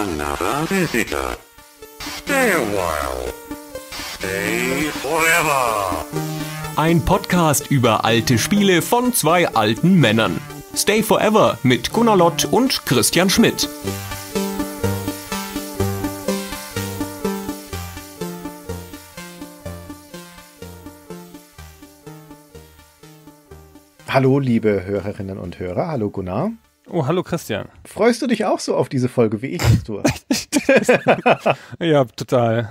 another visitor. Stay a while. Stay forever. Ein Podcast über alte Spiele von zwei alten Männern. Stay Forever mit Gunnar Lott und Christian Schmidt. Hallo, liebe Hörerinnen und Hörer. Hallo, Gunnar. Oh, hallo Christian. Freust du dich auch so auf diese Folge wie ich du? ja, total.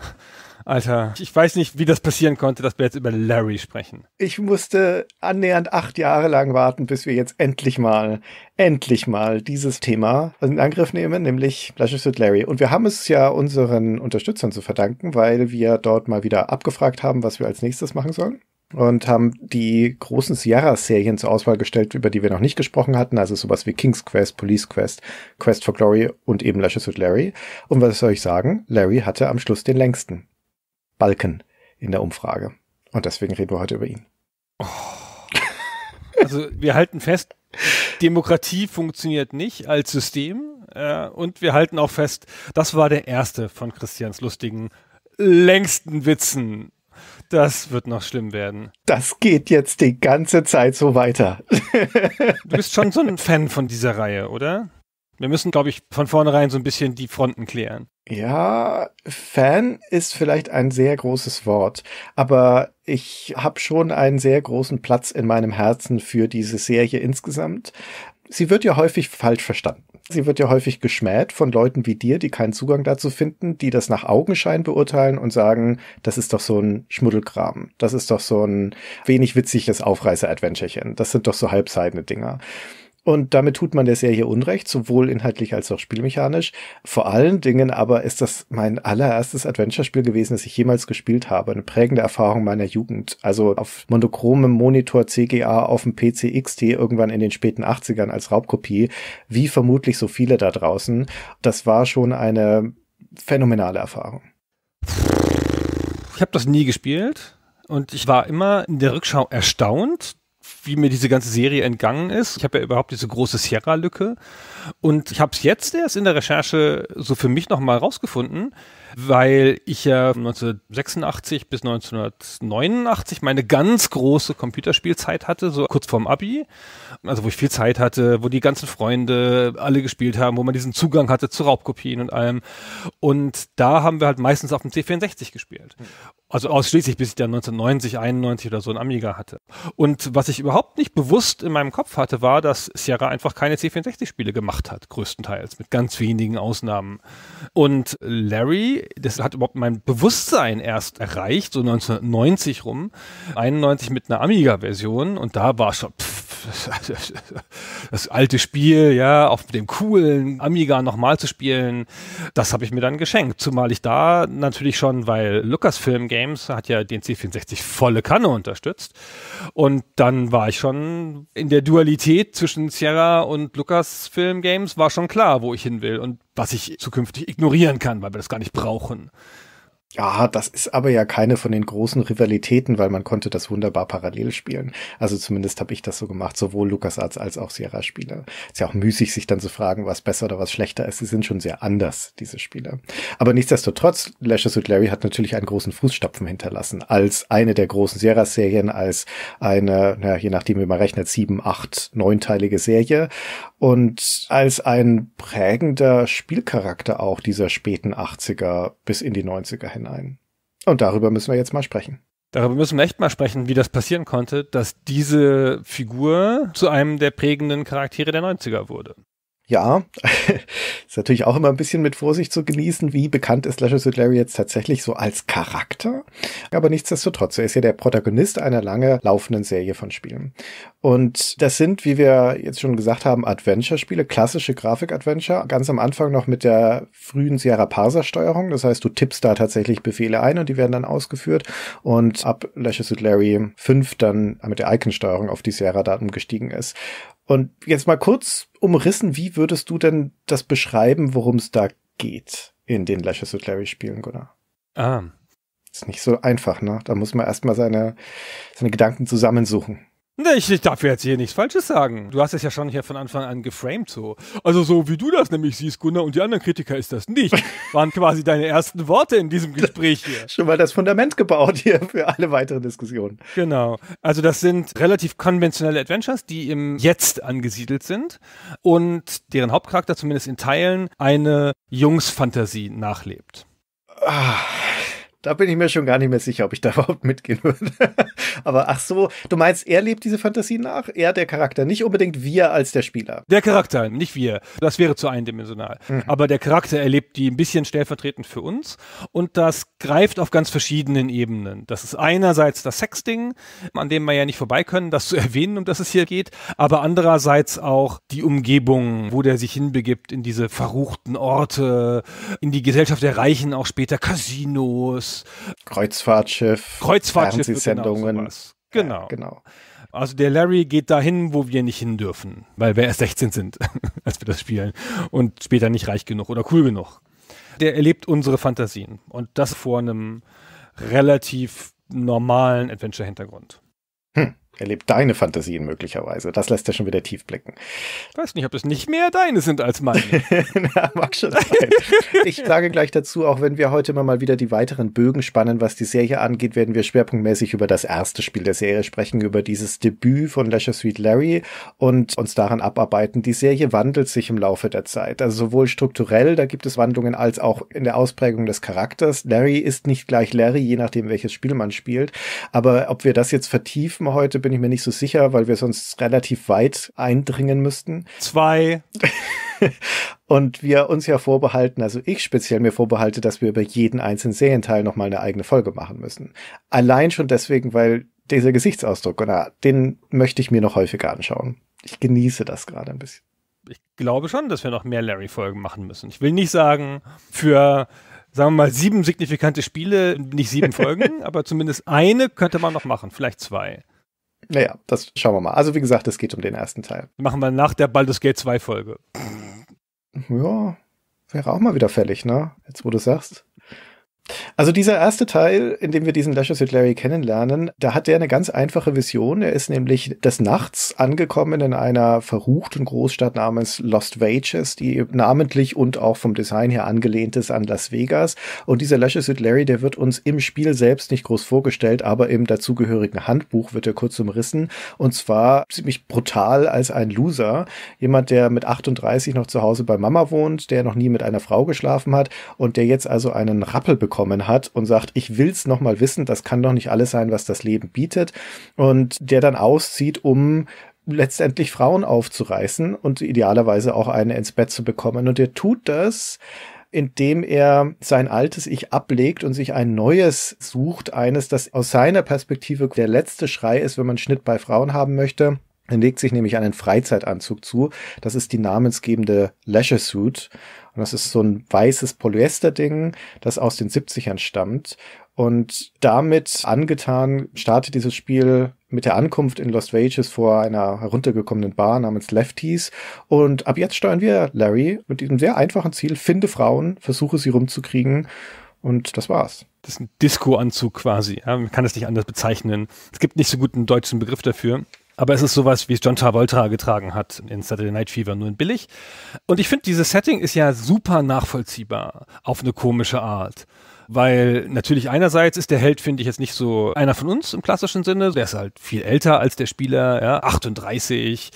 Alter, ich weiß nicht, wie das passieren konnte, dass wir jetzt über Larry sprechen. Ich musste annähernd acht Jahre lang warten, bis wir jetzt endlich mal, endlich mal dieses Thema in Angriff nehmen, nämlich Blushes with Larry. Und wir haben es ja unseren Unterstützern zu verdanken, weil wir dort mal wieder abgefragt haben, was wir als nächstes machen sollen und haben die großen Sierra-Serien zur Auswahl gestellt, über die wir noch nicht gesprochen hatten. Also sowas wie King's Quest, Police Quest, Quest for Glory und eben Lashes with Larry. Und was soll ich sagen? Larry hatte am Schluss den längsten Balken in der Umfrage. Und deswegen reden wir heute über ihn. Oh. Also wir halten fest, Demokratie funktioniert nicht als System. Äh, und wir halten auch fest, das war der erste von Christians lustigen längsten Witzen das wird noch schlimm werden. Das geht jetzt die ganze Zeit so weiter. du bist schon so ein Fan von dieser Reihe, oder? Wir müssen, glaube ich, von vornherein so ein bisschen die Fronten klären. Ja, Fan ist vielleicht ein sehr großes Wort, aber ich habe schon einen sehr großen Platz in meinem Herzen für diese Serie insgesamt. Sie wird ja häufig falsch verstanden. Sie wird ja häufig geschmäht von Leuten wie dir, die keinen Zugang dazu finden, die das nach Augenschein beurteilen und sagen, das ist doch so ein Schmuddelkram, das ist doch so ein wenig witziges Aufreißer-Adventurechen, das sind doch so halbseidene Dinger. Und damit tut man der Serie Unrecht, sowohl inhaltlich als auch spielmechanisch. Vor allen Dingen aber ist das mein allererstes Adventure-Spiel gewesen, das ich jemals gespielt habe. Eine prägende Erfahrung meiner Jugend. Also auf monochromem Monitor CGA auf dem PC XT irgendwann in den späten 80ern als Raubkopie, wie vermutlich so viele da draußen. Das war schon eine phänomenale Erfahrung. Ich habe das nie gespielt. Und ich war immer in der Rückschau erstaunt, wie mir diese ganze Serie entgangen ist. Ich habe ja überhaupt diese große Sierra-Lücke. Und ich habe es jetzt erst in der Recherche so für mich nochmal rausgefunden, weil ich ja 1986 bis 1989 meine ganz große Computerspielzeit hatte, so kurz vorm Abi. Also wo ich viel Zeit hatte, wo die ganzen Freunde alle gespielt haben, wo man diesen Zugang hatte zu Raubkopien und allem. Und da haben wir halt meistens auf dem C64 gespielt. Also ausschließlich, bis ich dann 1990, 91 oder so ein Amiga hatte. Und was ich überhaupt nicht bewusst in meinem Kopf hatte, war, dass Sierra einfach keine C64-Spiele gemacht hat, größtenteils, mit ganz wenigen Ausnahmen. Und Larry das hat überhaupt mein Bewusstsein erst erreicht, so 1990 rum, 91 mit einer Amiga-Version und da war schon, pff, das alte Spiel, ja, auf dem coolen Amiga nochmal zu spielen, das habe ich mir dann geschenkt. Zumal ich da natürlich schon, weil Lucasfilm Games hat ja den C64 volle Kanne unterstützt. Und dann war ich schon in der Dualität zwischen Sierra und Lucasfilm Games, war schon klar, wo ich hin will und was ich zukünftig ignorieren kann, weil wir das gar nicht brauchen. Ja, das ist aber ja keine von den großen Rivalitäten, weil man konnte das wunderbar parallel spielen. Also zumindest habe ich das so gemacht, sowohl LucasArts als auch Sierra-Spiele. Ist ja auch müßig, sich dann zu fragen, was besser oder was schlechter ist. Sie sind schon sehr anders, diese Spiele. Aber nichtsdestotrotz, Lashes with Larry hat natürlich einen großen Fußstapfen hinterlassen, als eine der großen Sierra-Serien, als eine, na, je nachdem wie man rechnet, sieben, acht, neunteilige Serie und als ein prägender Spielcharakter auch dieser späten 80er bis in die 90er hinein. Und darüber müssen wir jetzt mal sprechen. Darüber müssen wir echt mal sprechen, wie das passieren konnte, dass diese Figur zu einem der prägenden Charaktere der 90er wurde ja, ist natürlich auch immer ein bisschen mit Vorsicht zu genießen, wie bekannt ist Lashes with Larry jetzt tatsächlich so als Charakter. Aber nichtsdestotrotz, er ist ja der Protagonist einer lange laufenden Serie von Spielen. Und das sind, wie wir jetzt schon gesagt haben, Adventure-Spiele, klassische Grafik-Adventure. Ganz am Anfang noch mit der frühen Sierra Parser-Steuerung. Das heißt, du tippst da tatsächlich Befehle ein und die werden dann ausgeführt. Und ab Lashes with Larry 5 dann mit der Icon-Steuerung auf die Sierra-Daten gestiegen ist. Und jetzt mal kurz umrissen, wie würdest du denn das beschreiben, worum es da geht in den Lashes of Larry Spielen, Gunnar? Ah. Ist nicht so einfach, ne? Da muss man erstmal seine, seine Gedanken zusammensuchen ich, ich darf jetzt hier nichts Falsches sagen. Du hast es ja schon hier von Anfang an geframed so. Also so wie du das nämlich siehst, Gunnar, und die anderen Kritiker ist das nicht, waren quasi deine ersten Worte in diesem Gespräch hier. Schon mal das Fundament gebaut hier für alle weiteren Diskussionen. Genau. Also das sind relativ konventionelle Adventures, die im Jetzt angesiedelt sind und deren Hauptcharakter zumindest in Teilen eine Jungsfantasie nachlebt. Ah da bin ich mir schon gar nicht mehr sicher, ob ich da überhaupt mitgehen würde. Aber ach so, du meinst, er lebt diese Fantasie nach? Er, der Charakter, nicht unbedingt wir als der Spieler. Der Charakter, nicht wir. Das wäre zu eindimensional. Mhm. Aber der Charakter erlebt die ein bisschen stellvertretend für uns und das greift auf ganz verschiedenen Ebenen. Das ist einerseits das Sexding, an dem wir ja nicht vorbei können, das zu erwähnen, um das es hier geht, aber andererseits auch die Umgebung, wo der sich hinbegibt, in diese verruchten Orte, in die Gesellschaft der Reichen auch später, Casinos, News, Kreuzfahrtschiff, Kreuzfahrtschiff Fernsehsendungen. Genau, genau. Ja, genau. Also der Larry geht dahin, wo wir nicht hin dürfen, weil wir erst 16 sind, als wir das spielen und später nicht reich genug oder cool genug. Der erlebt unsere Fantasien und das vor einem relativ normalen Adventure-Hintergrund. Hm erlebt deine Fantasien möglicherweise. Das lässt er schon wieder tief blicken. Ich weiß nicht, ob es nicht mehr deine sind als meine. Na, mag schon sein. Ich sage gleich dazu, auch wenn wir heute immer mal wieder die weiteren Bögen spannen, was die Serie angeht, werden wir schwerpunktmäßig über das erste Spiel der Serie sprechen, über dieses Debüt von Leisure Suite Larry und uns daran abarbeiten. Die Serie wandelt sich im Laufe der Zeit. Also sowohl strukturell, da gibt es Wandlungen, als auch in der Ausprägung des Charakters. Larry ist nicht gleich Larry, je nachdem, welches Spiel man spielt. Aber ob wir das jetzt vertiefen heute, bin ich mir nicht so sicher, weil wir sonst relativ weit eindringen müssten. Zwei. und wir uns ja vorbehalten, also ich speziell mir vorbehalte, dass wir über jeden einzelnen Serienteil nochmal eine eigene Folge machen müssen. Allein schon deswegen, weil dieser Gesichtsausdruck, oder, den möchte ich mir noch häufiger anschauen. Ich genieße das gerade ein bisschen. Ich glaube schon, dass wir noch mehr Larry-Folgen machen müssen. Ich will nicht sagen, für sagen wir mal, sieben signifikante Spiele, nicht sieben Folgen, aber zumindest eine könnte man noch machen, vielleicht zwei. Naja, das schauen wir mal. Also wie gesagt, es geht um den ersten Teil. Machen wir nach der Baldur's Gate 2 Folge. Ja, wäre auch mal wieder fällig, ne? Jetzt wo du sagst. Also dieser erste Teil, in dem wir diesen Lashes with Larry kennenlernen, da hat er eine ganz einfache Vision. Er ist nämlich des Nachts angekommen in einer verruchten Großstadt namens Lost Wages, die namentlich und auch vom Design her angelehnt ist an Las Vegas. Und dieser Lashes with Larry, der wird uns im Spiel selbst nicht groß vorgestellt, aber im dazugehörigen Handbuch wird er kurz umrissen. Und zwar ziemlich brutal als ein Loser. Jemand, der mit 38 noch zu Hause bei Mama wohnt, der noch nie mit einer Frau geschlafen hat und der jetzt also einen Rappel bekommt bekommen hat und sagt, ich will's noch mal wissen, das kann doch nicht alles sein, was das Leben bietet und der dann auszieht, um letztendlich Frauen aufzureißen und idealerweise auch eine ins Bett zu bekommen und er tut das indem er sein altes Ich ablegt und sich ein neues sucht, eines, das aus seiner Perspektive der letzte Schrei ist, wenn man Schnitt bei Frauen haben möchte legt sich nämlich einen Freizeitanzug zu. Das ist die namensgebende Leisure Suit. Und das ist so ein weißes Polyester-Ding, das aus den 70ern stammt. Und damit angetan startet dieses Spiel mit der Ankunft in Lost Wages vor einer heruntergekommenen Bar namens Lefties. Und ab jetzt steuern wir Larry mit diesem sehr einfachen Ziel, finde Frauen, versuche sie rumzukriegen. Und das war's. Das ist ein Disco-Anzug quasi. Ja? Man kann es nicht anders bezeichnen. Es gibt nicht so guten deutschen Begriff dafür aber es ist sowas, wie es John Travolta getragen hat in Saturday Night Fever, nur in billig. Und ich finde, dieses Setting ist ja super nachvollziehbar auf eine komische Art weil natürlich einerseits ist der Held, finde ich, jetzt nicht so einer von uns im klassischen Sinne. Der ist halt viel älter als der Spieler, ja, 38,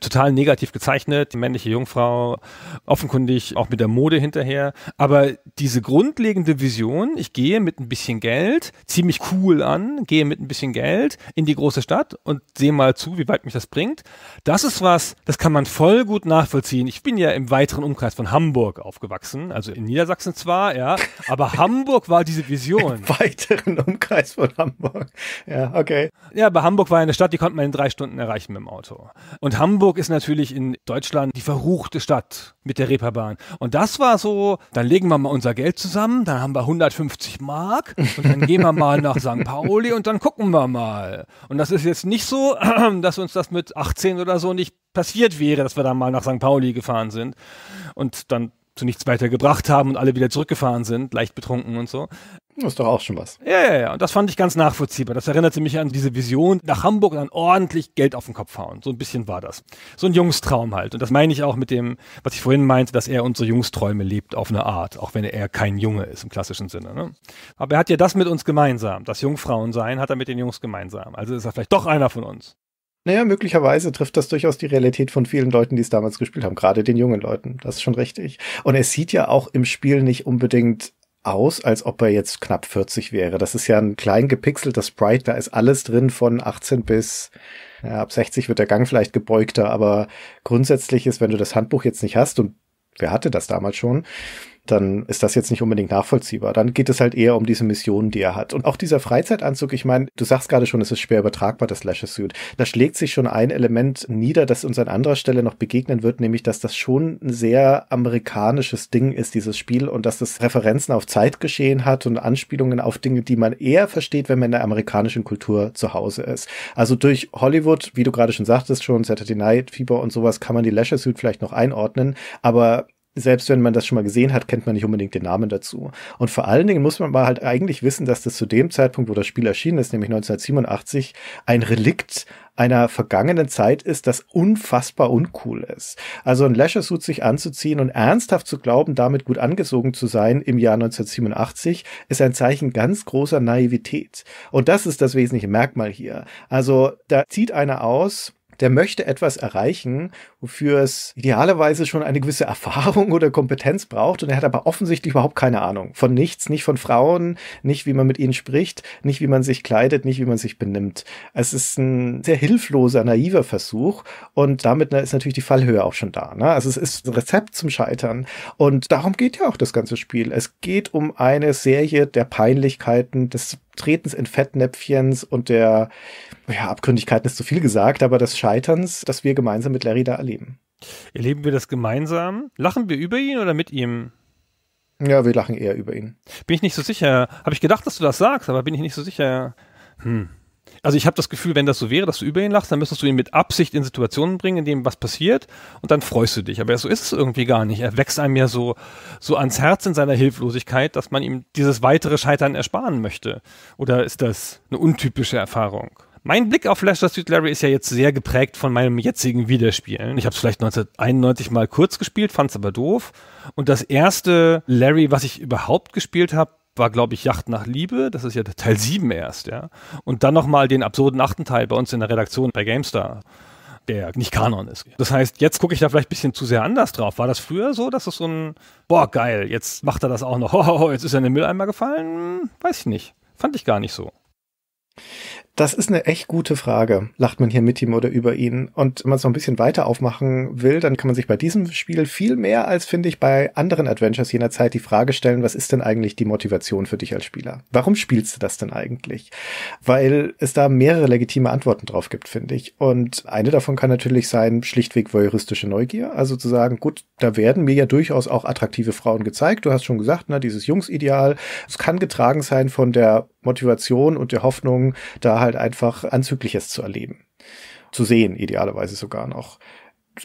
total negativ gezeichnet, die männliche Jungfrau, offenkundig auch mit der Mode hinterher. Aber diese grundlegende Vision, ich gehe mit ein bisschen Geld, ziemlich cool an, gehe mit ein bisschen Geld in die große Stadt und sehe mal zu, wie weit mich das bringt. Das ist was, das kann man voll gut nachvollziehen. Ich bin ja im weiteren Umkreis von Hamburg aufgewachsen, also in Niedersachsen zwar, ja, aber Hamburg Hamburg war diese Vision. Im weiteren Umkreis von Hamburg. Ja, okay. Ja, aber Hamburg war eine Stadt, die konnte man in drei Stunden erreichen mit dem Auto. Und Hamburg ist natürlich in Deutschland die verruchte Stadt mit der Reeperbahn. Und das war so, dann legen wir mal unser Geld zusammen, dann haben wir 150 Mark und dann gehen wir mal nach St. Pauli und dann gucken wir mal. Und das ist jetzt nicht so, dass uns das mit 18 oder so nicht passiert wäre, dass wir da mal nach St. Pauli gefahren sind. Und dann zu nichts weiter gebracht haben und alle wieder zurückgefahren sind, leicht betrunken und so. Das ist doch auch schon was. Ja, ja, ja. Und das fand ich ganz nachvollziehbar. Das erinnerte mich an diese Vision nach Hamburg und an ordentlich Geld auf den Kopf hauen. So ein bisschen war das. So ein Jungstraum halt. Und das meine ich auch mit dem, was ich vorhin meinte, dass er unsere Jungsträume lebt auf eine Art, auch wenn er kein Junge ist im klassischen Sinne. Ne? Aber er hat ja das mit uns gemeinsam. Das Jungfrauensein hat er mit den Jungs gemeinsam. Also ist er vielleicht doch einer von uns. Naja, möglicherweise trifft das durchaus die Realität von vielen Leuten, die es damals gespielt haben, gerade den jungen Leuten. Das ist schon richtig. Und es sieht ja auch im Spiel nicht unbedingt aus, als ob er jetzt knapp 40 wäre. Das ist ja ein klein gepixelter Sprite, da ist alles drin von 18 bis ja, ab 60 wird der Gang vielleicht gebeugter, aber grundsätzlich ist, wenn du das Handbuch jetzt nicht hast und wer hatte das damals schon, dann ist das jetzt nicht unbedingt nachvollziehbar. Dann geht es halt eher um diese Missionen, die er hat. Und auch dieser Freizeitanzug, ich meine, du sagst gerade schon, es ist schwer übertragbar, das Lashes-Suit. Da schlägt sich schon ein Element nieder, das uns an anderer Stelle noch begegnen wird, nämlich, dass das schon ein sehr amerikanisches Ding ist, dieses Spiel, und dass das Referenzen auf Zeitgeschehen hat und Anspielungen auf Dinge, die man eher versteht, wenn man in der amerikanischen Kultur zu Hause ist. Also durch Hollywood, wie du gerade schon sagtest, schon Saturday Night Fieber und sowas, kann man die Lashes-Suit vielleicht noch einordnen, aber selbst wenn man das schon mal gesehen hat, kennt man nicht unbedingt den Namen dazu. Und vor allen Dingen muss man mal halt eigentlich wissen, dass das zu dem Zeitpunkt, wo das Spiel erschienen ist, nämlich 1987, ein Relikt einer vergangenen Zeit ist, das unfassbar uncool ist. Also ein Leisure-Suit sich anzuziehen und ernsthaft zu glauben, damit gut angezogen zu sein im Jahr 1987, ist ein Zeichen ganz großer Naivität. Und das ist das wesentliche Merkmal hier. Also da zieht einer aus, der möchte etwas erreichen, wofür es idealerweise schon eine gewisse Erfahrung oder Kompetenz braucht und er hat aber offensichtlich überhaupt keine Ahnung von nichts, nicht von Frauen, nicht wie man mit ihnen spricht, nicht wie man sich kleidet, nicht wie man sich benimmt. Es ist ein sehr hilfloser, naiver Versuch und damit ne, ist natürlich die Fallhöhe auch schon da. Ne? Also es ist ein Rezept zum Scheitern und darum geht ja auch das ganze Spiel. Es geht um eine Serie der Peinlichkeiten, des Tretens in Fettnäpfchens und der ja, Abkündigkeiten ist zu viel gesagt, aber des Scheiterns, das wir gemeinsam mit Larry da erleben. Erleben wir das gemeinsam? Lachen wir über ihn oder mit ihm? Ja, wir lachen eher über ihn. Bin ich nicht so sicher. Habe ich gedacht, dass du das sagst, aber bin ich nicht so sicher. Hm also ich habe das Gefühl, wenn das so wäre, dass du über ihn lachst, dann müsstest du ihn mit Absicht in Situationen bringen, in denen was passiert und dann freust du dich. Aber so ist es irgendwie gar nicht. Er wächst einem ja so, so ans Herz in seiner Hilflosigkeit, dass man ihm dieses weitere Scheitern ersparen möchte. Oder ist das eine untypische Erfahrung? Mein Blick auf Flash Street Larry ist ja jetzt sehr geprägt von meinem jetzigen Wiederspielen. Ich habe es vielleicht 1991 mal kurz gespielt, fand es aber doof. Und das erste Larry, was ich überhaupt gespielt habe, war, glaube ich, Yacht nach Liebe. Das ist ja Teil 7 erst, ja. Und dann nochmal den absurden achten Teil bei uns in der Redaktion bei GameStar, der nicht Kanon ist. Das heißt, jetzt gucke ich da vielleicht ein bisschen zu sehr anders drauf. War das früher so, dass es das so ein, boah, geil, jetzt macht er das auch noch, oh, oh, oh, jetzt ist er in den Mülleimer gefallen? Hm, weiß ich nicht. Fand ich gar nicht so. Das ist eine echt gute Frage. Lacht man hier mit ihm oder über ihn? Und wenn man es noch ein bisschen weiter aufmachen will, dann kann man sich bei diesem Spiel viel mehr als, finde ich, bei anderen Adventures jener Zeit die Frage stellen, was ist denn eigentlich die Motivation für dich als Spieler? Warum spielst du das denn eigentlich? Weil es da mehrere legitime Antworten drauf gibt, finde ich. Und eine davon kann natürlich sein, schlichtweg voyeuristische Neugier. Also zu sagen, gut, da werden mir ja durchaus auch attraktive Frauen gezeigt. Du hast schon gesagt, na, ne, dieses Jungsideal. Es kann getragen sein von der Motivation und der Hoffnung, da halt einfach Anzügliches zu erleben. Zu sehen, idealerweise sogar noch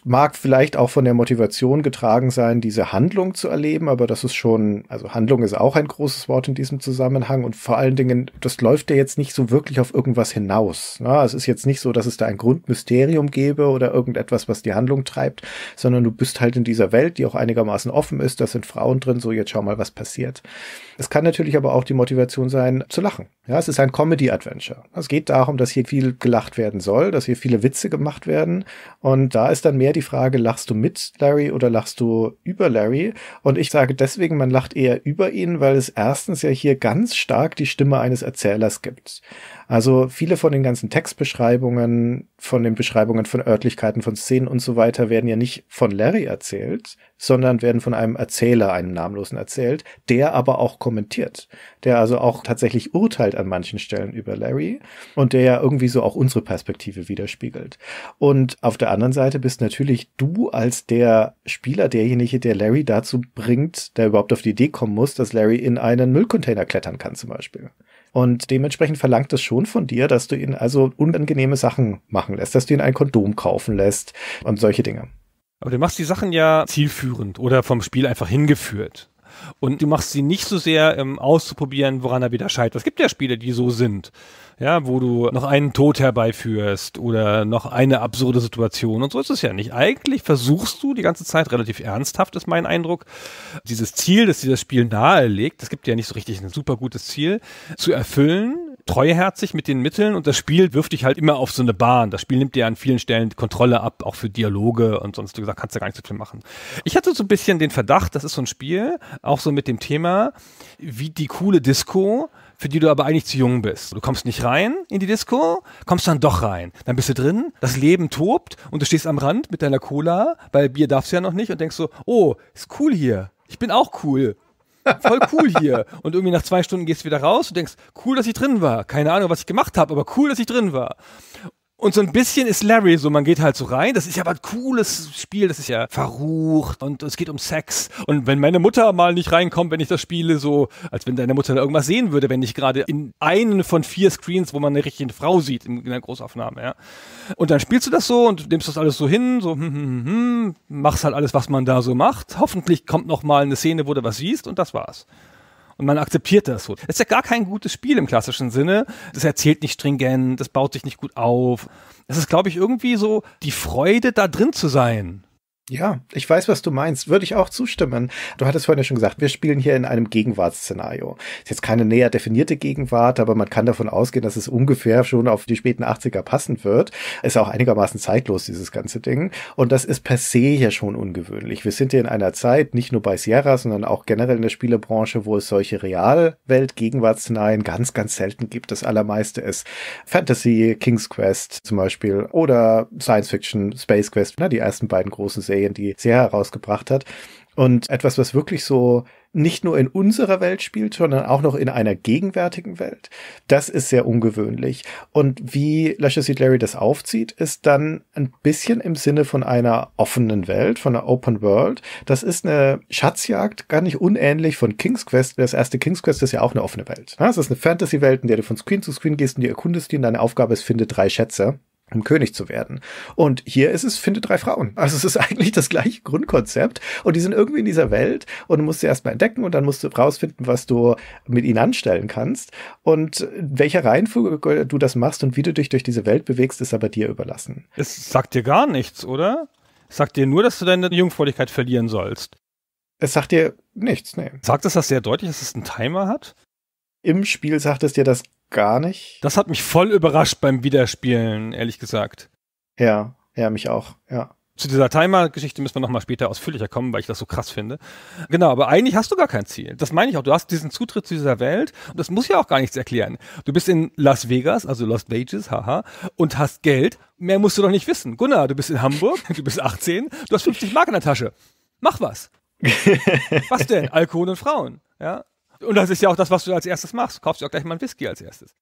mag vielleicht auch von der Motivation getragen sein, diese Handlung zu erleben, aber das ist schon, also Handlung ist auch ein großes Wort in diesem Zusammenhang und vor allen Dingen, das läuft ja jetzt nicht so wirklich auf irgendwas hinaus. Na, ne? es ist jetzt nicht so, dass es da ein Grundmysterium gäbe oder irgendetwas, was die Handlung treibt, sondern du bist halt in dieser Welt, die auch einigermaßen offen ist, da sind Frauen drin, so jetzt schau mal, was passiert. Es kann natürlich aber auch die Motivation sein, zu lachen ja, es ist ein Comedy-Adventure. Es geht darum, dass hier viel gelacht werden soll, dass hier viele Witze gemacht werden. Und da ist dann mehr die Frage, lachst du mit Larry oder lachst du über Larry? Und ich sage deswegen, man lacht eher über ihn, weil es erstens ja hier ganz stark die Stimme eines Erzählers gibt. Also viele von den ganzen Textbeschreibungen, von den Beschreibungen von Örtlichkeiten, von Szenen und so weiter werden ja nicht von Larry erzählt, sondern werden von einem Erzähler, einem Namenlosen erzählt, der aber auch kommentiert, der also auch tatsächlich urteilt an manchen Stellen über Larry und der ja irgendwie so auch unsere Perspektive widerspiegelt. Und auf der anderen Seite bist natürlich du als der Spieler derjenige, der Larry dazu bringt, der überhaupt auf die Idee kommen muss, dass Larry in einen Müllcontainer klettern kann zum Beispiel. Und dementsprechend verlangt es schon von dir, dass du ihn also unangenehme Sachen machen lässt, dass du ihn ein Kondom kaufen lässt und solche Dinge. Aber du machst die Sachen ja zielführend oder vom Spiel einfach hingeführt. Und du machst sie nicht so sehr ähm, auszuprobieren, woran er wieder scheitert. Es gibt ja Spiele, die so sind ja, wo du noch einen Tod herbeiführst oder noch eine absurde Situation. Und so ist es ja nicht. Eigentlich versuchst du die ganze Zeit relativ ernsthaft, ist mein Eindruck, dieses Ziel, das dieses das Spiel nahelegt, es gibt ja nicht so richtig ein super gutes Ziel, zu erfüllen treuherzig mit den Mitteln und das Spiel wirft dich halt immer auf so eine Bahn. Das Spiel nimmt dir an vielen Stellen Kontrolle ab, auch für Dialoge und sonst, du gesagt, kannst ja gar nicht so viel machen. Ich hatte so ein bisschen den Verdacht, das ist so ein Spiel, auch so mit dem Thema, wie die coole Disco, für die du aber eigentlich zu jung bist. Du kommst nicht rein in die Disco, kommst dann doch rein. Dann bist du drin, das Leben tobt und du stehst am Rand mit deiner Cola, weil Bier darfst du ja noch nicht und denkst so, oh, ist cool hier. Ich bin auch cool. Voll cool hier. Und irgendwie nach zwei Stunden gehst du wieder raus und denkst, cool, dass ich drin war. Keine Ahnung, was ich gemacht habe, aber cool, dass ich drin war. Und so ein bisschen ist Larry so, man geht halt so rein. Das ist ja aber ein cooles Spiel, das ist ja verrucht und es geht um Sex. Und wenn meine Mutter mal nicht reinkommt, wenn ich das spiele, so, als wenn deine Mutter da irgendwas sehen würde, wenn ich gerade in einen von vier Screens, wo man eine richtige Frau sieht, in, in einer Großaufnahme, ja. Und dann spielst du das so und nimmst das alles so hin, so, hm, hm, hm, hm, machst halt alles, was man da so macht. Hoffentlich kommt noch mal eine Szene, wo du was siehst und das war's und man akzeptiert das so. Das ist ja gar kein gutes Spiel im klassischen Sinne. Das erzählt nicht stringent, das baut sich nicht gut auf. Es ist, glaube ich, irgendwie so die Freude, da drin zu sein. Ja, ich weiß, was du meinst. Würde ich auch zustimmen. Du hattest vorhin ja schon gesagt, wir spielen hier in einem Gegenwartsszenario. Ist jetzt keine näher definierte Gegenwart, aber man kann davon ausgehen, dass es ungefähr schon auf die späten 80er passen wird. Ist auch einigermaßen zeitlos, dieses ganze Ding. Und das ist per se ja schon ungewöhnlich. Wir sind hier in einer Zeit, nicht nur bei Sierra, sondern auch generell in der Spielebranche, wo es solche Realwelt-Gegenwartsszenarien ganz, ganz selten gibt. Das allermeiste ist Fantasy, King's Quest zum Beispiel oder Science Fiction, Space Quest, na, die ersten beiden großen Serien Serien, die sehr herausgebracht hat. Und etwas, was wirklich so nicht nur in unserer Welt spielt, sondern auch noch in einer gegenwärtigen Welt. Das ist sehr ungewöhnlich. Und wie Lashes Larry das aufzieht, ist dann ein bisschen im Sinne von einer offenen Welt, von einer Open World. Das ist eine Schatzjagd, gar nicht unähnlich von King's Quest. Das erste King's Quest ist ja auch eine offene Welt. Es ist eine Fantasy-Welt, in der du von Screen zu Screen gehst und die erkundest die deine Aufgabe ist, finde drei Schätze um König zu werden. Und hier ist es, finde drei Frauen. Also es ist eigentlich das gleiche Grundkonzept und die sind irgendwie in dieser Welt und du musst sie erstmal entdecken und dann musst du rausfinden, was du mit ihnen anstellen kannst und welcher Reihenfolge du das machst und wie du dich durch diese Welt bewegst, ist aber dir überlassen. Es sagt dir gar nichts, oder? Es sagt dir nur, dass du deine Jungfräulichkeit verlieren sollst. Es sagt dir nichts, nee. Sagt es das sehr deutlich, dass es einen Timer hat? im Spiel sagtest dir das gar nicht. Das hat mich voll überrascht beim Wiederspielen, ehrlich gesagt. Ja, ja, mich auch, ja. Zu dieser Timer-Geschichte müssen wir nochmal später ausführlicher kommen, weil ich das so krass finde. Genau, aber eigentlich hast du gar kein Ziel. Das meine ich auch. Du hast diesen Zutritt zu dieser Welt und das muss ja auch gar nichts erklären. Du bist in Las Vegas, also Lost Wages, haha, und hast Geld. Mehr musst du doch nicht wissen. Gunnar, du bist in Hamburg, du bist 18, du hast 50 Mark in der Tasche. Mach was. was denn? Alkohol und Frauen. Ja, und das ist ja auch das, was du als erstes machst. Kaufst du auch gleich mal ein Whisky als erstes.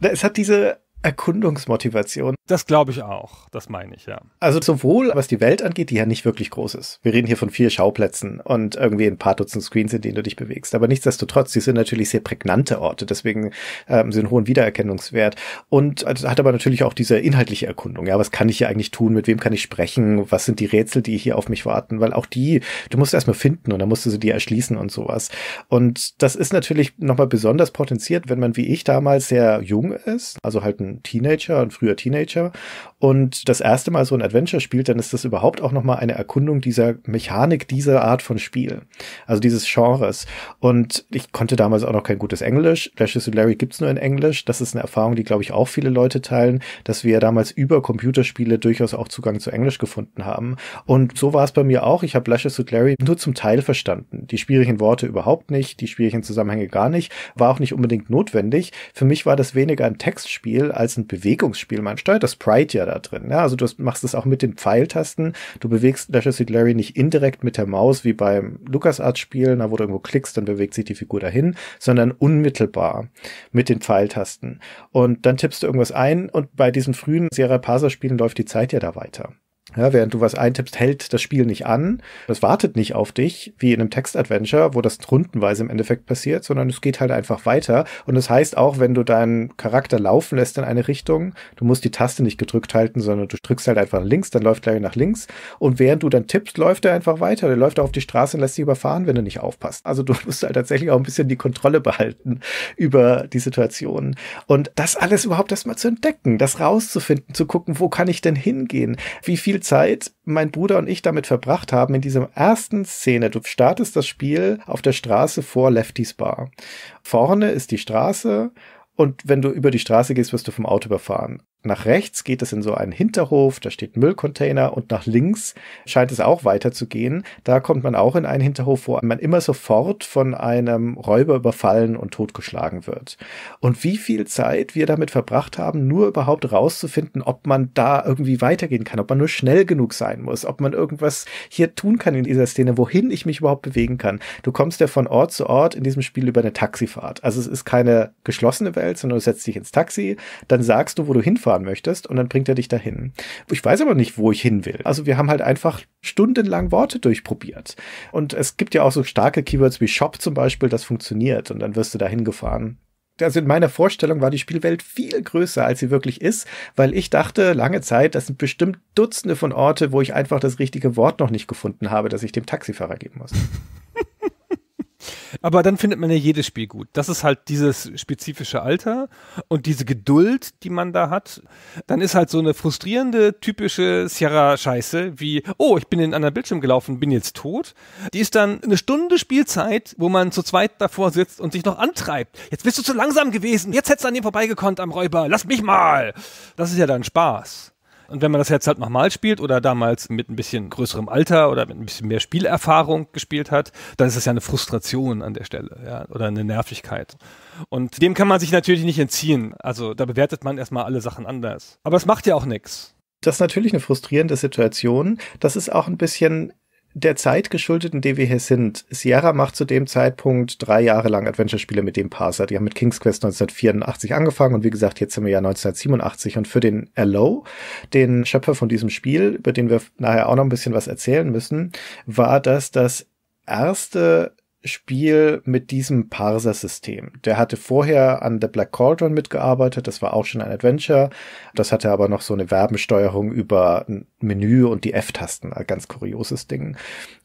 Es hat diese Erkundungsmotivation. Das glaube ich auch, das meine ich, ja. Also sowohl was die Welt angeht, die ja nicht wirklich groß ist. Wir reden hier von vier Schauplätzen und irgendwie ein paar Dutzend Screens, in denen du dich bewegst. Aber nichtsdestotrotz, die sind natürlich sehr prägnante Orte, deswegen ähm, sie einen hohen Wiedererkennungswert. Und also, hat aber natürlich auch diese inhaltliche Erkundung. Ja, was kann ich hier eigentlich tun? Mit wem kann ich sprechen? Was sind die Rätsel, die hier auf mich warten? Weil auch die, du musst erstmal finden und dann musst du sie dir erschließen und sowas. Und das ist natürlich nochmal besonders potenziert, wenn man wie ich damals sehr jung ist, also halt ein Teenager, ein früher Teenager und das erste Mal so ein Adventure spielt, dann ist das überhaupt auch nochmal eine Erkundung dieser Mechanik, dieser Art von Spiel, also dieses Genres. Und ich konnte damals auch noch kein gutes Englisch. Lashes to Larry gibt's nur in Englisch. Das ist eine Erfahrung, die, glaube ich, auch viele Leute teilen, dass wir damals über Computerspiele durchaus auch Zugang zu Englisch gefunden haben. Und so war es bei mir auch. Ich habe Lashes to Larry nur zum Teil verstanden. Die schwierigen Worte überhaupt nicht, die schwierigen Zusammenhänge gar nicht, war auch nicht unbedingt notwendig. Für mich war das weniger ein Textspiel als ein Bewegungsspiel. Man steuert das Sprite ja da drin. Ja? Also du machst es auch mit den Pfeiltasten. Du bewegst Lashes Larry nicht indirekt mit der Maus wie beim LucasArts-Spiel, da wo du irgendwo klickst, dann bewegt sich die Figur dahin, sondern unmittelbar mit den Pfeiltasten. Und dann tippst du irgendwas ein und bei diesen frühen Sierra Parser-Spielen läuft die Zeit ja da weiter. Ja, während du was eintippst, hält das Spiel nicht an. Das wartet nicht auf dich, wie in einem Text-Adventure, wo das rundenweise im Endeffekt passiert, sondern es geht halt einfach weiter. Und das heißt auch, wenn du deinen Charakter laufen lässt in eine Richtung, du musst die Taste nicht gedrückt halten, sondern du drückst halt einfach links, dann läuft gleich nach links. Und während du dann tippst, läuft er einfach weiter. Der läuft auf die Straße und lässt sich überfahren, wenn du nicht aufpasst. Also du musst halt tatsächlich auch ein bisschen die Kontrolle behalten über die Situation. Und das alles überhaupt erstmal zu entdecken, das rauszufinden, zu gucken, wo kann ich denn hingehen? Wie viel viel Zeit mein Bruder und ich damit verbracht haben in dieser ersten Szene. Du startest das Spiel auf der Straße vor Lefties Bar. Vorne ist die Straße und wenn du über die Straße gehst, wirst du vom Auto überfahren. Nach rechts geht es in so einen Hinterhof, da steht Müllcontainer und nach links scheint es auch weiterzugehen. Da kommt man auch in einen Hinterhof, wo man immer sofort von einem Räuber überfallen und totgeschlagen wird. Und wie viel Zeit wir damit verbracht haben, nur überhaupt rauszufinden, ob man da irgendwie weitergehen kann, ob man nur schnell genug sein muss, ob man irgendwas hier tun kann in dieser Szene, wohin ich mich überhaupt bewegen kann. Du kommst ja von Ort zu Ort in diesem Spiel über eine Taxifahrt. Also es ist keine geschlossene Welt, sondern du setzt dich ins Taxi, dann sagst du, wo du hinfährst hinfahren möchtest und dann bringt er dich dahin. Ich weiß aber nicht, wo ich hin will. Also wir haben halt einfach stundenlang Worte durchprobiert. Und es gibt ja auch so starke Keywords wie Shop zum Beispiel, das funktioniert und dann wirst du dahin gefahren also in meiner Vorstellung war die Spielwelt viel größer, als sie wirklich ist, weil ich dachte lange Zeit, das sind bestimmt Dutzende von Orte, wo ich einfach das richtige Wort noch nicht gefunden habe, das ich dem Taxifahrer geben muss. Aber dann findet man ja jedes Spiel gut. Das ist halt dieses spezifische Alter und diese Geduld, die man da hat. Dann ist halt so eine frustrierende, typische Sierra-Scheiße wie, oh, ich bin in einen anderen Bildschirm gelaufen, bin jetzt tot. Die ist dann eine Stunde Spielzeit, wo man zu zweit davor sitzt und sich noch antreibt. Jetzt bist du zu langsam gewesen, jetzt hättest du an ihm vorbeigekonnt am Räuber, lass mich mal. Das ist ja dann Spaß. Und wenn man das jetzt halt nochmal spielt oder damals mit ein bisschen größerem Alter oder mit ein bisschen mehr Spielerfahrung gespielt hat, dann ist das ja eine Frustration an der Stelle, ja, oder eine Nervigkeit. Und dem kann man sich natürlich nicht entziehen. Also da bewertet man erstmal alle Sachen anders. Aber es macht ja auch nichts. Das ist natürlich eine frustrierende Situation. Das ist auch ein bisschen der Zeit geschuldet, in der wir hier sind. Sierra macht zu dem Zeitpunkt drei Jahre lang Adventure-Spiele mit dem Parser. Die haben mit King's Quest 1984 angefangen und wie gesagt, jetzt sind wir ja 1987. Und für den Allo, den Schöpfer von diesem Spiel, über den wir nachher auch noch ein bisschen was erzählen müssen, war das das erste Spiel mit diesem Parser-System. Der hatte vorher an The Black Cauldron mitgearbeitet, das war auch schon ein Adventure. Das hatte aber noch so eine Verbensteuerung über ein Menü und die F-Tasten, ein ganz kurioses Ding.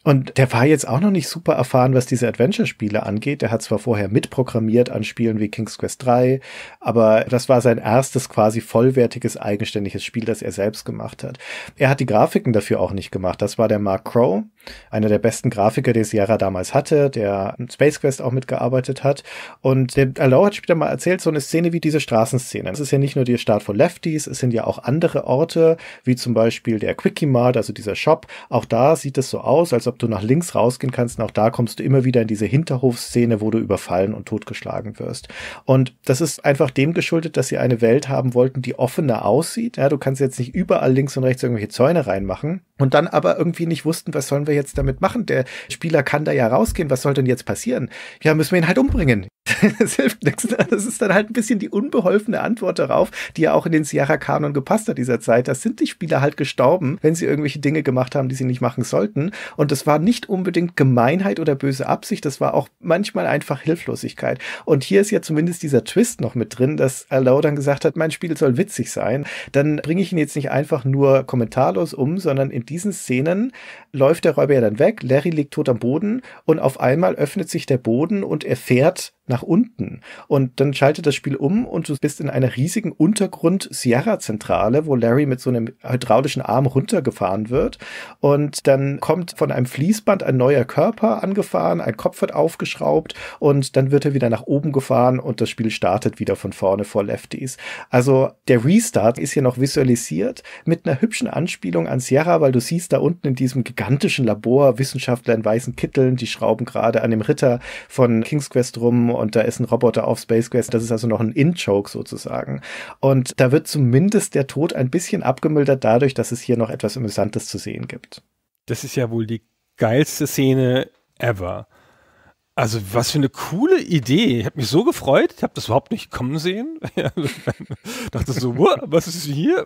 Und der war jetzt auch noch nicht super erfahren, was diese Adventure-Spiele angeht. Der hat zwar vorher mitprogrammiert an Spielen wie King's Quest 3, aber das war sein erstes quasi vollwertiges, eigenständiges Spiel, das er selbst gemacht hat. Er hat die Grafiken dafür auch nicht gemacht. Das war der Mark Crow, einer der besten Grafiker, der Sierra damals hatte, der Space Quest auch mitgearbeitet hat. Und der Allow hat später mal erzählt, so eine Szene wie diese Straßenszene. Es ist ja nicht nur der Start von Lefties, es sind ja auch andere Orte, wie zum Beispiel der Quickie Mart, also dieser Shop. Auch da sieht es so aus, als ob ob du nach links rausgehen kannst. Und auch da kommst du immer wieder in diese Hinterhofszene, wo du überfallen und totgeschlagen wirst. Und das ist einfach dem geschuldet, dass sie eine Welt haben wollten, die offener aussieht. Ja, du kannst jetzt nicht überall links und rechts irgendwelche Zäune reinmachen und dann aber irgendwie nicht wussten, was sollen wir jetzt damit machen? Der Spieler kann da ja rausgehen. Was soll denn jetzt passieren? Ja, müssen wir ihn halt umbringen. Das hilft nichts. Das ist dann halt ein bisschen die unbeholfene Antwort darauf, die ja auch in den Sierra-Kanon gepasst hat dieser Zeit. Da sind die Spieler halt gestorben, wenn sie irgendwelche Dinge gemacht haben, die sie nicht machen sollten. Und das das war nicht unbedingt Gemeinheit oder böse Absicht, das war auch manchmal einfach Hilflosigkeit. Und hier ist ja zumindest dieser Twist noch mit drin, dass Allow dann gesagt hat, mein Spiel soll witzig sein. Dann bringe ich ihn jetzt nicht einfach nur kommentarlos um, sondern in diesen Szenen läuft der Räuber ja dann weg, Larry liegt tot am Boden und auf einmal öffnet sich der Boden und er fährt nach unten. Und dann schaltet das Spiel um und du bist in einer riesigen Untergrund-Sierra-Zentrale, wo Larry mit so einem hydraulischen Arm runtergefahren wird. Und dann kommt von einem Fließband ein neuer Körper angefahren, ein Kopf wird aufgeschraubt und dann wird er wieder nach oben gefahren und das Spiel startet wieder von vorne vor Lefties. Also der Restart ist hier noch visualisiert mit einer hübschen Anspielung an Sierra, weil du siehst da unten in diesem gigantischen Labor Wissenschaftler in weißen Kitteln, die schrauben gerade an dem Ritter von King's Quest rum und da ist ein Roboter auf Space Quest. Das ist also noch ein In-Joke sozusagen. Und da wird zumindest der Tod ein bisschen abgemildert dadurch, dass es hier noch etwas Amüsantes zu sehen gibt. Das ist ja wohl die geilste Szene ever. Also was für eine coole Idee. Ich habe mich so gefreut. Ich habe das überhaupt nicht kommen sehen. dachte so, was ist hier?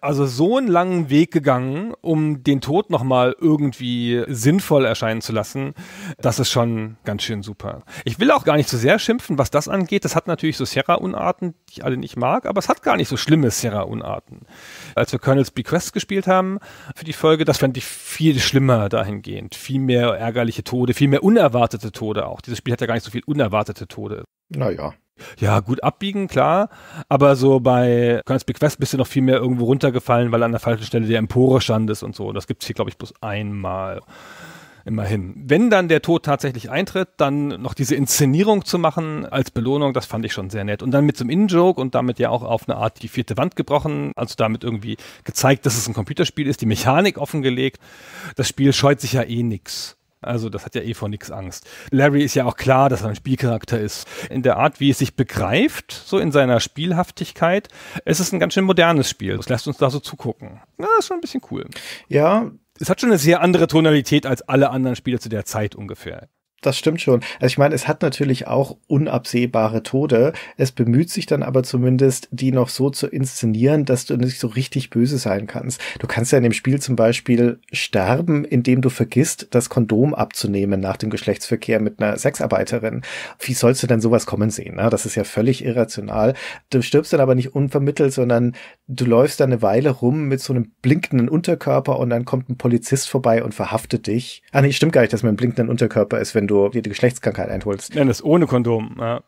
Also so einen langen Weg gegangen, um den Tod nochmal irgendwie sinnvoll erscheinen zu lassen. Das ist schon ganz schön super. Ich will auch gar nicht so sehr schimpfen, was das angeht. Das hat natürlich so Sierra-Unarten, die ich alle nicht mag, aber es hat gar nicht so schlimme Sierra-Unarten. Als wir Colonel's Bequest gespielt haben für die Folge, das fand ich viel schlimmer dahingehend. Viel mehr ärgerliche Tode, viel mehr unerwartete Tode auch. Dieses Spiel hat ja gar nicht so viel unerwartete Tode. Naja. Ja, gut abbiegen, klar. Aber so bei Colonel's Bequest bist du noch viel mehr irgendwo runtergefallen, weil an der falschen Stelle der Empore stand ist und so. Das gibt es hier, glaube ich, bloß einmal. Immerhin. Wenn dann der Tod tatsächlich eintritt, dann noch diese Inszenierung zu machen als Belohnung, das fand ich schon sehr nett. Und dann mit so einem In-Joke und damit ja auch auf eine Art die vierte Wand gebrochen, also damit irgendwie gezeigt, dass es ein Computerspiel ist, die Mechanik offengelegt. Das Spiel scheut sich ja eh nichts. Also das hat ja eh vor nichts Angst. Larry ist ja auch klar, dass er ein Spielcharakter ist. In der Art, wie es sich begreift, so in seiner Spielhaftigkeit, es ist ein ganz schön modernes Spiel. Das lässt uns da so zugucken. Na, ist schon ein bisschen cool. Ja. Es hat schon eine sehr andere Tonalität als alle anderen Spiele zu der Zeit ungefähr das stimmt schon. Also ich meine, es hat natürlich auch unabsehbare Tode. Es bemüht sich dann aber zumindest, die noch so zu inszenieren, dass du nicht so richtig böse sein kannst. Du kannst ja in dem Spiel zum Beispiel sterben, indem du vergisst, das Kondom abzunehmen nach dem Geschlechtsverkehr mit einer Sexarbeiterin. Wie sollst du denn sowas kommen sehen? Ne? Das ist ja völlig irrational. Du stirbst dann aber nicht unvermittelt, sondern du läufst dann eine Weile rum mit so einem blinkenden Unterkörper und dann kommt ein Polizist vorbei und verhaftet dich. Ah nee, stimmt gar nicht, dass man einen blinkenden Unterkörper ist, wenn wenn du dir die Geschlechtskrankheit einholst. Nein, das ohne Kondom. Ja.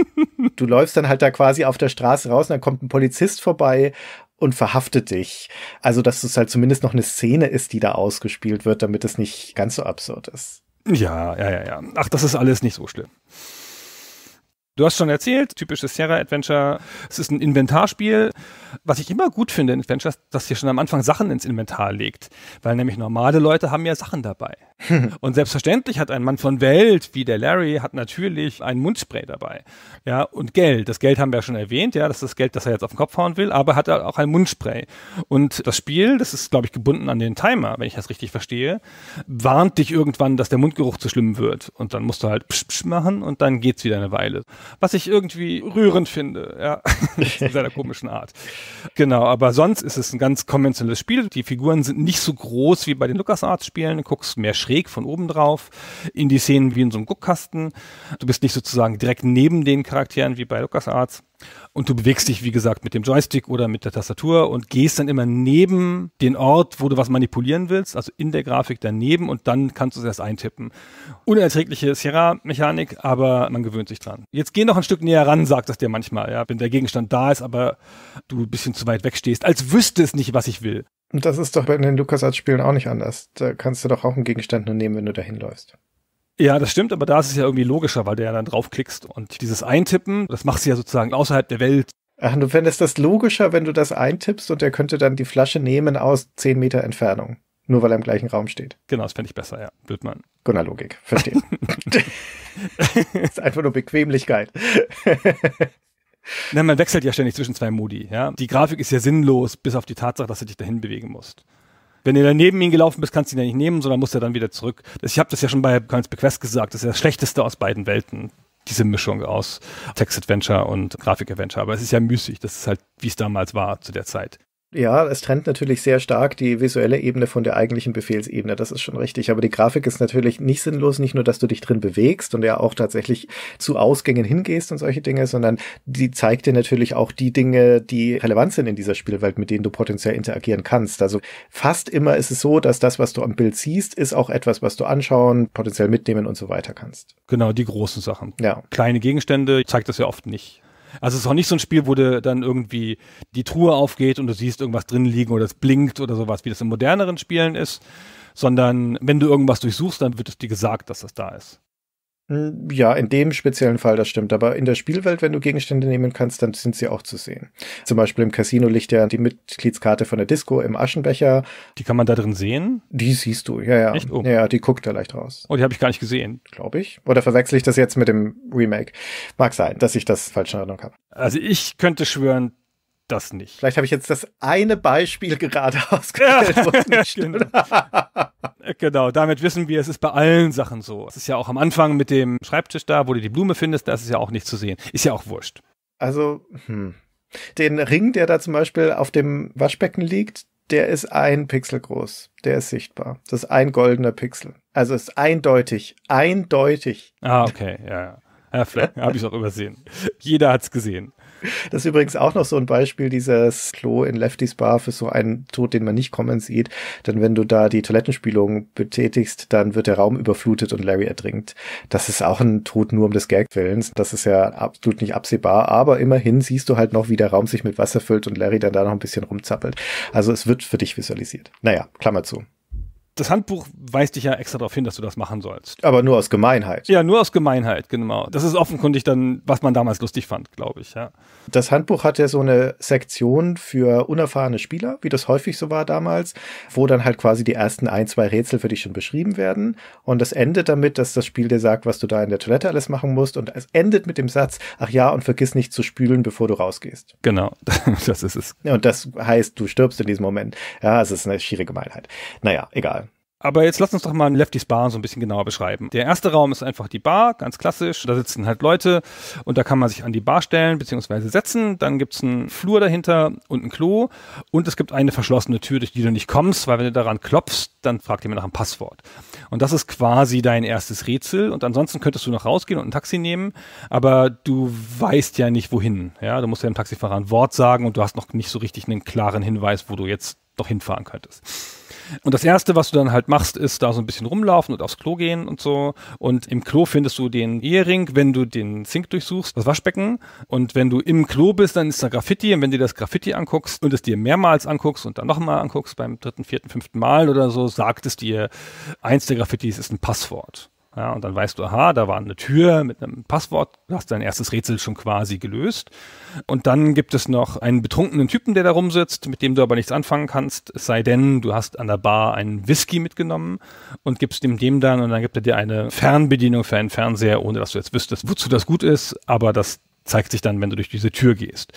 du läufst dann halt da quasi auf der Straße raus und dann kommt ein Polizist vorbei und verhaftet dich. Also, dass es halt zumindest noch eine Szene ist, die da ausgespielt wird, damit es nicht ganz so absurd ist. Ja, ja, ja, ja. Ach, das ist alles nicht so schlimm. Du hast schon erzählt, typisches Sierra-Adventure. Es ist ein Inventarspiel. Was ich immer gut finde in Adventures, dass ihr schon am Anfang Sachen ins Inventar legt. Weil nämlich normale Leute haben ja Sachen dabei. und selbstverständlich hat ein Mann von Welt wie der Larry hat natürlich ein Mundspray dabei. Ja, und Geld. Das Geld haben wir ja schon erwähnt, ja, das ist das Geld, das er jetzt auf den Kopf hauen will, aber hat er auch ein Mundspray. Und das Spiel, das ist, glaube ich, gebunden an den Timer, wenn ich das richtig verstehe, warnt dich irgendwann, dass der Mundgeruch zu schlimm wird. Und dann musst du halt psch, psch machen und dann geht's wieder eine Weile. Was ich irgendwie rührend finde, ja, in seiner komischen Art. Genau, aber sonst ist es ein ganz konventionelles Spiel. Die Figuren sind nicht so groß wie bei den LucasArts-Spielen. Du guckst mehr Schritt schräg von oben drauf, in die Szenen wie in so einem Guckkasten. Du bist nicht sozusagen direkt neben den Charakteren wie bei LucasArts. Und du bewegst dich, wie gesagt, mit dem Joystick oder mit der Tastatur und gehst dann immer neben den Ort, wo du was manipulieren willst, also in der Grafik daneben und dann kannst du es erst eintippen. Unerträgliche Sierra-Mechanik, aber man gewöhnt sich dran. Jetzt geh noch ein Stück näher ran, sagt das dir manchmal, ja, wenn der Gegenstand da ist, aber du ein bisschen zu weit wegstehst, als wüsste es nicht, was ich will. Und das ist doch bei den LucasArts-Spielen auch nicht anders. Da kannst du doch auch einen Gegenstand nur nehmen, wenn du dahin läufst. Ja, das stimmt, aber da ist es ja irgendwie logischer, weil du ja dann draufklickst und dieses Eintippen, das machst du ja sozusagen außerhalb der Welt. Ach, du fändest das logischer, wenn du das eintippst und er könnte dann die Flasche nehmen aus 10 Meter Entfernung. Nur weil er im gleichen Raum steht. Genau, das fände ich besser, ja. Bildmann. Gunnar Logik, verstehe. ist einfach nur Bequemlichkeit. Na, man wechselt ja ständig zwischen zwei Modi. Ja? Die Grafik ist ja sinnlos, bis auf die Tatsache, dass du dich dahin bewegen musst. Wenn du daneben ihn gelaufen bist, kannst du ihn ja nicht nehmen, sondern musst ja dann wieder zurück. Ich habe das ja schon bei Coins Bequest gesagt, das ist ja das Schlechteste aus beiden Welten diese Mischung aus Text-Adventure und Grafik-Adventure. Aber es ist ja müßig. Das ist halt, wie es damals war zu der Zeit. Ja, es trennt natürlich sehr stark die visuelle Ebene von der eigentlichen Befehlsebene, das ist schon richtig. Aber die Grafik ist natürlich nicht sinnlos, nicht nur, dass du dich drin bewegst und ja auch tatsächlich zu Ausgängen hingehst und solche Dinge, sondern die zeigt dir natürlich auch die Dinge, die relevant sind in dieser Spielwelt, mit denen du potenziell interagieren kannst. Also fast immer ist es so, dass das, was du am Bild siehst, ist auch etwas, was du anschauen, potenziell mitnehmen und so weiter kannst. Genau, die großen Sachen. Ja. Kleine Gegenstände zeigt das ja oft nicht. Also es ist auch nicht so ein Spiel, wo du dann irgendwie die Truhe aufgeht und du siehst irgendwas drin liegen oder es blinkt oder sowas, wie das in moderneren Spielen ist, sondern wenn du irgendwas durchsuchst, dann wird es dir gesagt, dass das da ist. Hm, ja, in dem speziellen Fall, das stimmt. Aber in der Spielwelt, wenn du Gegenstände nehmen kannst, dann sind sie auch zu sehen. Zum Beispiel im Casino liegt ja die Mitgliedskarte von der Disco im Aschenbecher. Die kann man da drin sehen? Die siehst du, ja, ja. Echt? Oh. Ja, die guckt da leicht raus. Oh, die habe ich gar nicht gesehen. Glaube ich. Oder verwechsel ich das jetzt mit dem Remake? Mag sein, dass ich das falsch in Erinnerung habe. Also ich könnte schwören, das nicht. Vielleicht habe ich jetzt das eine Beispiel gerade ausgewählt, ja. nicht genau. Äh, genau, damit wissen wir, es ist bei allen Sachen so. Es ist ja auch am Anfang mit dem Schreibtisch da, wo du die Blume findest, da ist es ja auch nicht zu sehen. Ist ja auch wurscht. Also, hm. Den Ring, der da zum Beispiel auf dem Waschbecken liegt, der ist ein Pixel groß. Der ist sichtbar. Das ist ein goldener Pixel. Also ist eindeutig. Eindeutig. Ah, okay, ja. ja. Ja, vielleicht habe ich es auch übersehen. Jeder hat es gesehen. Das ist übrigens auch noch so ein Beispiel, dieses Klo in Lefty's Bar für so einen Tod, den man nicht kommen sieht. Denn wenn du da die Toilettenspielung betätigst, dann wird der Raum überflutet und Larry ertrinkt. Das ist auch ein Tod nur um des Gagwillens. Das ist ja absolut nicht absehbar. Aber immerhin siehst du halt noch, wie der Raum sich mit Wasser füllt und Larry dann da noch ein bisschen rumzappelt. Also es wird für dich visualisiert. Naja, Klammer zu das Handbuch weist dich ja extra darauf hin, dass du das machen sollst. Aber nur aus Gemeinheit. Ja, nur aus Gemeinheit, genau. Das ist offenkundig dann, was man damals lustig fand, glaube ich, ja. Das Handbuch hat ja so eine Sektion für unerfahrene Spieler, wie das häufig so war damals, wo dann halt quasi die ersten ein, zwei Rätsel für dich schon beschrieben werden. Und das endet damit, dass das Spiel dir sagt, was du da in der Toilette alles machen musst. Und es endet mit dem Satz, ach ja, und vergiss nicht zu spülen, bevor du rausgehst. Genau, das ist es. Und das heißt, du stirbst in diesem Moment. Ja, es ist eine schiere Gemeinheit. Naja, egal. Aber jetzt lass uns doch mal Lefty's Bar so ein bisschen genauer beschreiben. Der erste Raum ist einfach die Bar, ganz klassisch. Da sitzen halt Leute und da kann man sich an die Bar stellen bzw. setzen. Dann gibt's einen Flur dahinter und ein Klo und es gibt eine verschlossene Tür, durch die du nicht kommst, weil wenn du daran klopfst, dann fragt jemand nach einem Passwort. Und das ist quasi dein erstes Rätsel und ansonsten könntest du noch rausgehen und ein Taxi nehmen, aber du weißt ja nicht wohin. Ja, du musst ja dem Taxifahrer ein Wort sagen und du hast noch nicht so richtig einen klaren Hinweis, wo du jetzt noch hinfahren könntest. Und das Erste, was du dann halt machst, ist da so ein bisschen rumlaufen und aufs Klo gehen und so. Und im Klo findest du den Ehering, wenn du den Sink durchsuchst, das Waschbecken. Und wenn du im Klo bist, dann ist da Graffiti. Und wenn du dir das Graffiti anguckst und es dir mehrmals anguckst und dann nochmal anguckst, beim dritten, vierten, fünften Mal oder so, sagt es dir, eins der Graffitis ist ein Passwort. Ja, und dann weißt du, aha, da war eine Tür mit einem Passwort, du hast dein erstes Rätsel schon quasi gelöst. Und dann gibt es noch einen betrunkenen Typen, der da rumsitzt, mit dem du aber nichts anfangen kannst, es sei denn, du hast an der Bar einen Whisky mitgenommen und gibst dem dem dann und dann gibt er dir eine Fernbedienung für einen Fernseher, ohne dass du jetzt wüsstest, wozu das gut ist, aber das zeigt sich dann, wenn du durch diese Tür gehst.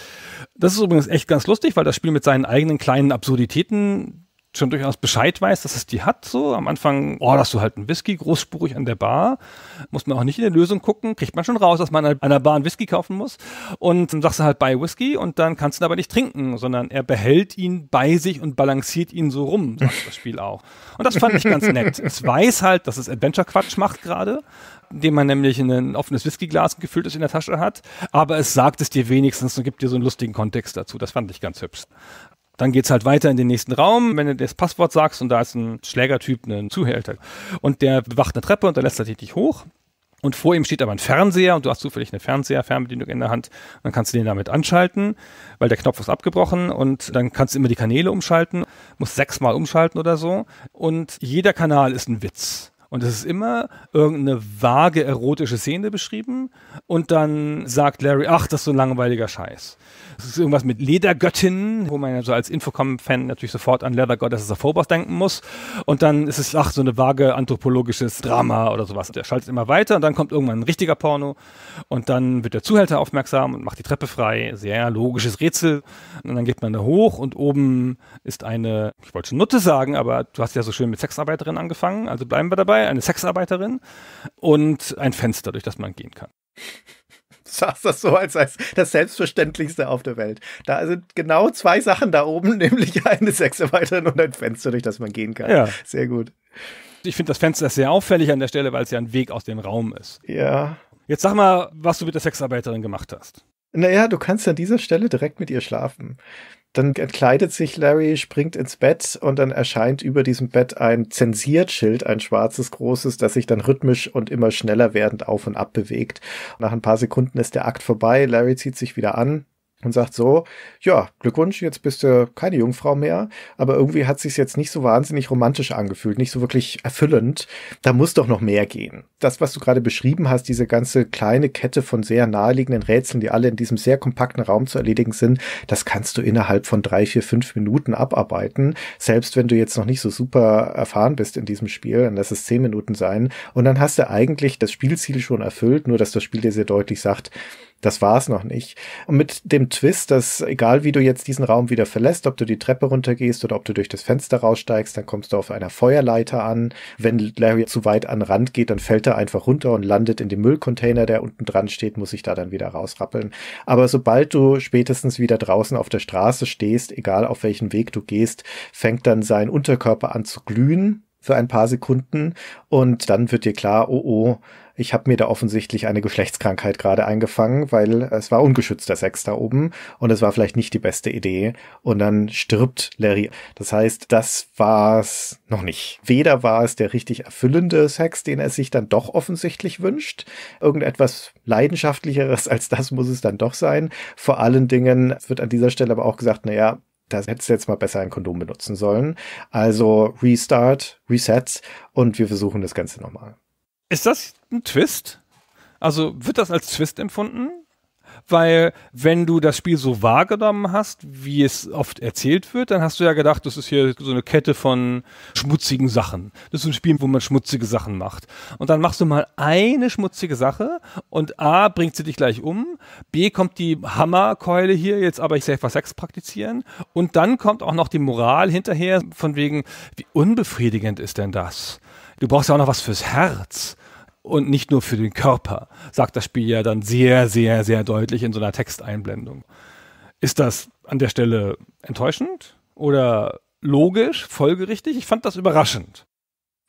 Das ist übrigens echt ganz lustig, weil das Spiel mit seinen eigenen kleinen Absurditäten schon durchaus Bescheid weiß, dass es die hat. So am Anfang orderst oh, du halt einen Whisky großspurig an der Bar. Muss man auch nicht in der Lösung gucken. Kriegt man schon raus, dass man an einer Bar einen Whisky kaufen muss. Und dann sagst du halt bei Whisky und dann kannst du ihn aber nicht trinken, sondern er behält ihn bei sich und balanciert ihn so rum, sagt das Spiel auch. Und das fand ich ganz nett. Es weiß halt, dass es Adventure-Quatsch macht gerade, indem man nämlich ein offenes Whiskyglas ist in der Tasche hat. Aber es sagt es dir wenigstens und gibt dir so einen lustigen Kontext dazu. Das fand ich ganz hübsch. Dann geht's halt weiter in den nächsten Raum, wenn du das Passwort sagst und da ist ein Schlägertyp, ne, ein Zuhälter. Und der bewacht eine Treppe und der lässt natürlich halt nicht hoch. Und vor ihm steht aber ein Fernseher und du hast zufällig eine Fernseher-Fernbedienung in der Hand. Dann kannst du den damit anschalten, weil der Knopf ist abgebrochen und dann kannst du immer die Kanäle umschalten. Muss sechsmal umschalten oder so. Und jeder Kanal ist ein Witz. Und es ist immer irgendeine vage erotische Szene beschrieben. Und dann sagt Larry, ach, das ist so ein langweiliger Scheiß. Es ist irgendwas mit Ledergöttin, wo man ja so als Infocom-Fan natürlich sofort an Leather Goddesses of Phobos denken muss. Und dann ist es, ach, so eine vage anthropologisches Drama oder sowas. Der schaltet immer weiter und dann kommt irgendwann ein richtiger Porno. Und dann wird der Zuhälter aufmerksam und macht die Treppe frei. Sehr logisches Rätsel. Und dann geht man da hoch und oben ist eine, ich wollte schon Nutte sagen, aber du hast ja so schön mit Sexarbeiterin angefangen, also bleiben wir dabei dabei, eine Sexarbeiterin und ein Fenster, durch das man gehen kann. sagst das so als, als das Selbstverständlichste auf der Welt. Da sind genau zwei Sachen da oben, nämlich eine Sexarbeiterin und ein Fenster, durch das man gehen kann. Ja. Sehr gut. Ich finde das Fenster sehr auffällig an der Stelle, weil es ja ein Weg aus dem Raum ist. Ja. Jetzt sag mal, was du mit der Sexarbeiterin gemacht hast. Naja, du kannst an dieser Stelle direkt mit ihr schlafen. Dann entkleidet sich Larry, springt ins Bett und dann erscheint über diesem Bett ein Zensiertschild, ein schwarzes, großes, das sich dann rhythmisch und immer schneller werdend auf und ab bewegt. Nach ein paar Sekunden ist der Akt vorbei, Larry zieht sich wieder an, und sagt so, ja, Glückwunsch, jetzt bist du keine Jungfrau mehr, aber irgendwie hat sich's jetzt nicht so wahnsinnig romantisch angefühlt, nicht so wirklich erfüllend. Da muss doch noch mehr gehen. Das, was du gerade beschrieben hast, diese ganze kleine Kette von sehr naheliegenden Rätseln, die alle in diesem sehr kompakten Raum zu erledigen sind, das kannst du innerhalb von drei, vier, fünf Minuten abarbeiten, selbst wenn du jetzt noch nicht so super erfahren bist in diesem Spiel, dann lass es zehn Minuten sein. Und dann hast du eigentlich das Spielziel schon erfüllt, nur dass das Spiel dir sehr deutlich sagt, das war's noch nicht. Und mit dem Twist, dass egal wie du jetzt diesen Raum wieder verlässt, ob du die Treppe runtergehst oder ob du durch das Fenster raussteigst, dann kommst du auf einer Feuerleiter an. Wenn Larry zu weit an Rand geht, dann fällt er einfach runter und landet in dem Müllcontainer, der unten dran steht, muss ich da dann wieder rausrappeln. Aber sobald du spätestens wieder draußen auf der Straße stehst, egal auf welchen Weg du gehst, fängt dann sein Unterkörper an zu glühen für ein paar Sekunden und dann wird dir klar, oh oh, ich habe mir da offensichtlich eine Geschlechtskrankheit gerade eingefangen, weil es war ungeschützter Sex da oben und es war vielleicht nicht die beste Idee. Und dann stirbt Larry. Das heißt, das war es noch nicht. Weder war es der richtig erfüllende Sex, den er sich dann doch offensichtlich wünscht. Irgendetwas leidenschaftlicheres als das muss es dann doch sein. Vor allen Dingen wird an dieser Stelle aber auch gesagt, naja, ja, da hättest du jetzt mal besser ein Kondom benutzen sollen. Also Restart, Reset und wir versuchen das Ganze nochmal. Ist das ein Twist? Also wird das als Twist empfunden? Weil wenn du das Spiel so wahrgenommen hast, wie es oft erzählt wird, dann hast du ja gedacht, das ist hier so eine Kette von schmutzigen Sachen. Das ist ein Spiel, wo man schmutzige Sachen macht. Und dann machst du mal eine schmutzige Sache und A bringt sie dich gleich um, B kommt die Hammerkeule hier jetzt aber ich selber Sex praktizieren und dann kommt auch noch die Moral hinterher von wegen, wie unbefriedigend ist denn das? du brauchst ja auch noch was fürs Herz und nicht nur für den Körper, sagt das Spiel ja dann sehr, sehr, sehr deutlich in so einer Texteinblendung. Ist das an der Stelle enttäuschend oder logisch, folgerichtig? Ich fand das überraschend.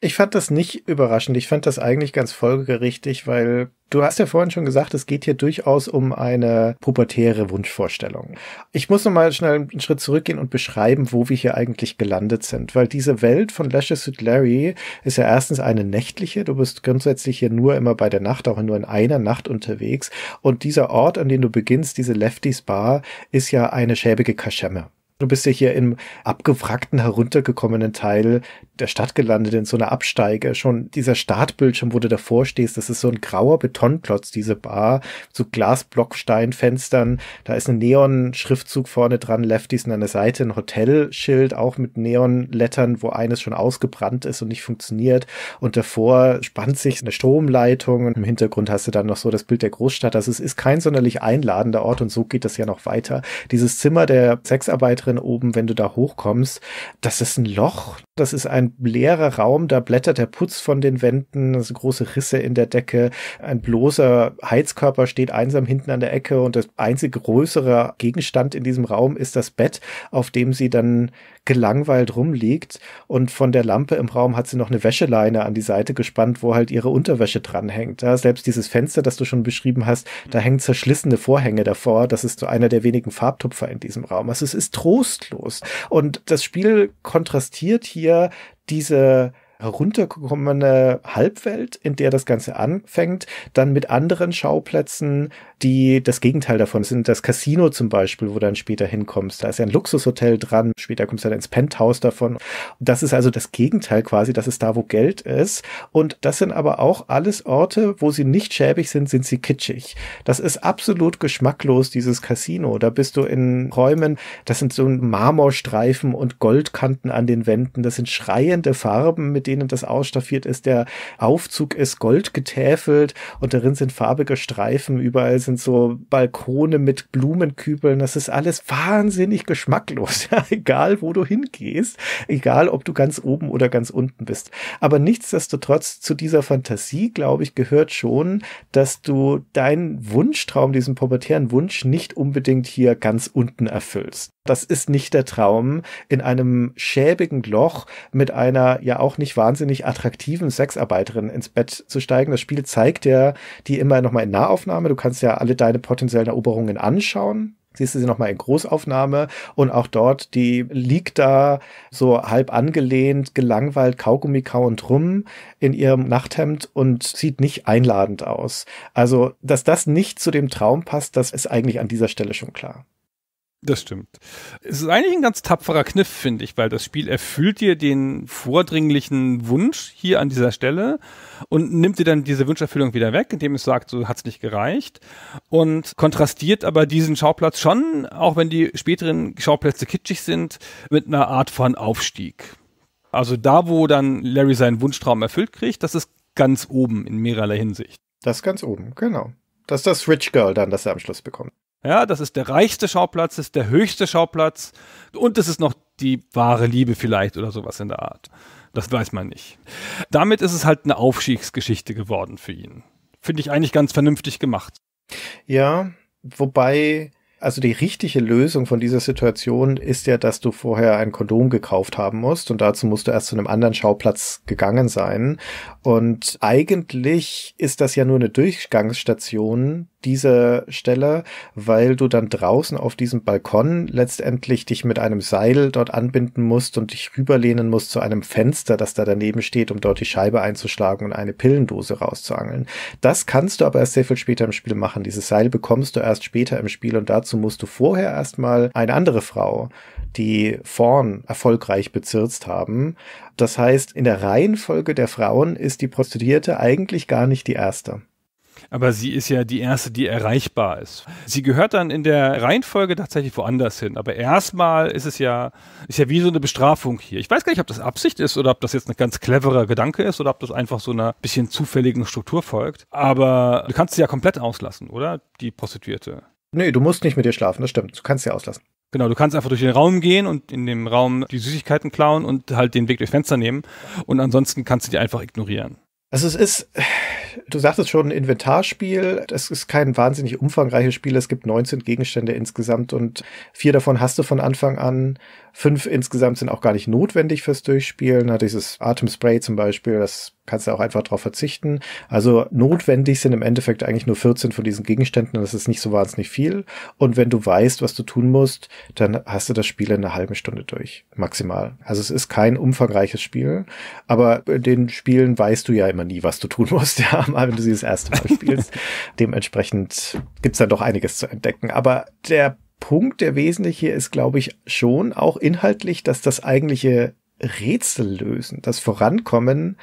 Ich fand das nicht überraschend. Ich fand das eigentlich ganz folgerichtig, weil du hast ja vorhin schon gesagt, es geht hier durchaus um eine pubertäre Wunschvorstellung. Ich muss nochmal schnell einen Schritt zurückgehen und beschreiben, wo wir hier eigentlich gelandet sind, weil diese Welt von Lashes to Larry ist ja erstens eine nächtliche. Du bist grundsätzlich hier nur immer bei der Nacht, auch nur in einer Nacht unterwegs. Und dieser Ort, an dem du beginnst, diese Lefties Bar, ist ja eine schäbige Kaschemme. Du bist ja hier im abgewrackten, heruntergekommenen Teil der Stadt gelandet, in so einer Absteige. Schon dieser Startbildschirm, wo du davor stehst, das ist so ein grauer Betonklotz, diese Bar, so Glasblocksteinfenstern. Da ist ein Neon-Schriftzug vorne dran, Lefties an der Seite, ein Hotelschild, auch mit Neonlettern, wo eines schon ausgebrannt ist und nicht funktioniert. Und davor spannt sich eine Stromleitung und im Hintergrund hast du dann noch so das Bild der Großstadt. Also es ist kein sonderlich einladender Ort und so geht das ja noch weiter. Dieses Zimmer der Sexarbeiterin drin oben, wenn du da hochkommst. Das ist ein Loch. Das ist ein leerer Raum, da blättert der Putz von den Wänden, es sind große Risse in der Decke, ein bloßer Heizkörper steht einsam hinten an der Ecke und das einzige größere Gegenstand in diesem Raum ist das Bett, auf dem sie dann gelangweilt rumliegt und von der Lampe im Raum hat sie noch eine Wäscheleine an die Seite gespannt, wo halt ihre Unterwäsche dranhängt. Ja, selbst dieses Fenster, das du schon beschrieben hast, da hängen zerschlissene Vorhänge davor. Das ist so einer der wenigen Farbtupfer in diesem Raum. Also es ist trostlos und das Spiel kontrastiert hier hier diese heruntergekommene Halbwelt, in der das Ganze anfängt, dann mit anderen Schauplätzen, die das Gegenteil davon sind. Das Casino zum Beispiel, wo du dann später hinkommst. Da ist ja ein Luxushotel dran, später kommst du dann ins Penthouse davon. Das ist also das Gegenteil quasi, das ist da, wo Geld ist. Und das sind aber auch alles Orte, wo sie nicht schäbig sind, sind sie kitschig. Das ist absolut geschmacklos, dieses Casino. Da bist du in Räumen, das sind so Marmorstreifen und Goldkanten an den Wänden, das sind schreiende Farben, mit denen Szenen das ausstaffiert ist. Der Aufzug ist goldgetäfelt und darin sind farbige Streifen. Überall sind so Balkone mit Blumenkübeln. Das ist alles wahnsinnig geschmacklos. Ja, egal, wo du hingehst. Egal, ob du ganz oben oder ganz unten bist. Aber nichtsdestotrotz zu dieser Fantasie, glaube ich, gehört schon, dass du deinen Wunschtraum, diesen pubertären Wunsch nicht unbedingt hier ganz unten erfüllst. Das ist nicht der Traum, in einem schäbigen Loch mit einer ja auch nicht wahnsinnig attraktiven Sexarbeiterin ins Bett zu steigen. Das Spiel zeigt ja die immer nochmal in Nahaufnahme. Du kannst ja alle deine potenziellen Eroberungen anschauen siehst du sie nochmal in Großaufnahme und auch dort, die liegt da so halb angelehnt, gelangweilt, Kaugummi kauend rum in ihrem Nachthemd und sieht nicht einladend aus. Also, dass das nicht zu dem Traum passt, das ist eigentlich an dieser Stelle schon klar. Das stimmt. Es ist eigentlich ein ganz tapferer Kniff, finde ich, weil das Spiel erfüllt dir den vordringlichen Wunsch hier an dieser Stelle und nimmt dir dann diese Wunscherfüllung wieder weg, indem es sagt, so hat's nicht gereicht und kontrastiert aber diesen Schauplatz schon, auch wenn die späteren Schauplätze kitschig sind, mit einer Art von Aufstieg. Also da, wo dann Larry seinen Wunschtraum erfüllt kriegt, das ist ganz oben in mehrerlei Hinsicht. Das ganz oben, genau. Das ist das Rich Girl dann, das er am Schluss bekommt. Ja, das ist der reichste Schauplatz, das ist der höchste Schauplatz und das ist noch die wahre Liebe vielleicht oder sowas in der Art. Das weiß man nicht. Damit ist es halt eine Aufstiegsgeschichte geworden für ihn. Finde ich eigentlich ganz vernünftig gemacht. Ja, wobei also die richtige Lösung von dieser Situation ist ja, dass du vorher ein Kondom gekauft haben musst und dazu musst du erst zu einem anderen Schauplatz gegangen sein. Und eigentlich ist das ja nur eine Durchgangsstation dieser Stelle, weil du dann draußen auf diesem Balkon letztendlich dich mit einem Seil dort anbinden musst und dich rüberlehnen musst zu einem Fenster, das da daneben steht, um dort die Scheibe einzuschlagen und eine Pillendose rauszuangeln. Das kannst du aber erst sehr viel später im Spiel machen. Dieses Seil bekommst du erst später im Spiel und dazu Dazu musst du vorher erstmal eine andere Frau, die vorn erfolgreich bezirzt haben. Das heißt, in der Reihenfolge der Frauen ist die Prostituierte eigentlich gar nicht die erste. Aber sie ist ja die erste, die erreichbar ist. Sie gehört dann in der Reihenfolge tatsächlich woanders hin. Aber erstmal ist es ja, ist ja wie so eine Bestrafung hier. Ich weiß gar nicht, ob das Absicht ist oder ob das jetzt ein ganz cleverer Gedanke ist oder ob das einfach so einer bisschen zufälligen Struktur folgt. Aber du kannst sie ja komplett auslassen, oder? Die Prostituierte. Nee, du musst nicht mit ihr schlafen, das stimmt. Du kannst sie auslassen. Genau, du kannst einfach durch den Raum gehen und in dem Raum die Süßigkeiten klauen und halt den Weg durchs Fenster nehmen. Und ansonsten kannst du die einfach ignorieren. Also es ist, du sagtest schon, ein Inventarspiel. Es ist kein wahnsinnig umfangreiches Spiel. Es gibt 19 Gegenstände insgesamt und vier davon hast du von Anfang an. Fünf insgesamt sind auch gar nicht notwendig fürs Durchspielen. Na, dieses Atemspray zum Beispiel, das kannst du auch einfach drauf verzichten. Also notwendig sind im Endeffekt eigentlich nur 14 von diesen Gegenständen. Das ist nicht so wahnsinnig viel. Und wenn du weißt, was du tun musst, dann hast du das Spiel in einer halben Stunde durch. Maximal. Also es ist kein umfangreiches Spiel. Aber in den Spielen weißt du ja immer nie, was du tun musst. Ja, mal wenn du sie das erste Mal spielst. Dementsprechend gibt's dann doch einiges zu entdecken. Aber der Punkt, der wesentliche ist, glaube ich, schon auch inhaltlich, dass das eigentliche Rätsel lösen, das Vorankommen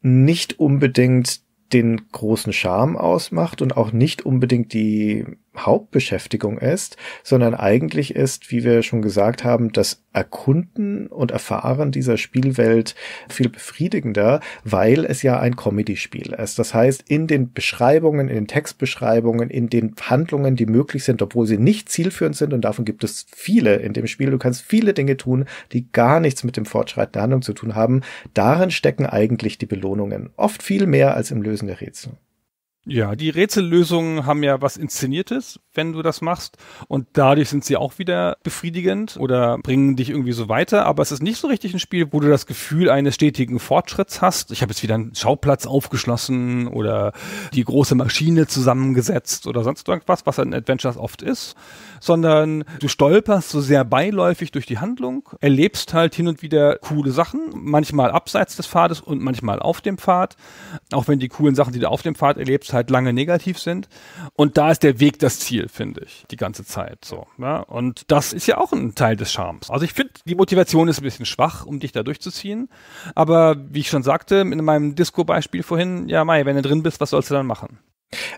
nicht unbedingt den großen Charme ausmacht und auch nicht unbedingt die Hauptbeschäftigung ist, sondern eigentlich ist, wie wir schon gesagt haben, das Erkunden und Erfahren dieser Spielwelt viel befriedigender, weil es ja ein Comedy-Spiel ist. Das heißt, in den Beschreibungen, in den Textbeschreibungen, in den Handlungen, die möglich sind, obwohl sie nicht zielführend sind, und davon gibt es viele in dem Spiel, du kannst viele Dinge tun, die gar nichts mit dem Fortschreiten der Handlung zu tun haben, darin stecken eigentlich die Belohnungen. Oft viel mehr als im Lösen der Rätsel. Ja, die Rätsellösungen haben ja was Inszeniertes, wenn du das machst. Und dadurch sind sie auch wieder befriedigend oder bringen dich irgendwie so weiter. Aber es ist nicht so richtig ein Spiel, wo du das Gefühl eines stetigen Fortschritts hast. Ich habe jetzt wieder einen Schauplatz aufgeschlossen oder die große Maschine zusammengesetzt oder sonst irgendwas, was in Adventures oft ist sondern du stolperst so sehr beiläufig durch die Handlung, erlebst halt hin und wieder coole Sachen, manchmal abseits des Pfades und manchmal auf dem Pfad, auch wenn die coolen Sachen, die du auf dem Pfad erlebst, halt lange negativ sind. Und da ist der Weg das Ziel, finde ich, die ganze Zeit so. Ja? Ne? Und das ist ja auch ein Teil des Charmes. Also ich finde, die Motivation ist ein bisschen schwach, um dich da durchzuziehen. Aber wie ich schon sagte, in meinem Disco-Beispiel vorhin, ja, Mai, wenn du drin bist, was sollst du dann machen?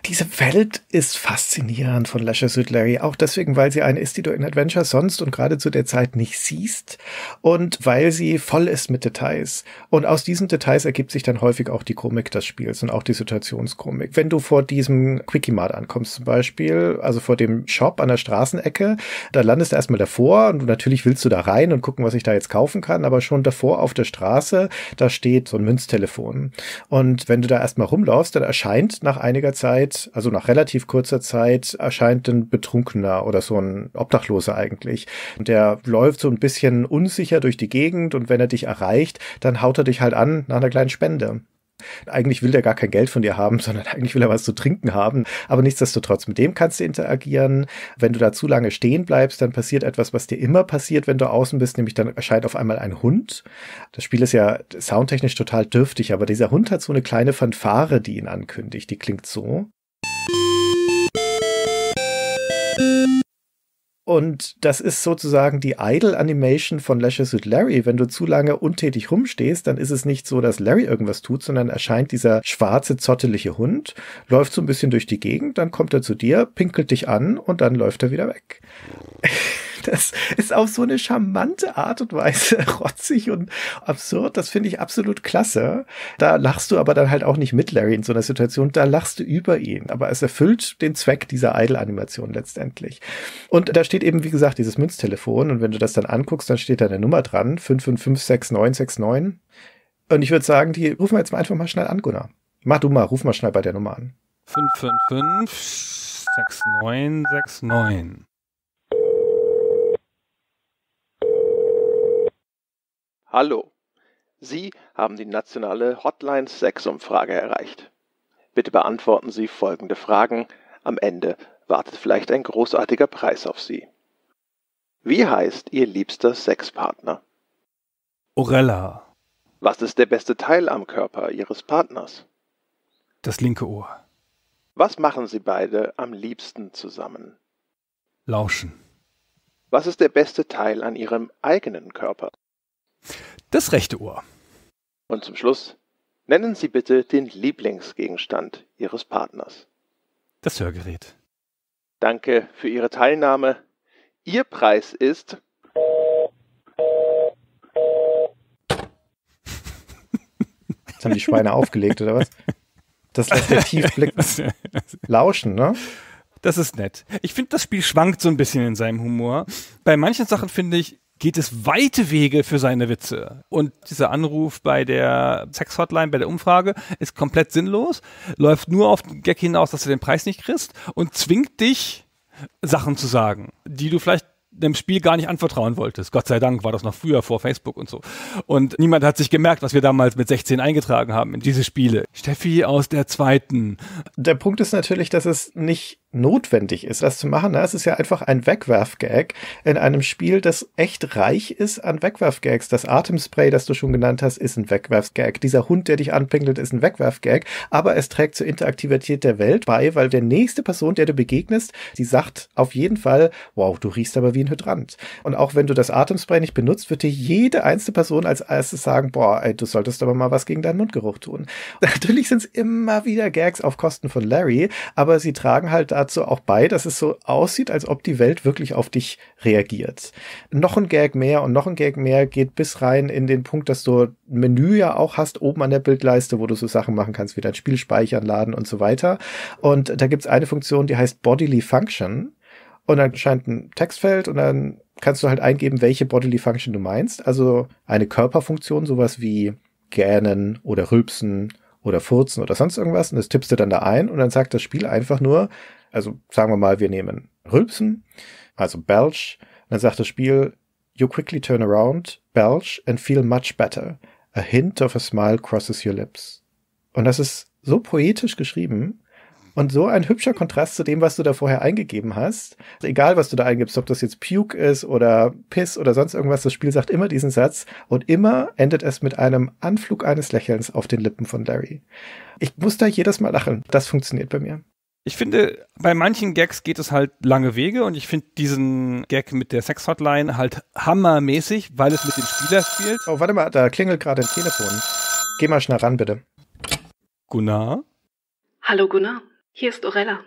Diese Welt ist faszinierend von Lasher Suit Larry, auch deswegen, weil sie eine ist, die du in Adventure sonst und gerade zu der Zeit nicht siehst und weil sie voll ist mit Details. Und aus diesen Details ergibt sich dann häufig auch die Komik des Spiels und auch die Situationskomik. Wenn du vor diesem Quickie Mart ankommst zum Beispiel, also vor dem Shop an der Straßenecke, da landest du erstmal davor und natürlich willst du da rein und gucken, was ich da jetzt kaufen kann, aber schon davor auf der Straße, da steht so ein Münztelefon. Und wenn du da erstmal rumlaufst, dann erscheint nach einiger Zeit Zeit, also nach relativ kurzer Zeit, erscheint ein Betrunkener oder so ein Obdachloser eigentlich. Und der läuft so ein bisschen unsicher durch die Gegend und wenn er dich erreicht, dann haut er dich halt an nach einer kleinen Spende. Eigentlich will der gar kein Geld von dir haben, sondern eigentlich will er was zu trinken haben. Aber nichtsdestotrotz, mit dem kannst du interagieren. Wenn du da zu lange stehen bleibst, dann passiert etwas, was dir immer passiert, wenn du außen bist, nämlich dann erscheint auf einmal ein Hund. Das Spiel ist ja soundtechnisch total dürftig, aber dieser Hund hat so eine kleine Fanfare, die ihn ankündigt. Die klingt so. Musik und das ist sozusagen die Idle Animation von Lashes with Larry. Wenn du zu lange untätig rumstehst, dann ist es nicht so, dass Larry irgendwas tut, sondern erscheint dieser schwarze, zottelige Hund, läuft so ein bisschen durch die Gegend, dann kommt er zu dir, pinkelt dich an und dann läuft er wieder weg das ist auf so eine charmante Art und Weise rotzig und absurd. Das finde ich absolut klasse. Da lachst du aber dann halt auch nicht mit Larry in so einer Situation. Da lachst du über ihn. Aber es erfüllt den Zweck dieser Idle-Animation letztendlich. Und da steht eben, wie gesagt, dieses Münztelefon. Und wenn du das dann anguckst, dann steht da eine Nummer dran. 5556969. Und ich würde sagen, die rufen wir jetzt mal einfach mal schnell an, Gunnar. Mach du mal, ruf mal schnell bei der Nummer an. 555 6969. Hallo. Sie haben die nationale Hotline Sexumfrage erreicht. Bitte beantworten Sie folgende Fragen. Am Ende wartet vielleicht ein großartiger Preis auf Sie. Wie heißt Ihr liebster Sexpartner? Orella. Was ist der beste Teil am Körper Ihres Partners? Das linke Ohr. Was machen Sie beide am liebsten zusammen? Lauschen. Was ist der beste Teil an Ihrem eigenen Körper? Das rechte Ohr. Und zum Schluss, nennen Sie bitte den Lieblingsgegenstand Ihres Partners. Das Hörgerät. Danke für Ihre Teilnahme. Ihr Preis ist. Jetzt haben die Schweine aufgelegt, oder was? Das lässt der Tiefblick lauschen, ne? Das ist nett. Ich finde, das Spiel schwankt so ein bisschen in seinem Humor. Bei manchen Sachen finde ich, geht es weite Wege für seine Witze. Und dieser Anruf bei der Sex-Hotline, bei der Umfrage, ist komplett sinnlos, läuft nur auf den Gag hinaus, dass du den Preis nicht kriegst und zwingt dich, Sachen zu sagen, die du vielleicht dem Spiel gar nicht anvertrauen wolltest. Gott sei Dank war das noch früher vor Facebook und so. Und niemand hat sich gemerkt, was wir damals mit 16 eingetragen haben in diese Spiele. Steffi aus der zweiten. Der Punkt ist natürlich, dass es nicht notwendig ist, das zu machen. Na, ne? es ist ja einfach ein Wegwerfgag in einem Spiel, das echt reich ist an Wegwerfgags. Das Atemspray, das du schon genannt hast, ist ein Wegwerfgag. Dieser Hund, der dich anpinkelt, ist ein Wegwerfgag. Aber es trägt zur Interaktivität der Welt bei, weil der nächste Person, der du begegnest, die sagt auf jeden Fall, wow, du riechst aber wie ein Hydrant. Und auch wenn du das Atemspray nicht benutzt, wird dir jede einzelne Person als erstes sagen, boah, ey, du solltest aber mal was gegen deinen Mundgeruch tun. Natürlich sind es immer wieder Gags auf Kosten von Larry, aber sie tragen halt da dazu auch bei, dass es so aussieht, als ob die Welt wirklich auf dich reagiert. Noch ein Gag mehr und noch ein Gag mehr geht bis rein in den Punkt, dass du ein Menü ja auch hast, oben an der Bildleiste, wo du so Sachen machen kannst, wie dein Spiel speichern, laden und so weiter. Und da gibt's eine Funktion, die heißt Bodily Function. Und dann scheint ein Textfeld und dann kannst du halt eingeben, welche Bodily Function du meinst. Also eine Körperfunktion, sowas wie gähnen oder rülpsen oder furzen oder sonst irgendwas. Und das tippst du dann da ein und dann sagt das Spiel einfach nur, also sagen wir mal, wir nehmen Rülpsen, also Belch, dann sagt das Spiel, you quickly turn around, belch and feel much better. A hint of a smile crosses your lips. Und das ist so poetisch geschrieben und so ein hübscher Kontrast zu dem, was du da vorher eingegeben hast. Also egal, was du da eingibst, ob das jetzt Puke ist oder Piss oder sonst irgendwas, das Spiel sagt immer diesen Satz und immer endet es mit einem Anflug eines Lächelns auf den Lippen von Larry. Ich muss da jedes Mal lachen. Das funktioniert bei mir. Ich finde, bei manchen Gags geht es halt lange Wege und ich finde diesen Gag mit der Sex-Hotline halt hammermäßig, weil es mit dem Spieler spielt. Oh, warte mal, da klingelt gerade ein Telefon. Geh mal schnell ran, bitte. Gunnar? Hallo Gunnar, hier ist Orella.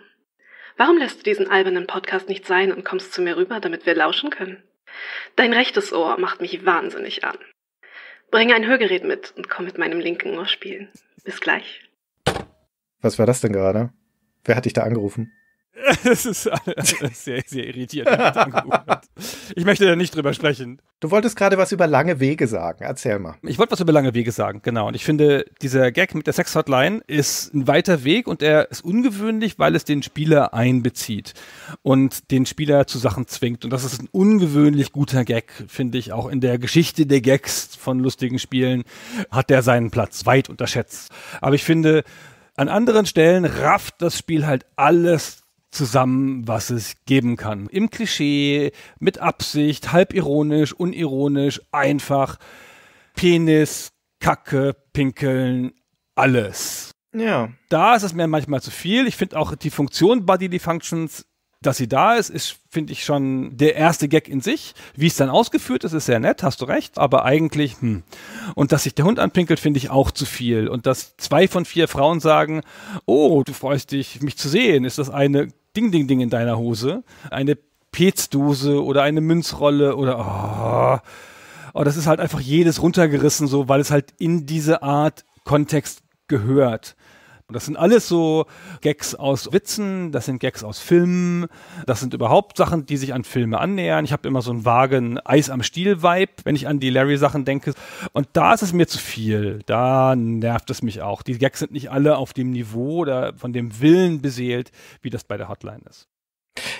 Warum lässt du diesen albernen Podcast nicht sein und kommst zu mir rüber, damit wir lauschen können? Dein rechtes Ohr macht mich wahnsinnig an. Bring ein Hörgerät mit und komm mit meinem linken Ohr spielen. Bis gleich. Was war das denn gerade? Wer hat dich da angerufen? Es ist sehr, sehr irritiert. wenn angerufen hat. Ich möchte da nicht drüber sprechen. Du wolltest gerade was über lange Wege sagen. Erzähl mal. Ich wollte was über lange Wege sagen, genau. Und ich finde, dieser Gag mit der Sex-Hotline ist ein weiter Weg und er ist ungewöhnlich, weil es den Spieler einbezieht und den Spieler zu Sachen zwingt. Und das ist ein ungewöhnlich guter Gag, finde ich. Auch in der Geschichte der Gags von lustigen Spielen hat der seinen Platz weit unterschätzt. Aber ich finde, an anderen Stellen rafft das Spiel halt alles zusammen, was es geben kann. Im Klischee, mit Absicht, halb ironisch, unironisch, einfach, Penis, Kacke, Pinkeln, alles. Ja. Da ist es mir manchmal zu viel. Ich finde auch die Funktion Bodily Functions dass sie da ist, ist, finde ich, schon der erste Gag in sich. Wie es dann ausgeführt ist, ist sehr nett, hast du recht, aber eigentlich, hm. Und dass sich der Hund anpinkelt, finde ich auch zu viel. Und dass zwei von vier Frauen sagen, oh, du freust dich, mich zu sehen, ist das eine Ding, Ding, Ding in deiner Hose, eine Petsdose oder eine Münzrolle oder, oh. oh, das ist halt einfach jedes runtergerissen, so, weil es halt in diese Art Kontext gehört. Und das sind alles so Gags aus Witzen, das sind Gags aus Filmen, das sind überhaupt Sachen, die sich an Filme annähern. Ich habe immer so einen vagen Eis am Stiel-Vibe, wenn ich an die Larry-Sachen denke. Und da ist es mir zu viel. Da nervt es mich auch. Die Gags sind nicht alle auf dem Niveau oder von dem Willen beseelt, wie das bei der Hotline ist.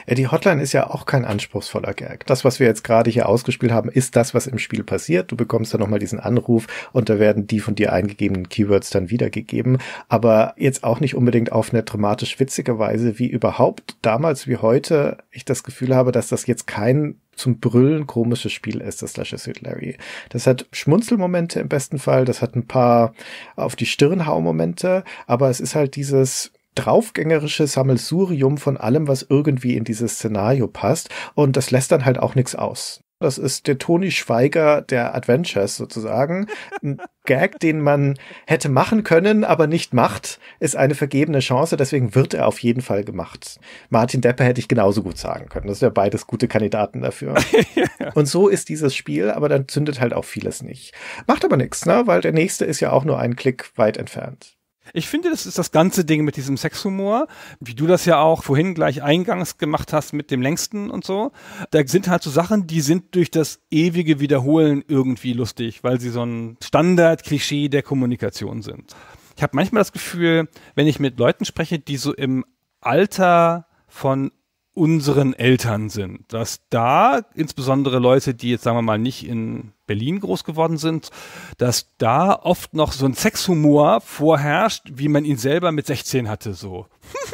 Äh, die Hotline ist ja auch kein anspruchsvoller Gag. Das, was wir jetzt gerade hier ausgespielt haben, ist das, was im Spiel passiert. Du bekommst dann nochmal diesen Anruf und da werden die von dir eingegebenen Keywords dann wiedergegeben. Aber jetzt auch nicht unbedingt auf eine dramatisch witzige Weise, wie überhaupt damals wie heute ich das Gefühl habe, dass das jetzt kein zum Brüllen komisches Spiel ist, das Lashes with Larry. Das hat Schmunzelmomente im besten Fall, das hat ein paar auf die Stirn hau Momente, aber es ist halt dieses, draufgängerische Sammelsurium von allem, was irgendwie in dieses Szenario passt. Und das lässt dann halt auch nichts aus. Das ist der Toni Schweiger der Adventures sozusagen. Ein Gag, den man hätte machen können, aber nicht macht, ist eine vergebene Chance. Deswegen wird er auf jeden Fall gemacht. Martin Depper hätte ich genauso gut sagen können. Das wäre beides gute Kandidaten dafür. Und so ist dieses Spiel, aber dann zündet halt auch vieles nicht. Macht aber nichts, ne? weil der nächste ist ja auch nur einen Klick weit entfernt. Ich finde, das ist das ganze Ding mit diesem Sexhumor, wie du das ja auch vorhin gleich eingangs gemacht hast mit dem längsten und so. Da sind halt so Sachen, die sind durch das ewige Wiederholen irgendwie lustig, weil sie so ein Standard-Klischee der Kommunikation sind. Ich habe manchmal das Gefühl, wenn ich mit Leuten spreche, die so im Alter von unseren Eltern sind, dass da insbesondere Leute, die jetzt sagen wir mal nicht in Berlin groß geworden sind, dass da oft noch so ein Sexhumor vorherrscht, wie man ihn selber mit 16 hatte, so.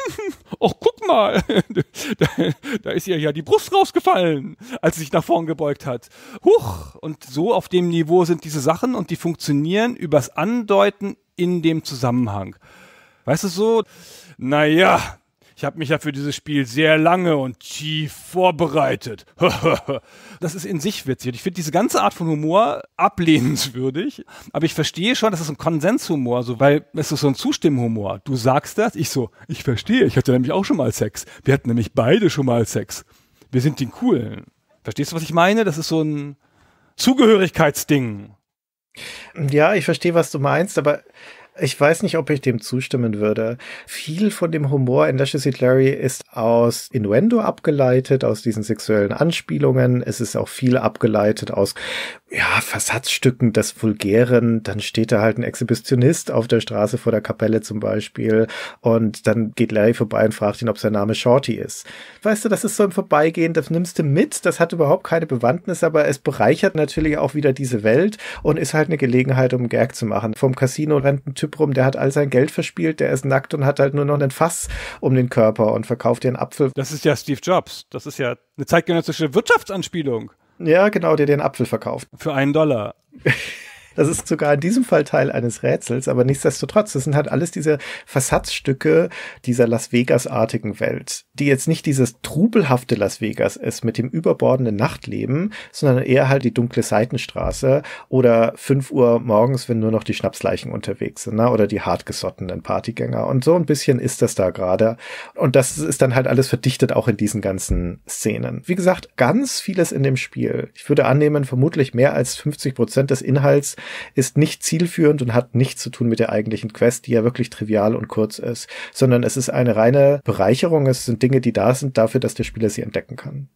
Och, guck mal, da, da, ist ihr ja die Brust rausgefallen, als sie sich nach vorn gebeugt hat. Huch, und so auf dem Niveau sind diese Sachen und die funktionieren übers Andeuten in dem Zusammenhang. Weißt du so? Naja, ich habe mich ja für dieses Spiel sehr lange und tief vorbereitet. das ist in sich witzig. ich finde diese ganze Art von Humor ablehnenswürdig. Aber ich verstehe schon, das ist ein Konsenshumor, so, weil es ist so ein Zustimmhumor. Du sagst das, ich so, ich verstehe. Ich hatte nämlich auch schon mal Sex. Wir hatten nämlich beide schon mal Sex. Wir sind die coolen. Verstehst du, was ich meine? Das ist so ein Zugehörigkeitsding. Ja, ich verstehe, was du meinst, aber ich weiß nicht, ob ich dem zustimmen würde. Viel von dem Humor in Lashes Eat Larry ist aus Innuendo abgeleitet, aus diesen sexuellen Anspielungen. Es ist auch viel abgeleitet aus, ja, Versatzstücken des Vulgären. Dann steht da halt ein Exhibitionist auf der Straße vor der Kapelle zum Beispiel und dann geht Larry vorbei und fragt ihn, ob sein Name Shorty ist. Weißt du, das ist so im Vorbeigehen, das nimmst du mit, das hat überhaupt keine Bewandtnis, aber es bereichert natürlich auch wieder diese Welt und ist halt eine Gelegenheit, um Gag zu machen. Vom Casino-Rententyp Typ rum, der hat all sein Geld verspielt, der ist nackt und hat halt nur noch ein Fass um den Körper und verkauft dir einen Apfel. Das ist ja Steve Jobs. Das ist ja eine zeitgenössische Wirtschaftsanspielung. Ja, genau, der den Apfel verkauft. Für einen Dollar. Das ist sogar in diesem Fall Teil eines Rätsels, aber nichtsdestotrotz, das sind halt alles diese Versatzstücke dieser Las Vegas-artigen Welt, die jetzt nicht dieses trubelhafte Las Vegas ist mit dem überbordenden Nachtleben, sondern eher halt die dunkle Seitenstraße oder fünf Uhr morgens, wenn nur noch die Schnapsleichen unterwegs sind, ne? oder die hartgesottenen Partygänger. Und so ein bisschen ist das da gerade. Und das ist dann halt alles verdichtet auch in diesen ganzen Szenen. Wie gesagt, ganz vieles in dem Spiel. Ich würde annehmen, vermutlich mehr als 50 Prozent des Inhalts ist nicht zielführend und hat nichts zu tun mit der eigentlichen Quest, die ja wirklich trivial und kurz ist, sondern es ist eine reine Bereicherung. Es sind Dinge, die da sind dafür, dass der Spieler sie entdecken kann.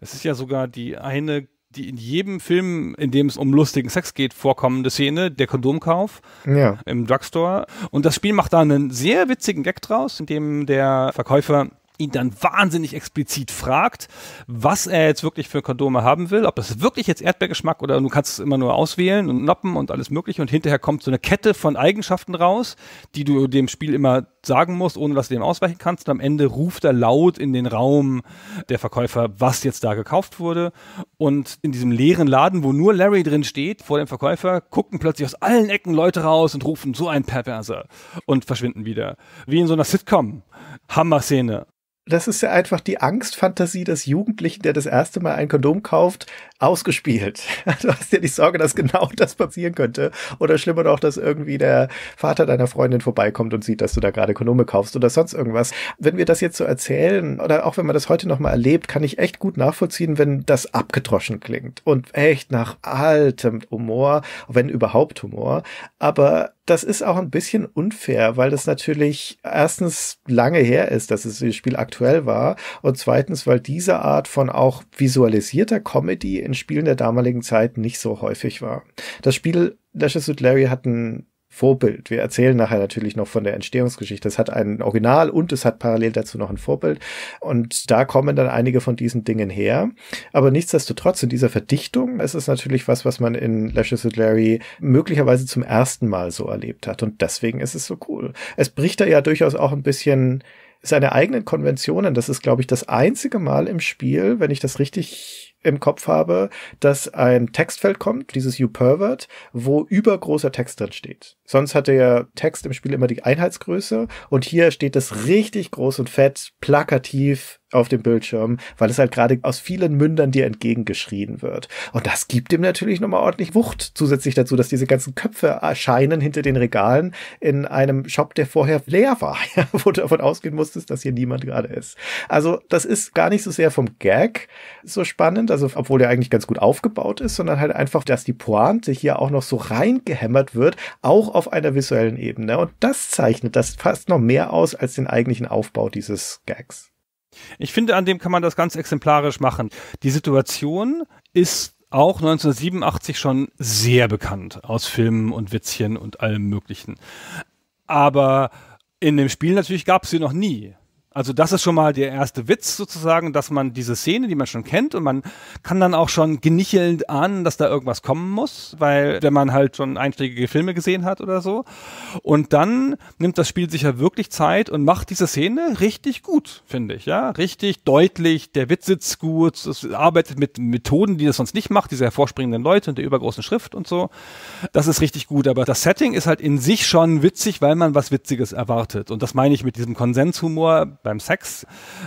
Es ist ja sogar die eine die in jedem Film, in dem es um lustigen Sex geht, vorkommende Szene, der Kondomkauf ja. im Drugstore. Und das Spiel macht da einen sehr witzigen Gag draus, in dem der Verkäufer ihn dann wahnsinnig explizit fragt, was er jetzt wirklich für Kondome haben will, ob das wirklich jetzt Erdbeergeschmack oder du kannst es immer nur auswählen und noppen und alles mögliche und hinterher kommt so eine Kette von Eigenschaften raus, die du dem Spiel immer sagen musst, ohne dass du dem ausweichen kannst und am Ende ruft er laut in den Raum der Verkäufer, was jetzt da gekauft wurde und in diesem leeren Laden, wo nur Larry drin steht, vor dem Verkäufer, gucken plötzlich aus allen Ecken Leute raus und rufen so ein Perverser und verschwinden wieder. Wie in so einer Sitcom. Hammer-Szene das ist ja einfach die Angstfantasie des Jugendlichen, der das erste Mal ein Kondom kauft, ausgespielt. Du hast ja die Sorge, dass genau das passieren könnte. Oder schlimmer noch, dass irgendwie der Vater deiner Freundin vorbeikommt und sieht, dass du da gerade Kondome kaufst oder sonst irgendwas. Wenn wir das jetzt so erzählen oder auch wenn man das heute nochmal erlebt, kann ich echt gut nachvollziehen, wenn das abgedroschen klingt und echt nach altem Humor, wenn überhaupt Humor. Aber das ist auch ein bisschen unfair, weil das natürlich erstens lange her ist, dass es das Spiel aktuell war und zweitens, weil diese Art von auch visualisierter Comedy in Spielen der damaligen Zeit nicht so häufig war. Das Spiel Lashes with Larry hat ein Vorbild. Wir erzählen nachher natürlich noch von der Entstehungsgeschichte. Es hat ein Original und es hat parallel dazu noch ein Vorbild. Und da kommen dann einige von diesen Dingen her. Aber nichtsdestotrotz, in dieser Verdichtung ist es natürlich was, was man in Lashes with Larry möglicherweise zum ersten Mal so erlebt hat. Und deswegen ist es so cool. Es bricht da ja durchaus auch ein bisschen seine eigenen Konventionen. Das ist, glaube ich, das einzige Mal im Spiel, wenn ich das richtig im Kopf habe, dass ein Textfeld kommt, dieses You Pervert, wo übergroßer Text drin steht. Sonst hat der Text im Spiel immer die Einheitsgröße und hier steht das richtig groß und fett, plakativ auf dem Bildschirm, weil es halt gerade aus vielen Mündern dir entgegengeschrien wird. Und das gibt ihm natürlich nochmal ordentlich Wucht zusätzlich dazu, dass diese ganzen Köpfe erscheinen hinter den Regalen in einem Shop, der vorher leer war, wo du davon ausgehen musstest, dass hier niemand gerade ist. Also das ist gar nicht so sehr vom Gag so spannend, also obwohl der eigentlich ganz gut aufgebaut ist, sondern halt einfach, dass die Pointe hier auch noch so reingehämmert wird, auch auf einer visuellen Ebene. Und das zeichnet das fast noch mehr aus als den eigentlichen Aufbau dieses Gags. Ich finde, an dem kann man das ganz exemplarisch machen. Die Situation ist auch 1987 schon sehr bekannt aus Filmen und Witzchen und allem Möglichen. Aber in dem Spiel natürlich gab es sie noch nie. Also das ist schon mal der erste Witz sozusagen, dass man diese Szene, die man schon kennt und man kann dann auch schon genichelnd ahnen, dass da irgendwas kommen muss, weil wenn man halt schon einstiegige Filme gesehen hat oder so. Und dann nimmt das Spiel sich ja wirklich Zeit und macht diese Szene richtig gut, finde ich, ja. Richtig deutlich, der Witz sitzt gut, es arbeitet mit Methoden, die das sonst nicht macht, diese hervorspringenden Leute und der übergroßen Schrift und so. Das ist richtig gut, aber das Setting ist halt in sich schon witzig, weil man was Witziges erwartet. Und das meine ich mit diesem Konsenshumor beim Sex.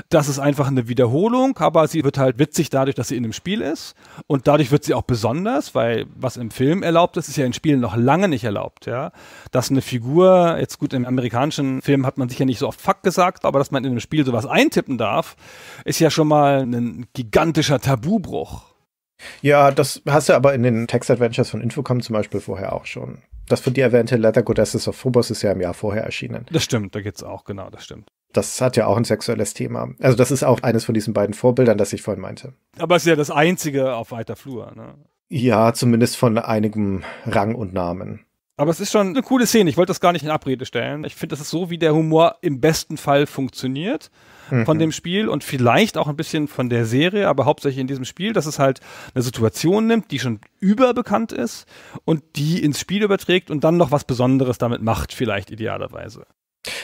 Das ist einfach eine Wiederholung, aber sie wird halt witzig dadurch, dass sie in dem Spiel ist. Und dadurch wird sie auch besonders, weil was im Film erlaubt ist, ist ja in Spielen noch lange nicht erlaubt. Ja? Dass eine Figur, jetzt gut, im amerikanischen Film hat man sicher nicht so oft Fuck gesagt, aber dass man in einem Spiel sowas eintippen darf, ist ja schon mal ein gigantischer Tabubruch. Ja, das hast du aber in den Text-Adventures von Infocom zum Beispiel vorher auch schon. Das von dir erwähnte Leather Goddesses of Phobos ist ja im Jahr vorher erschienen. Das stimmt, da geht's auch, genau, das stimmt. Das hat ja auch ein sexuelles Thema. Also das ist auch eines von diesen beiden Vorbildern, das ich vorhin meinte. Aber es ist ja das einzige auf weiter Flur. Ne? Ja, zumindest von einigem Rang und Namen. Aber es ist schon eine coole Szene. Ich wollte das gar nicht in Abrede stellen. Ich finde, das ist so, wie der Humor im besten Fall funktioniert mhm. von dem Spiel und vielleicht auch ein bisschen von der Serie, aber hauptsächlich in diesem Spiel, dass es halt eine Situation nimmt, die schon überbekannt ist und die ins Spiel überträgt und dann noch was Besonderes damit macht, vielleicht idealerweise.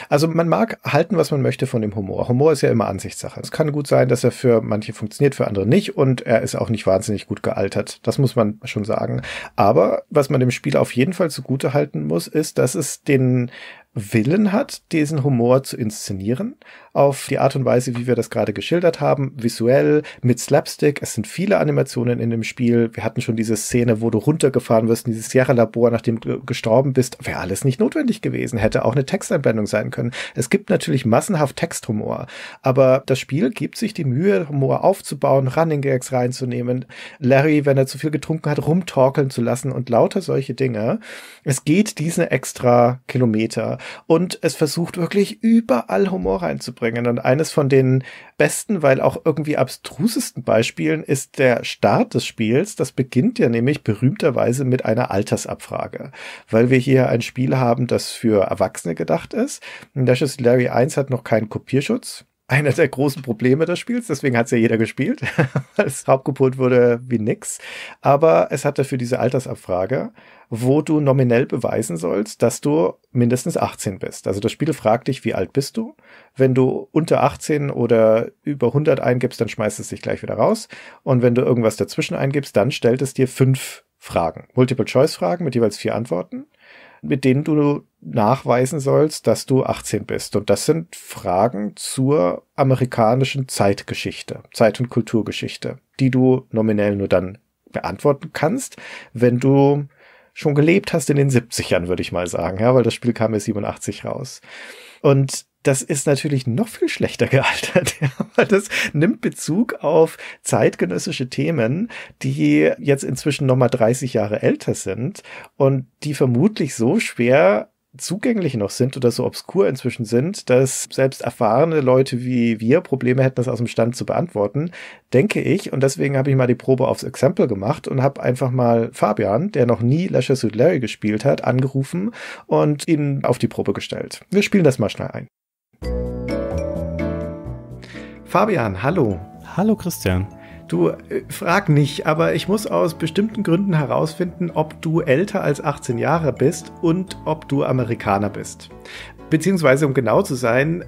Also man mag halten, was man möchte von dem Humor. Humor ist ja immer Ansichtssache. Es kann gut sein, dass er für manche funktioniert, für andere nicht und er ist auch nicht wahnsinnig gut gealtert. Das muss man schon sagen. Aber was man dem Spiel auf jeden Fall zugute halten muss, ist, dass es den Willen hat, diesen Humor zu inszenieren, auf die Art und Weise, wie wir das gerade geschildert haben, visuell, mit Slapstick. Es sind viele Animationen in dem Spiel. Wir hatten schon diese Szene, wo du runtergefahren wirst in dieses Sierra-Labor, nachdem du gestorben bist. Wäre alles nicht notwendig gewesen, hätte auch eine Texteinblendung sein können. Es gibt natürlich massenhaft Texthumor, aber das Spiel gibt sich die Mühe, Humor aufzubauen, Running Gags reinzunehmen, Larry, wenn er zu viel getrunken hat, rumtorkeln zu lassen und lauter solche Dinge. Es geht diese extra Kilometer und es versucht wirklich überall Humor reinzubringen. Und eines von den besten, weil auch irgendwie abstrusesten Beispielen ist der Start des Spiels. Das beginnt ja nämlich berühmterweise mit einer Altersabfrage, weil wir hier ein Spiel haben, das für Erwachsene gedacht ist. Lashes Larry 1 hat noch keinen Kopierschutz einer der großen Probleme des Spiels. Deswegen hat es ja jeder gespielt, weil es hauptgepult wurde wie nix. Aber es hat dafür diese Altersabfrage, wo du nominell beweisen sollst, dass du mindestens 18 bist. Also das Spiel fragt dich, wie alt bist du? Wenn du unter 18 oder über 100 eingibst, dann schmeißt es dich gleich wieder raus. Und wenn du irgendwas dazwischen eingibst, dann stellt es dir fünf Fragen. Multiple-Choice-Fragen mit jeweils vier Antworten, mit denen du nachweisen sollst, dass du 18 bist. Und das sind Fragen zur amerikanischen Zeitgeschichte, Zeit- und Kulturgeschichte, die du nominell nur dann beantworten kannst, wenn du schon gelebt hast in den 70ern, würde ich mal sagen, ja, weil das Spiel kam ja 87 raus. Und das ist natürlich noch viel schlechter gealtert, ja, weil das nimmt Bezug auf zeitgenössische Themen, die jetzt inzwischen nochmal 30 Jahre älter sind und die vermutlich so schwer zugänglich noch sind oder so obskur inzwischen sind, dass selbst erfahrene Leute wie wir Probleme hätten, das aus dem Stand zu beantworten, denke ich. Und deswegen habe ich mal die Probe aufs Exempel gemacht und habe einfach mal Fabian, der noch nie Lasher Suit Larry gespielt hat, angerufen und ihn auf die Probe gestellt. Wir spielen das mal schnell ein. Fabian, hallo. Hallo Christian. Du, äh, frag nicht, aber ich muss aus bestimmten Gründen herausfinden, ob du älter als 18 Jahre bist und ob du Amerikaner bist. Beziehungsweise, um genau zu sein,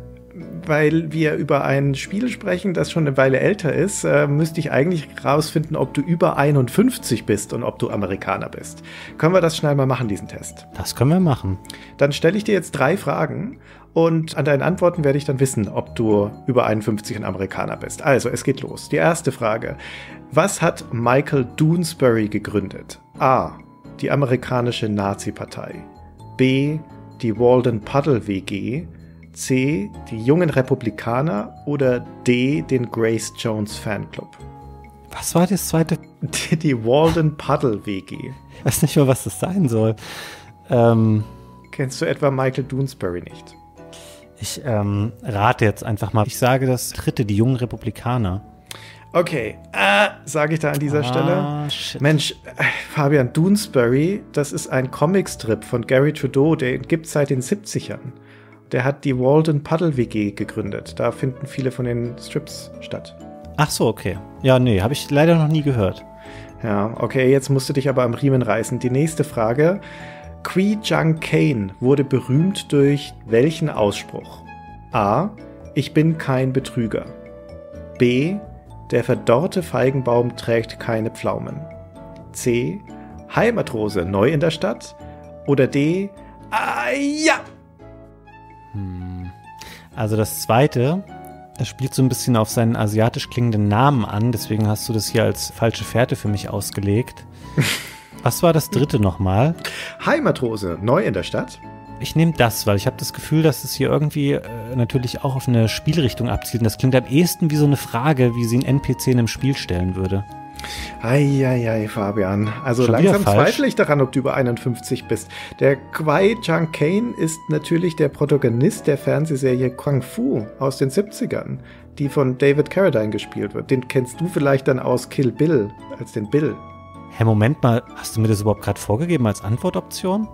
weil wir über ein Spiel sprechen, das schon eine Weile älter ist, äh, müsste ich eigentlich rausfinden, ob du über 51 bist und ob du Amerikaner bist. Können wir das schnell mal machen, diesen Test? Das können wir machen. Dann stelle ich dir jetzt drei Fragen und an deinen Antworten werde ich dann wissen, ob du über 51 ein Amerikaner bist. Also, es geht los. Die erste Frage. Was hat Michael Doonesbury gegründet? A. Die amerikanische Nazi-Partei. B. Die Walden Puddle WG. C. die jungen Republikaner oder D. den Grace Jones Fanclub? Was war das zweite? Die, die Walden Puddle WG. Ich weiß nicht mal, was das sein soll. Ähm, Kennst du etwa Michael Doonesbury nicht? Ich ähm, rate jetzt einfach mal. Ich sage das dritte, die jungen Republikaner. Okay, äh, sage ich da an dieser ah, Stelle. Shit. Mensch, äh, Fabian Doonesbury, das ist ein Comicstrip von Gary Trudeau, den gibt es seit den 70ern der hat die Walden Puddle WG gegründet. Da finden viele von den Strips statt. Ach so, okay. Ja, nee, habe ich leider noch nie gehört. Ja, okay, jetzt musst du dich aber am Riemen reißen. Die nächste Frage. Qui Jung Kane wurde berühmt durch welchen Ausspruch? A. Ich bin kein Betrüger. B. Der verdorrte Feigenbaum trägt keine Pflaumen. C. Heimatrose neu in der Stadt. Oder D. Ah, ja, hm. Also das zweite, das spielt so ein bisschen auf seinen asiatisch klingenden Namen an, deswegen hast du das hier als falsche Fährte für mich ausgelegt. Was war das dritte nochmal? Heimatrose, neu in der Stadt. Ich nehme das, weil ich habe das Gefühl, dass es hier irgendwie äh, natürlich auch auf eine Spielrichtung abzielt. Und das klingt am ehesten wie so eine Frage, wie sie ein NPC in einem Spiel stellen würde. Eieiei, Fabian. Also Schon langsam zweifle ich daran, ob du über 51 bist. Der Kwai Chang Kane ist natürlich der Protagonist der Fernsehserie Kung Fu aus den 70ern, die von David Carradine gespielt wird. Den kennst du vielleicht dann aus Kill Bill, als den Bill. Hä, hey, Moment mal, hast du mir das überhaupt gerade vorgegeben als Antwortoption?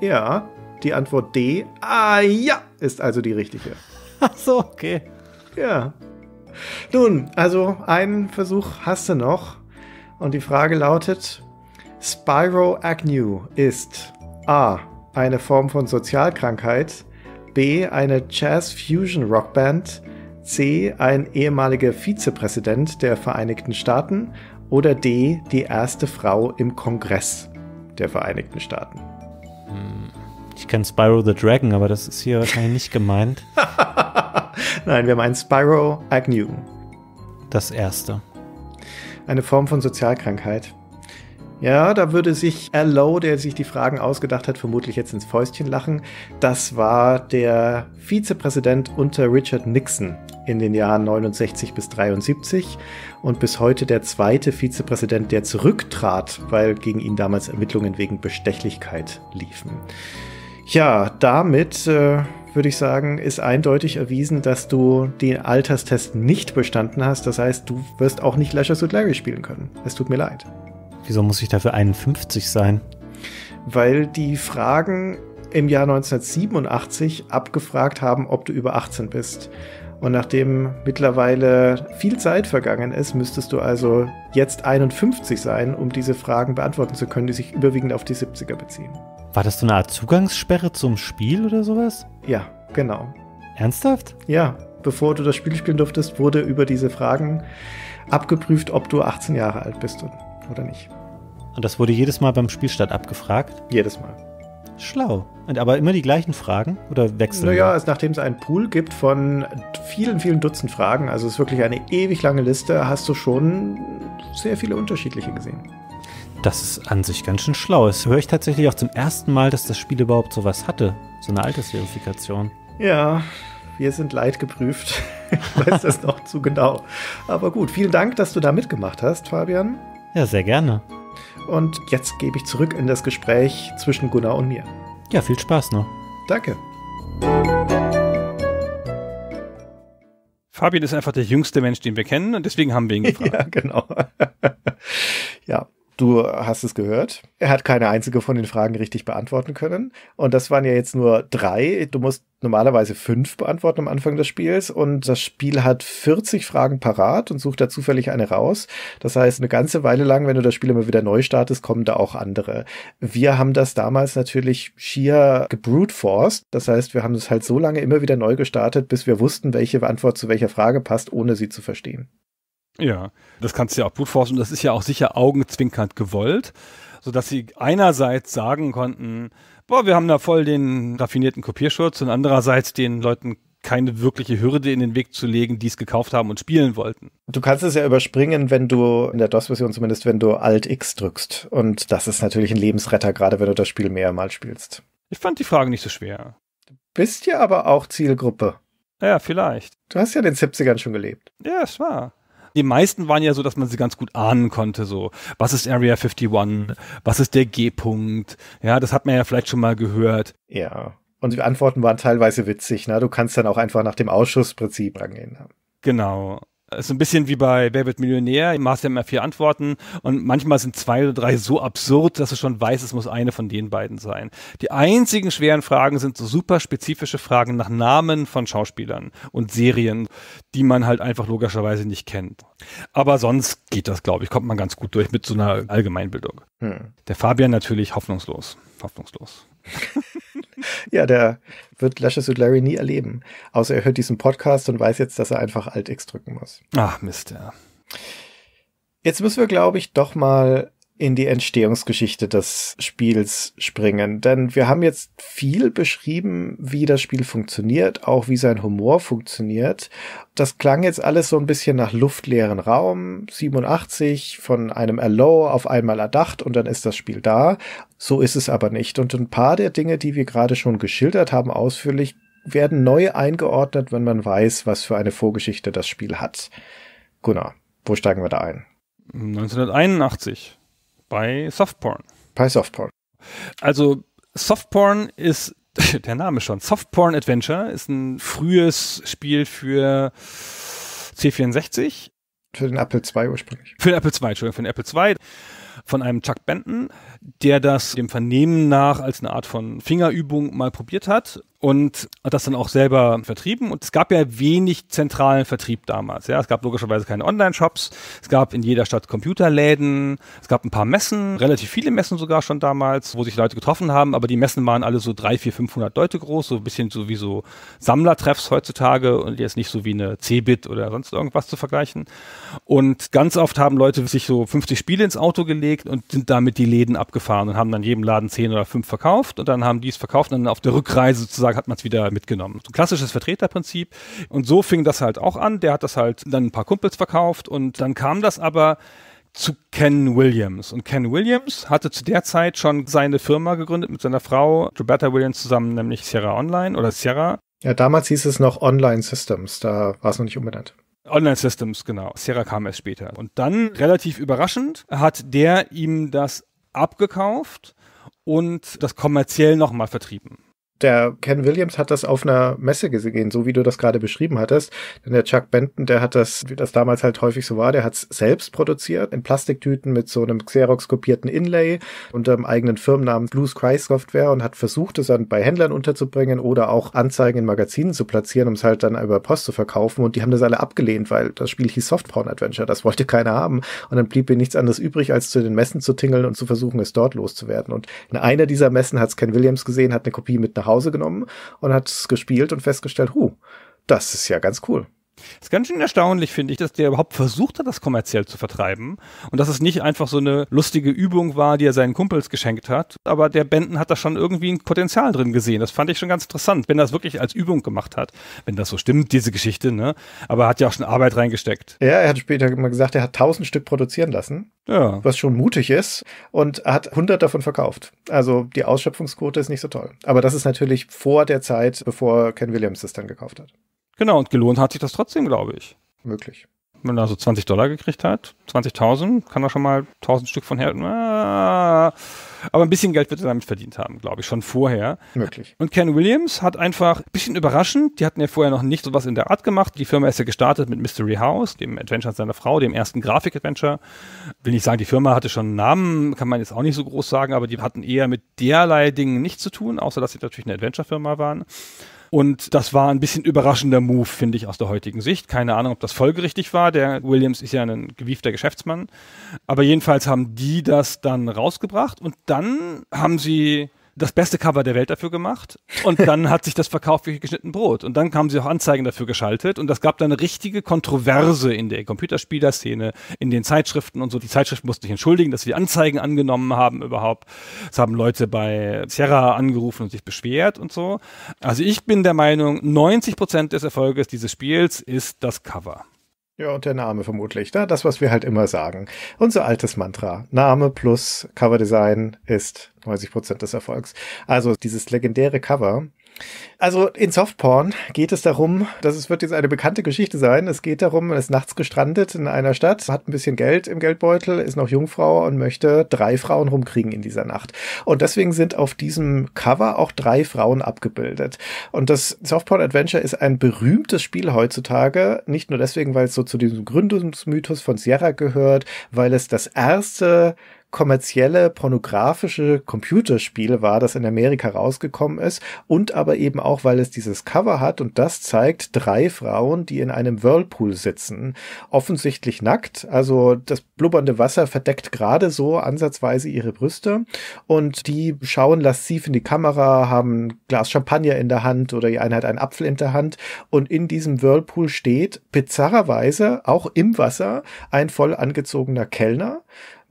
Ja, die Antwort D, ah ja, ist also die richtige. Ach so, okay. Ja. Nun, also einen Versuch hast du noch. Und die Frage lautet, Spyro Agnew ist A. eine Form von Sozialkrankheit, B. eine Jazz-Fusion-Rockband, C. ein ehemaliger Vizepräsident der Vereinigten Staaten oder D. die erste Frau im Kongress der Vereinigten Staaten. Hm, ich kenne Spyro the Dragon, aber das ist hier wahrscheinlich nicht gemeint. Nein, wir meinen Spyro Agnew. Das erste eine Form von Sozialkrankheit. Ja, da würde sich Al der sich die Fragen ausgedacht hat, vermutlich jetzt ins Fäustchen lachen. Das war der Vizepräsident unter Richard Nixon in den Jahren 69 bis 73 und bis heute der zweite Vizepräsident, der zurücktrat, weil gegen ihn damals Ermittlungen wegen Bestechlichkeit liefen. Ja, damit äh, würde ich sagen, ist eindeutig erwiesen, dass du den Alterstest nicht bestanden hast. Das heißt, du wirst auch nicht Lasher Suit Larry spielen können. Es tut mir leid. Wieso muss ich dafür 51 sein? Weil die Fragen im Jahr 1987 abgefragt haben, ob du über 18 bist. Und nachdem mittlerweile viel Zeit vergangen ist, müsstest du also jetzt 51 sein, um diese Fragen beantworten zu können, die sich überwiegend auf die 70er beziehen. War das so eine Art Zugangssperre zum Spiel oder sowas? Ja, genau. Ernsthaft? Ja, bevor du das Spiel spielen durftest, wurde über diese Fragen abgeprüft, ob du 18 Jahre alt bist oder nicht. Und das wurde jedes Mal beim Spielstart abgefragt? Jedes Mal. Schlau. Und aber immer die gleichen Fragen oder wechseln? Naja, also nachdem es einen Pool gibt von vielen, vielen Dutzend Fragen, also es ist wirklich eine ewig lange Liste, hast du schon sehr viele unterschiedliche gesehen. Das ist an sich ganz schön schlau. Das höre ich tatsächlich auch zum ersten Mal, dass das Spiel überhaupt sowas hatte. So eine Altersverifikation. Ja, wir sind leidgeprüft. Ich weiß das noch zu genau. Aber gut, vielen Dank, dass du da mitgemacht hast, Fabian. Ja, sehr gerne. Und jetzt gebe ich zurück in das Gespräch zwischen Gunnar und mir. Ja, viel Spaß noch. Danke. Fabian ist einfach der jüngste Mensch, den wir kennen und deswegen haben wir ihn gefragt. Genau. Ja, genau. ja, Du hast es gehört. Er hat keine einzige von den Fragen richtig beantworten können. Und das waren ja jetzt nur drei. Du musst normalerweise fünf beantworten am Anfang des Spiels. Und das Spiel hat 40 Fragen parat und sucht da zufällig eine raus. Das heißt, eine ganze Weile lang, wenn du das Spiel immer wieder neu startest, kommen da auch andere. Wir haben das damals natürlich schier gebruteforced. Das heißt, wir haben es halt so lange immer wieder neu gestartet, bis wir wussten, welche Antwort zu welcher Frage passt, ohne sie zu verstehen. Ja, das kannst du ja auch gut forschen. Das ist ja auch sicher augenzwinkernd gewollt, sodass sie einerseits sagen konnten, boah, wir haben da voll den raffinierten Kopierschutz und andererseits den Leuten keine wirkliche Hürde in den Weg zu legen, die es gekauft haben und spielen wollten. Du kannst es ja überspringen, wenn du in der DOS-Version zumindest, wenn du Alt-X drückst. Und das ist natürlich ein Lebensretter, gerade wenn du das Spiel mehrmals spielst. Ich fand die Frage nicht so schwer. Du bist ja aber auch Zielgruppe. Ja, vielleicht. Du hast ja in den 70ern schon gelebt. Ja, es war. Die meisten waren ja so, dass man sie ganz gut ahnen konnte, so. Was ist Area 51? Was ist der G-Punkt? Ja, das hat man ja vielleicht schon mal gehört. Ja. Und die Antworten waren teilweise witzig, ne? Du kannst dann auch einfach nach dem Ausschussprinzip rangehen. Genau ist ein bisschen wie bei Wer wird Millionär? Du hast ja immer vier Antworten und manchmal sind zwei oder drei so absurd, dass du schon weißt, es muss eine von den beiden sein. Die einzigen schweren Fragen sind so super spezifische Fragen nach Namen von Schauspielern und Serien, die man halt einfach logischerweise nicht kennt. Aber sonst geht das, glaube ich, kommt man ganz gut durch mit so einer Allgemeinbildung. Hm. Der Fabian natürlich hoffnungslos. Hoffnungslos. ja, der wird Lashes und Larry nie erleben. Außer er hört diesen Podcast und weiß jetzt, dass er einfach Alt-X drücken muss. Ach, Mist, ja. Jetzt müssen wir, glaube ich, doch mal in die Entstehungsgeschichte des Spiels springen. Denn wir haben jetzt viel beschrieben, wie das Spiel funktioniert, auch wie sein Humor funktioniert. Das klang jetzt alles so ein bisschen nach luftleeren Raum. 87 von einem Allow auf einmal erdacht und dann ist das Spiel da. So ist es aber nicht. Und ein paar der Dinge, die wir gerade schon geschildert haben, ausführlich, werden neu eingeordnet, wenn man weiß, was für eine Vorgeschichte das Spiel hat. Gunnar, wo steigen wir da ein? 1981 bei Softporn. Bei Softporn. Also Softporn ist der Name schon. Softporn Adventure ist ein frühes Spiel für C64. Für den Apple II ursprünglich. Für den Apple II, Entschuldigung, für den Apple II. Von einem Chuck Benton, der das dem Vernehmen nach als eine Art von Fingerübung mal probiert hat und hat das dann auch selber vertrieben. Und es gab ja wenig zentralen Vertrieb damals. Ja, es gab logischerweise keine Online-Shops. Es gab in jeder Stadt Computerläden. Es gab ein paar Messen, relativ viele Messen sogar schon damals, wo sich Leute getroffen haben. Aber die Messen waren alle so drei, vier, 500 Leute groß, so ein bisschen so wie so Sammlertreffs heutzutage und jetzt nicht so wie eine Cebit oder sonst irgendwas zu vergleichen. Und ganz oft haben Leute sich so 50 Spiele ins Auto gelegt und sind damit die Läden abgefahren und haben dann jedem Laden zehn oder fünf verkauft und dann haben die es verkauft und dann auf der Rückreise sozusagen Tag hat man es wieder mitgenommen. So ein klassisches Vertreterprinzip. Und so fing das halt auch an. Der hat das halt dann ein paar Kumpels verkauft und dann kam das aber zu Ken Williams. Und Ken Williams hatte zu der Zeit schon seine Firma gegründet mit seiner Frau Roberta Williams zusammen, nämlich Sierra Online oder Sierra. Ja, damals hieß es noch Online Systems, da war es noch nicht umbenannt. Online Systems, genau. Sierra kam erst später. Und dann, relativ überraschend, hat der ihm das abgekauft und das kommerziell nochmal vertrieben der Ken Williams hat das auf einer Messe gesehen, so wie du das gerade beschrieben hattest. Denn der Chuck Benton, der hat das, wie das damals halt häufig so war, der hat's selbst produziert, in Plastiktüten mit so einem Xerox-kopierten Inlay unter dem eigenen Firmennamen Blue Sky Software und hat versucht, es dann bei Händlern unterzubringen oder auch Anzeigen in Magazinen zu platzieren, um es halt dann über Post zu verkaufen. Und die haben das alle abgelehnt, weil das Spiel hieß Soft Adventure, das wollte keiner haben. Und dann blieb mir nichts anderes übrig, als zu den Messen zu tingeln und zu versuchen, es dort loszuwerden. Und in einer dieser Messen hat's Ken Williams gesehen, hat eine Kopie mit nach Hause genommen und hat es gespielt und festgestellt, huh, das ist ja ganz cool. Das ist ganz schön erstaunlich, finde ich, dass der überhaupt versucht hat, das kommerziell zu vertreiben und dass es nicht einfach so eine lustige Übung war, die er seinen Kumpels geschenkt hat. Aber der Benton hat da schon irgendwie ein Potenzial drin gesehen. Das fand ich schon ganz interessant, wenn er das wirklich als Übung gemacht hat, wenn das so stimmt, diese Geschichte, ne? Aber er hat ja auch schon Arbeit reingesteckt. Ja, er hat später immer gesagt, er hat tausend Stück produzieren lassen. Ja. Was schon mutig ist und er hat hundert davon verkauft. Also die Ausschöpfungsquote ist nicht so toll. Aber das ist natürlich vor der Zeit, bevor Ken Williams das dann gekauft hat. Genau, und gelohnt hat sich das trotzdem, glaube ich. Möglich. Wenn er so 20 Dollar gekriegt hat, 20.000, kann er schon mal 1000 Stück von her. Ah. aber ein bisschen Geld wird er damit verdient haben, glaube ich, schon vorher. Möglich. Und Ken Williams hat einfach, ein bisschen überraschend, die hatten ja vorher noch nicht so was in der Art gemacht. Die Firma ist ja gestartet mit Mystery House, dem Adventure seiner Frau, dem ersten Grafik-Adventure. Will nicht sagen, die Firma hatte schon einen Namen, kann man jetzt auch nicht so groß sagen, aber die hatten eher mit derlei Dingen nichts zu tun, außer dass sie natürlich eine Adventure-Firma waren. Und das war ein bisschen überraschender Move, finde ich, aus der heutigen Sicht. Keine Ahnung, ob das folgerichtig war. Der Williams ist ja ein gewiefter Geschäftsmann. Aber jedenfalls haben die das dann rausgebracht und dann haben sie das beste Cover der Welt dafür gemacht und dann hat sich das verkauft wie geschnitten Brot. Und dann kamen sie auch Anzeigen dafür geschaltet und das gab dann eine richtige Kontroverse in der Computerspielerszene, in den Zeitschriften und so. Die Zeitschriften mussten sich entschuldigen, dass sie die Anzeigen angenommen haben überhaupt. Es haben Leute bei Sierra angerufen und sich beschwert und so. Also ich bin der Meinung, 90 Prozent des Erfolges dieses Spiels ist das Cover. Ja, und der Name vermutlich. Da, Das, was wir halt immer sagen. Unser altes Mantra. Name plus Coverdesign ist 90% des Erfolgs. Also dieses legendäre Cover also in Softporn geht es darum, das wird jetzt eine bekannte Geschichte sein. Es geht darum, man ist nachts gestrandet in einer Stadt, hat ein bisschen Geld im Geldbeutel, ist noch Jungfrau und möchte drei Frauen rumkriegen in dieser Nacht. Und deswegen sind auf diesem Cover auch drei Frauen abgebildet. Und das Softporn Adventure ist ein berühmtes Spiel heutzutage, nicht nur deswegen, weil es so zu diesem Gründungsmythos von Sierra gehört, weil es das erste kommerzielle, pornografische Computerspiel war, das in Amerika rausgekommen ist und aber eben auch, weil es dieses Cover hat und das zeigt drei Frauen, die in einem Whirlpool sitzen, offensichtlich nackt, also das blubbernde Wasser verdeckt gerade so ansatzweise ihre Brüste und die schauen lasziv in die Kamera, haben ein Glas Champagner in der Hand oder die eine hat einen Apfel in der Hand und in diesem Whirlpool steht bizarrerweise auch im Wasser ein voll angezogener Kellner,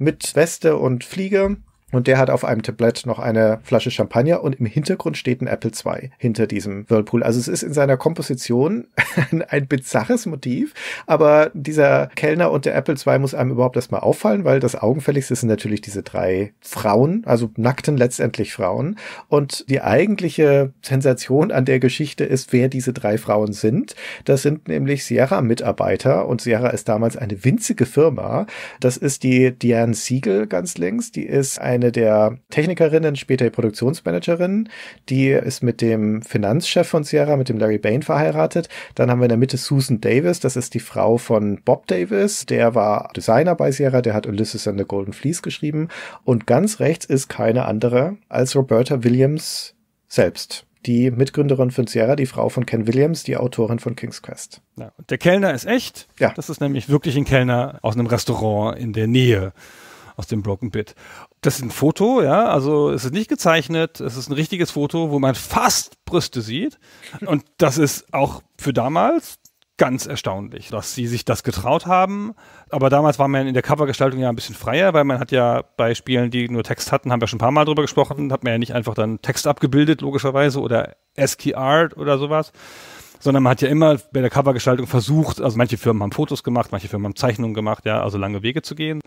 mit Weste und Fliege und der hat auf einem Tablett noch eine Flasche Champagner und im Hintergrund steht ein Apple II hinter diesem Whirlpool. Also es ist in seiner Komposition ein, ein bizarres Motiv, aber dieser Kellner und der Apple II muss einem überhaupt erstmal auffallen, weil das Augenfälligste sind natürlich diese drei Frauen, also nackten letztendlich Frauen. Und die eigentliche Sensation an der Geschichte ist, wer diese drei Frauen sind. Das sind nämlich Sierra-Mitarbeiter und Sierra ist damals eine winzige Firma. Das ist die Diane Siegel ganz links, die ist ein eine der Technikerinnen, später die Produktionsmanagerin, die ist mit dem Finanzchef von Sierra, mit dem Larry Bain verheiratet. Dann haben wir in der Mitte Susan Davis, das ist die Frau von Bob Davis, der war Designer bei Sierra, der hat Ulysses and the Golden Fleece geschrieben. Und ganz rechts ist keine andere als Roberta Williams selbst die Mitgründerin von Sierra, die Frau von Ken Williams, die Autorin von King's Quest. Ja, und der Kellner ist echt. Ja. Das ist nämlich wirklich ein Kellner aus einem Restaurant in der Nähe aus dem Broken Bit. Das ist ein Foto, ja, also es ist nicht gezeichnet, es ist ein richtiges Foto, wo man fast Brüste sieht. Und das ist auch für damals ganz erstaunlich, dass sie sich das getraut haben. Aber damals war man in der Covergestaltung ja ein bisschen freier, weil man hat ja bei Spielen, die nur Text hatten, haben wir schon ein paar Mal drüber gesprochen, hat man ja nicht einfach dann Text abgebildet, logischerweise, oder ASCII oder sowas, sondern man hat ja immer bei der Covergestaltung versucht, also manche Firmen haben Fotos gemacht, manche Firmen haben Zeichnungen gemacht, ja, also lange Wege zu gehen.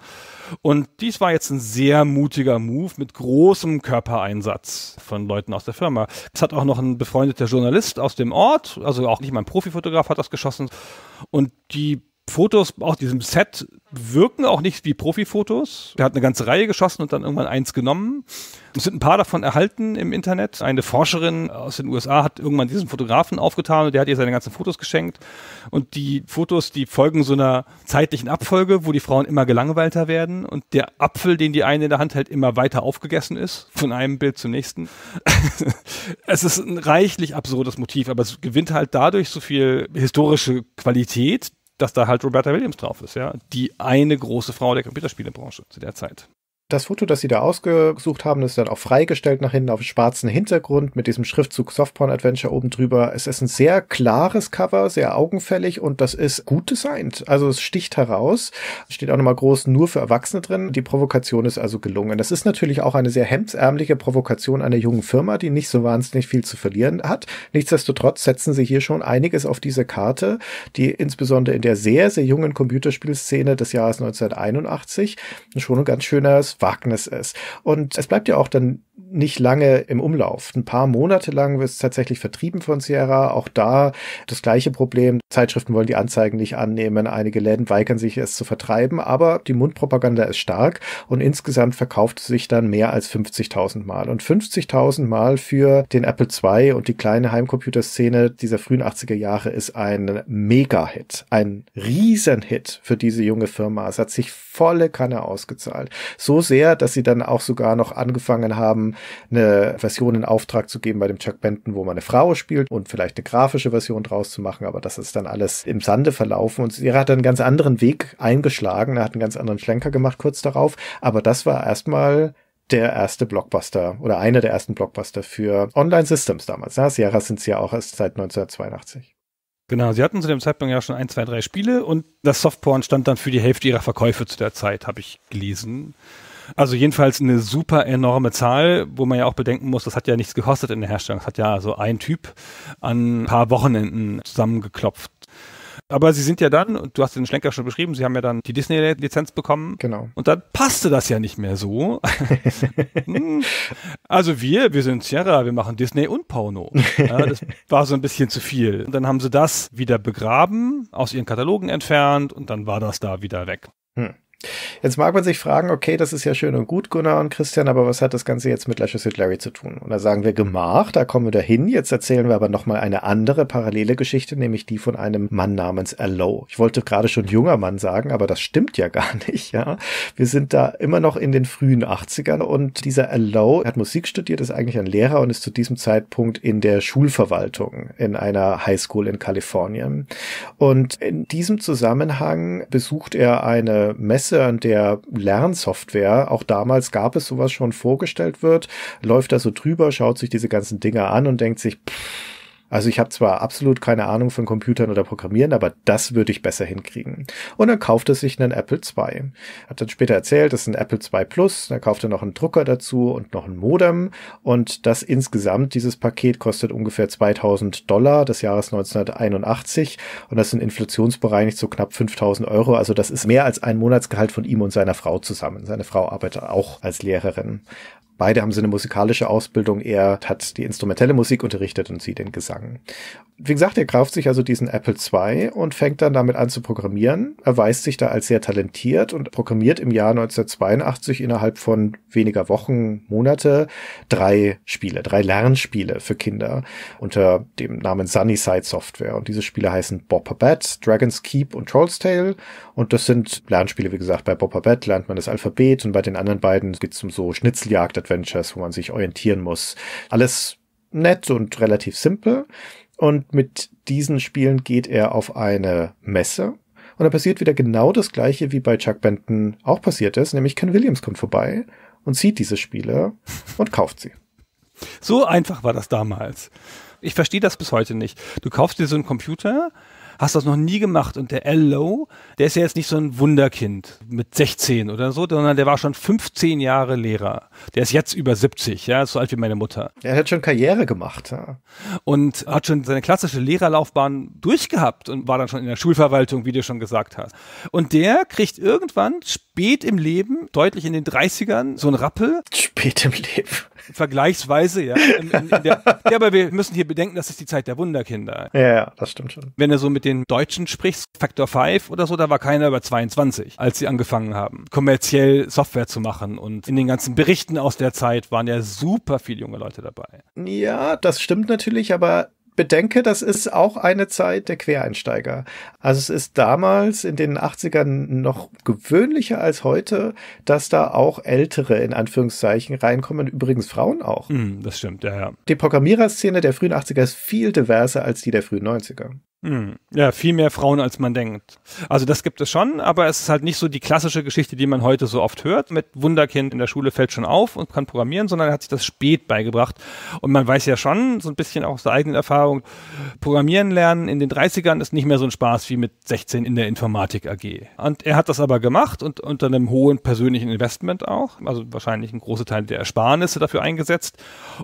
Und dies war jetzt ein sehr mutiger Move mit großem Körpereinsatz von Leuten aus der Firma. Es hat auch noch ein befreundeter Journalist aus dem Ort, also auch nicht mal ein Profifotograf hat das geschossen und die Fotos aus diesem Set wirken auch nicht wie Profifotos. Er hat eine ganze Reihe geschossen und dann irgendwann eins genommen. Es sind ein paar davon erhalten im Internet. Eine Forscherin aus den USA hat irgendwann diesen Fotografen aufgetan und der hat ihr seine ganzen Fotos geschenkt. Und die Fotos, die folgen so einer zeitlichen Abfolge, wo die Frauen immer gelangweilter werden und der Apfel, den die eine in der Hand hält, immer weiter aufgegessen ist, von einem Bild zum nächsten. es ist ein reichlich absurdes Motiv, aber es gewinnt halt dadurch so viel historische Qualität, dass da halt Roberta Williams drauf ist, ja. Die eine große Frau der Computerspielebranche zu der Zeit. Das Foto, das sie da ausgesucht haben, ist dann auch freigestellt nach hinten auf schwarzen Hintergrund mit diesem Schriftzug Softporn Adventure oben drüber. Es ist ein sehr klares Cover, sehr augenfällig und das ist gut designt. Also es sticht heraus. Es Steht auch nochmal groß nur für Erwachsene drin. Die Provokation ist also gelungen. Das ist natürlich auch eine sehr hemdsärmliche Provokation einer jungen Firma, die nicht so wahnsinnig viel zu verlieren hat. Nichtsdestotrotz setzen sie hier schon einiges auf diese Karte, die insbesondere in der sehr, sehr jungen Computerspielszene des Jahres 1981 schon ein ganz schönes Wagnis ist. Und es bleibt ja auch dann nicht lange im Umlauf. Ein paar Monate lang wird es tatsächlich vertrieben von Sierra. Auch da das gleiche Problem. Zeitschriften wollen die Anzeigen nicht annehmen. Einige Läden weigern sich, es zu vertreiben. Aber die Mundpropaganda ist stark und insgesamt verkauft es sich dann mehr als 50.000 Mal. Und 50.000 Mal für den Apple II und die kleine Heimcomputerszene dieser frühen 80er Jahre ist ein Mega-Hit. Ein Riesen-Hit für diese junge Firma. Es hat sich volle Kanne ausgezahlt. So sehr, dass sie dann auch sogar noch angefangen haben, haben, eine Version in Auftrag zu geben bei dem Chuck Benton, wo man eine Frau spielt und vielleicht eine grafische Version draus zu machen, aber das ist dann alles im Sande verlaufen und er hat einen ganz anderen Weg eingeschlagen, er hat einen ganz anderen Schlenker gemacht kurz darauf, aber das war erstmal der erste Blockbuster oder einer der ersten Blockbuster für Online Systems damals. Ne? Sierra sind sie ja auch erst seit 1982. Genau, sie hatten zu dem Zeitpunkt ja schon ein, zwei, drei Spiele und das Softporn stand dann für die Hälfte ihrer Verkäufe zu der Zeit, habe ich gelesen. Also jedenfalls eine super enorme Zahl, wo man ja auch bedenken muss, das hat ja nichts gekostet in der Herstellung. Das hat ja so ein Typ an ein paar Wochenenden zusammengeklopft. Aber sie sind ja dann, du hast den Schlenker schon beschrieben, sie haben ja dann die Disney-Lizenz bekommen. Genau. Und dann passte das ja nicht mehr so. Hm. also wir, wir sind Sierra, wir machen Disney und Porno. Ja, das war so ein bisschen zu viel. Und dann haben sie das wieder begraben, aus ihren Katalogen entfernt und dann war das da wieder weg. Hm. Jetzt mag man sich fragen, okay, das ist ja schön und gut, Gunnar und Christian, aber was hat das Ganze jetzt mit Lashes with Larry zu tun? Und da sagen wir Gemach, da kommen wir dahin. Jetzt erzählen wir aber nochmal eine andere parallele Geschichte, nämlich die von einem Mann namens Allo. Ich wollte gerade schon junger Mann sagen, aber das stimmt ja gar nicht, ja. Wir sind da immer noch in den frühen 80ern und dieser Allo hat Musik studiert, ist eigentlich ein Lehrer und ist zu diesem Zeitpunkt in der Schulverwaltung in einer Highschool in Kalifornien. Und in diesem Zusammenhang besucht er eine Messe Nutzern der Lernsoftware, auch damals gab es sowas schon vorgestellt wird, läuft da so drüber, schaut sich diese ganzen Dinge an und denkt sich, pff, also ich habe zwar absolut keine Ahnung von Computern oder Programmieren, aber das würde ich besser hinkriegen. Und dann kaufte sich einen Apple II. Hat dann später erzählt, das ist ein Apple II Plus. Dann kaufte er noch einen Drucker dazu und noch ein Modem. Und das insgesamt, dieses Paket kostet ungefähr 2000 Dollar des Jahres 1981. Und das sind inflationsbereinigt so knapp 5000 Euro. Also das ist mehr als ein Monatsgehalt von ihm und seiner Frau zusammen. Seine Frau arbeitet auch als Lehrerin. Beide haben sie eine musikalische Ausbildung. Er hat die instrumentelle Musik unterrichtet und sie den Gesang. Wie gesagt, er kauft sich also diesen Apple II und fängt dann damit an zu programmieren, erweist sich da als sehr talentiert und programmiert im Jahr 1982 innerhalb von weniger Wochen, Monate drei Spiele, drei Lernspiele für Kinder unter dem Namen Sunnyside Software. Und diese Spiele heißen Bob Babette, Dragon's Keep und Troll's Tale und das sind Lernspiele, wie gesagt, bei Boba Bett lernt man das Alphabet und bei den anderen beiden geht's um so Schnitzeljagd-Adventures, wo man sich orientieren muss. Alles nett und relativ simpel. Und mit diesen Spielen geht er auf eine Messe, und da passiert wieder genau das gleiche, wie bei Chuck Benton auch passiert ist, nämlich Ken Williams kommt vorbei und sieht diese Spiele und kauft sie. So einfach war das damals. Ich verstehe das bis heute nicht. Du kaufst dir so einen Computer, hast das noch nie gemacht. Und der L. Lowe, der ist ja jetzt nicht so ein Wunderkind mit 16 oder so, sondern der war schon 15 Jahre Lehrer. Der ist jetzt über 70, ja, so alt wie meine Mutter. Er hat schon Karriere gemacht. Ja. Und hat schon seine klassische Lehrerlaufbahn durchgehabt und war dann schon in der Schulverwaltung, wie du schon gesagt hast. Und der kriegt irgendwann spät im Leben, deutlich in den 30ern, so einen Rappel. Spät im Leben vergleichsweise, ja. In, in der, ja, aber wir müssen hier bedenken, das ist die Zeit der Wunderkinder. Ja, ja, das stimmt schon. Wenn du so mit den Deutschen sprichst, Factor 5 oder so, da war keiner über 22, als sie angefangen haben, kommerziell Software zu machen. Und in den ganzen Berichten aus der Zeit waren ja super viele junge Leute dabei. Ja, das stimmt natürlich, aber bedenke, das ist auch eine Zeit der Quereinsteiger. Also es ist damals in den 80ern noch gewöhnlicher als heute, dass da auch Ältere in Anführungszeichen reinkommen, übrigens Frauen auch. Mm, das stimmt, ja, ja. Die Programmiererszene der frühen 80er ist viel diverser als die der frühen 90er. Hm. Ja, viel mehr Frauen, als man denkt. Also das gibt es schon, aber es ist halt nicht so die klassische Geschichte, die man heute so oft hört. Mit Wunderkind in der Schule fällt schon auf und kann programmieren, sondern er hat sich das spät beigebracht. Und man weiß ja schon, so ein bisschen auch aus der eigenen Erfahrung, Programmieren lernen in den 30ern ist nicht mehr so ein Spaß wie mit 16 in der Informatik AG. Und er hat das aber gemacht und unter einem hohen persönlichen Investment auch, also wahrscheinlich ein großer Teil der Ersparnisse dafür eingesetzt,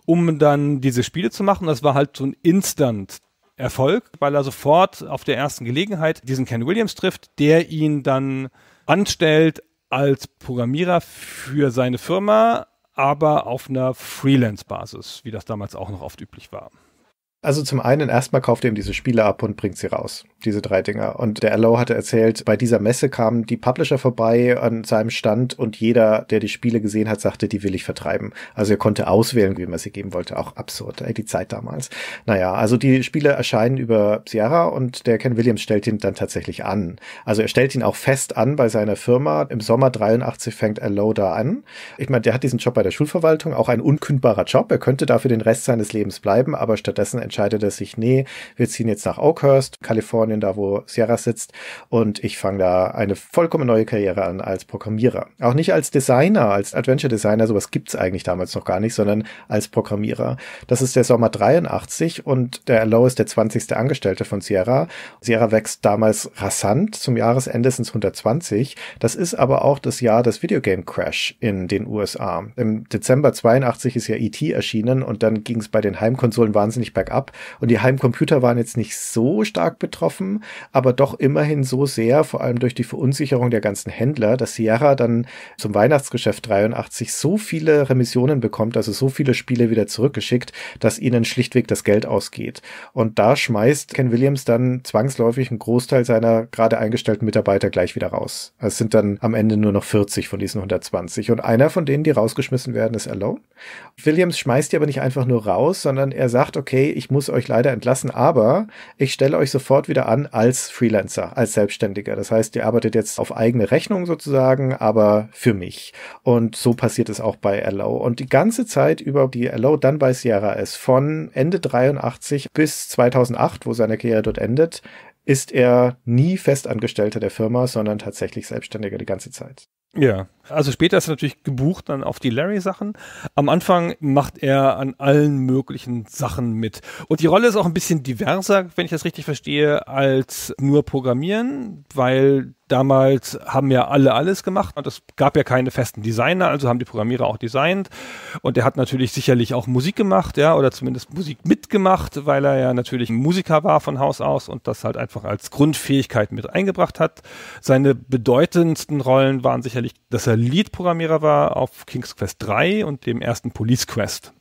um dann diese Spiele zu machen. Das war halt so ein Instant Erfolg, weil er sofort auf der ersten Gelegenheit diesen Ken Williams trifft, der ihn dann anstellt als Programmierer für seine Firma, aber auf einer Freelance-Basis, wie das damals auch noch oft üblich war. Also zum einen erstmal kauft er ihm diese Spiele ab und bringt sie raus, diese drei Dinger. Und der Allo hatte erzählt, bei dieser Messe kamen die Publisher vorbei an seinem Stand und jeder, der die Spiele gesehen hat, sagte, die will ich vertreiben. Also er konnte auswählen, wie man sie geben wollte. Auch absurd, ey, die Zeit damals. Naja, also die Spiele erscheinen über Sierra und der Ken Williams stellt ihn dann tatsächlich an. Also er stellt ihn auch fest an bei seiner Firma. Im Sommer 83 fängt Allo da an. Ich meine, der hat diesen Job bei der Schulverwaltung, auch ein unkündbarer Job. Er könnte dafür den Rest seines Lebens bleiben, aber stattdessen entscheidet er sich, nee, wir ziehen jetzt nach Oakhurst, Kalifornien, da wo Sierra sitzt, und ich fange da eine vollkommen neue Karriere an als Programmierer. Auch nicht als Designer, als Adventure Designer, sowas gibt's eigentlich damals noch gar nicht, sondern als Programmierer. Das ist der Sommer 83 und der Low ist der 20. Angestellte von Sierra. Sierra wächst damals rasant, zum Jahresende sind es 120. Das ist aber auch das Jahr des Videogame Crash in den USA. Im Dezember 82 ist ja E.T. erschienen und dann ging es bei den Heimkonsolen wahnsinnig bergab ab. Und die Heimcomputer waren jetzt nicht so stark betroffen, aber doch immerhin so sehr, vor allem durch die Verunsicherung der ganzen Händler, dass Sierra dann zum Weihnachtsgeschäft 83 so viele Remissionen bekommt, also so viele Spiele wieder zurückgeschickt, dass ihnen schlichtweg das Geld ausgeht. Und da schmeißt Ken Williams dann zwangsläufig einen Großteil seiner gerade eingestellten Mitarbeiter gleich wieder raus. Es sind dann am Ende nur noch 40 von diesen 120. Und einer von denen, die rausgeschmissen werden, ist Alone. Williams schmeißt die aber nicht einfach nur raus, sondern er sagt, okay, ich muss euch leider entlassen, aber ich stelle euch sofort wieder an als Freelancer, als Selbstständiger. Das heißt, ihr arbeitet jetzt auf eigene Rechnung sozusagen, aber für mich. Und so passiert es auch bei Allow. Und die ganze Zeit über die Allow dann bei Sierra ist, von Ende 83 bis 2008, wo seine Karriere dort endet, ist er nie Festangestellter der Firma, sondern tatsächlich Selbstständiger die ganze Zeit. Ja, also später ist er natürlich gebucht dann auf die Larry-Sachen. Am Anfang macht er an allen möglichen Sachen mit. Und die Rolle ist auch ein bisschen diverser, wenn ich das richtig verstehe, als nur Programmieren, weil damals haben ja alle alles gemacht und es gab ja keine festen Designer, also haben die Programmierer auch designt und er hat natürlich sicherlich auch Musik gemacht, ja, oder zumindest Musik mitgemacht, weil er ja natürlich Musiker war von Haus aus und das halt einfach als Grundfähigkeit mit eingebracht hat. Seine bedeutendsten Rollen waren sicherlich, dass er Lead-Programmierer war auf King's Quest 3 und dem ersten Police Quest.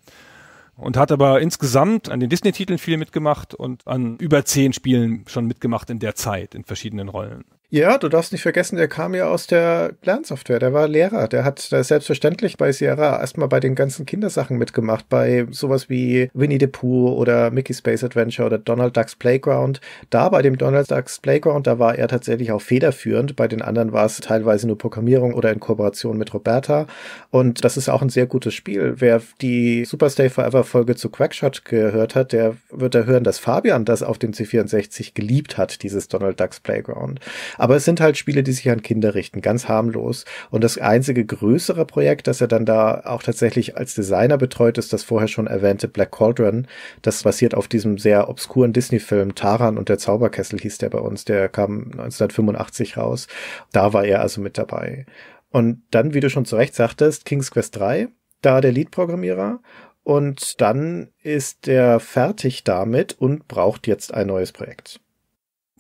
Und hat aber insgesamt an den Disney-Titeln viel mitgemacht und an über zehn Spielen schon mitgemacht in der Zeit in verschiedenen Rollen. Ja, du darfst nicht vergessen, der kam ja aus der Lernsoftware, der war Lehrer, der hat da selbstverständlich bei Sierra erstmal bei den ganzen Kindersachen mitgemacht, bei sowas wie Winnie the Pooh oder Mickey Space Adventure oder Donald Ducks Playground. Da bei dem Donald Ducks Playground, da war er tatsächlich auch federführend, bei den anderen war es teilweise nur Programmierung oder in Kooperation mit Roberta und das ist auch ein sehr gutes Spiel. Wer die Superstay Forever Folge zu Quackshot gehört hat, der wird da hören, dass Fabian das auf dem C64 geliebt hat, dieses Donald Ducks Playground. Aber es sind halt Spiele, die sich an Kinder richten, ganz harmlos. Und das einzige größere Projekt, das er dann da auch tatsächlich als Designer betreut, ist das vorher schon erwähnte Black Cauldron. Das basiert auf diesem sehr obskuren Disney-Film Taran und der Zauberkessel hieß der bei uns. Der kam 1985 raus. Da war er also mit dabei. Und dann, wie du schon zu Recht sagtest, King's Quest 3, da der Lead-Programmierer. Und dann ist er fertig damit und braucht jetzt ein neues Projekt.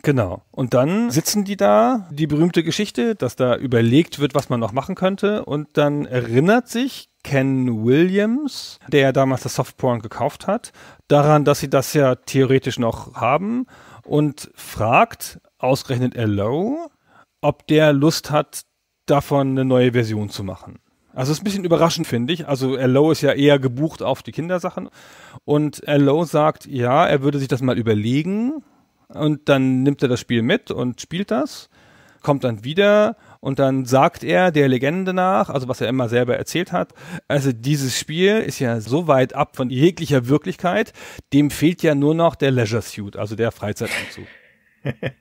Genau. Und dann sitzen die da, die berühmte Geschichte, dass da überlegt wird, was man noch machen könnte. Und dann erinnert sich Ken Williams, der damals das Softporn gekauft hat, daran, dass sie das ja theoretisch noch haben und fragt ausgerechnet Hello, ob der Lust hat, davon eine neue Version zu machen. Also ist ein bisschen überraschend, finde ich. Also Hello ist ja eher gebucht auf die Kindersachen. Und Hello sagt, ja, er würde sich das mal überlegen und dann nimmt er das Spiel mit und spielt das, kommt dann wieder und dann sagt er der Legende nach, also was er immer selber erzählt hat, also dieses Spiel ist ja so weit ab von jeglicher Wirklichkeit, dem fehlt ja nur noch der Leisure Suit, also der Freizeitanzug.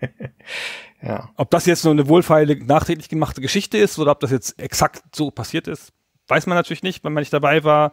ja. Ob das jetzt nur eine wohlfeile, nachträglich gemachte Geschichte ist oder ob das jetzt exakt so passiert ist, Weiß man natürlich nicht, weil man nicht dabei war,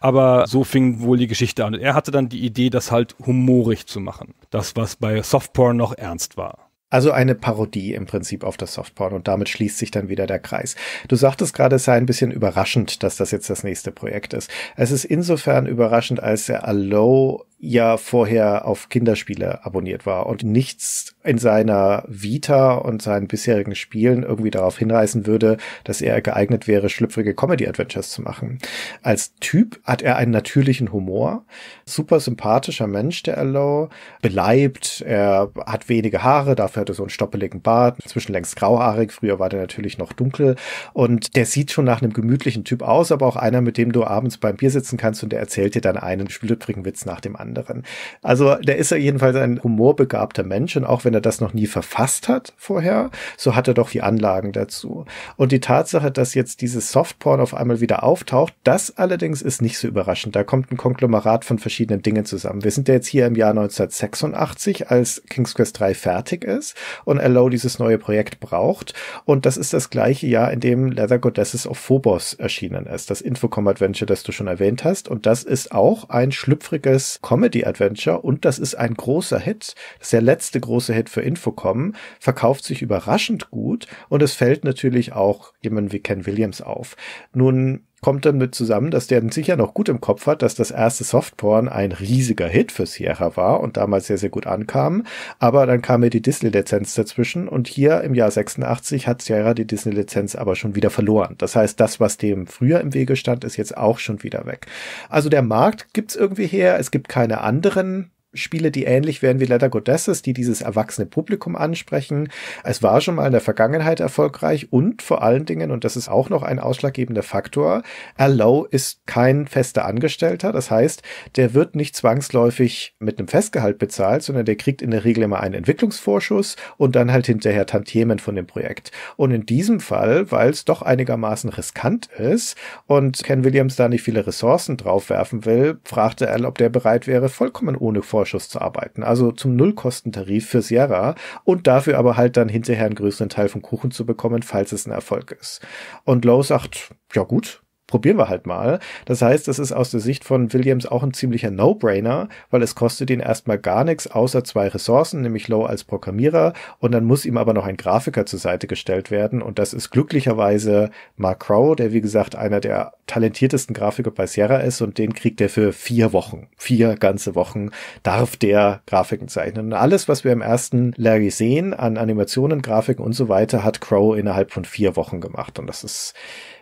aber so fing wohl die Geschichte an. er hatte dann die Idee, das halt humorig zu machen. Das, was bei Softporn noch ernst war. Also eine Parodie im Prinzip auf das Softporn und damit schließt sich dann wieder der Kreis. Du sagtest gerade, es sei ein bisschen überraschend, dass das jetzt das nächste Projekt ist. Es ist insofern überraschend, als der Allo ja vorher auf Kinderspiele abonniert war und nichts in seiner Vita und seinen bisherigen Spielen irgendwie darauf hinreißen würde, dass er geeignet wäre, schlüpfrige Comedy-Adventures zu machen. Als Typ hat er einen natürlichen Humor, super sympathischer Mensch, der Allo, beleibt, er hat wenige Haare, dafür hat er so einen stoppeligen Bart, zwischenlängst grauhaarig, früher war der natürlich noch dunkel und der sieht schon nach einem gemütlichen Typ aus, aber auch einer, mit dem du abends beim Bier sitzen kannst und der erzählt dir dann einen schlüpfrigen Witz nach dem anderen anderen. Also der ist ja jedenfalls ein humorbegabter Mensch und auch wenn er das noch nie verfasst hat vorher, so hat er doch die Anlagen dazu. Und die Tatsache, dass jetzt dieses Softporn auf einmal wieder auftaucht, das allerdings ist nicht so überraschend. Da kommt ein Konglomerat von verschiedenen Dingen zusammen. Wir sind ja jetzt hier im Jahr 1986, als King's Quest 3 fertig ist und Allo dieses neue Projekt braucht. Und das ist das gleiche Jahr, in dem Leather Goddesses of Phobos erschienen ist, das Infocom Adventure, das du schon erwähnt hast. Und das ist auch ein schlüpfriges Com Comedy-Adventure und das ist ein großer Hit. Das ist der letzte große Hit für Infocom, verkauft sich überraschend gut und es fällt natürlich auch jemanden wie Ken Williams auf. Nun kommt damit zusammen, dass der sicher noch gut im Kopf hat, dass das erste Softporn ein riesiger Hit für Sierra war und damals sehr, sehr gut ankam. Aber dann kam ja die Disney-Lizenz dazwischen und hier im Jahr 86 hat Sierra die Disney-Lizenz aber schon wieder verloren. Das heißt, das, was dem früher im Wege stand, ist jetzt auch schon wieder weg. Also der Markt gibt's irgendwie her. Es gibt keine anderen Spiele, die ähnlich werden wie Letter Goddesses, die dieses erwachsene Publikum ansprechen. Es war schon mal in der Vergangenheit erfolgreich und vor allen Dingen, und das ist auch noch ein ausschlaggebender Faktor, Allow ist kein fester Angestellter. Das heißt, der wird nicht zwangsläufig mit einem Festgehalt bezahlt, sondern der kriegt in der Regel immer einen Entwicklungsvorschuss und dann halt hinterher Tantiemen von dem Projekt. Und in diesem Fall, weil es doch einigermaßen riskant ist und Ken Williams da nicht viele Ressourcen drauf werfen will, fragte Al, ob der bereit wäre, vollkommen ohne Vorschuss Vorschuss zu arbeiten. Also zum Nullkostentarif für Sierra und dafür aber halt dann hinterher einen größeren Teil vom Kuchen zu bekommen, falls es ein Erfolg ist. Und Lowe sagt, ja gut, probieren wir halt mal. Das heißt, das ist aus der Sicht von Williams auch ein ziemlicher No-Brainer, weil es kostet ihn erstmal gar nichts, außer zwei Ressourcen, nämlich Low als Programmierer und dann muss ihm aber noch ein Grafiker zur Seite gestellt werden und das ist glücklicherweise Mark Crow, der wie gesagt einer der talentiertesten Grafiker bei Sierra ist und den kriegt er für vier Wochen. Vier ganze Wochen darf der Grafiken zeichnen. Und alles, was wir im ersten Larry sehen an Animationen, Grafiken und so weiter, hat Crow innerhalb von vier Wochen gemacht und das ist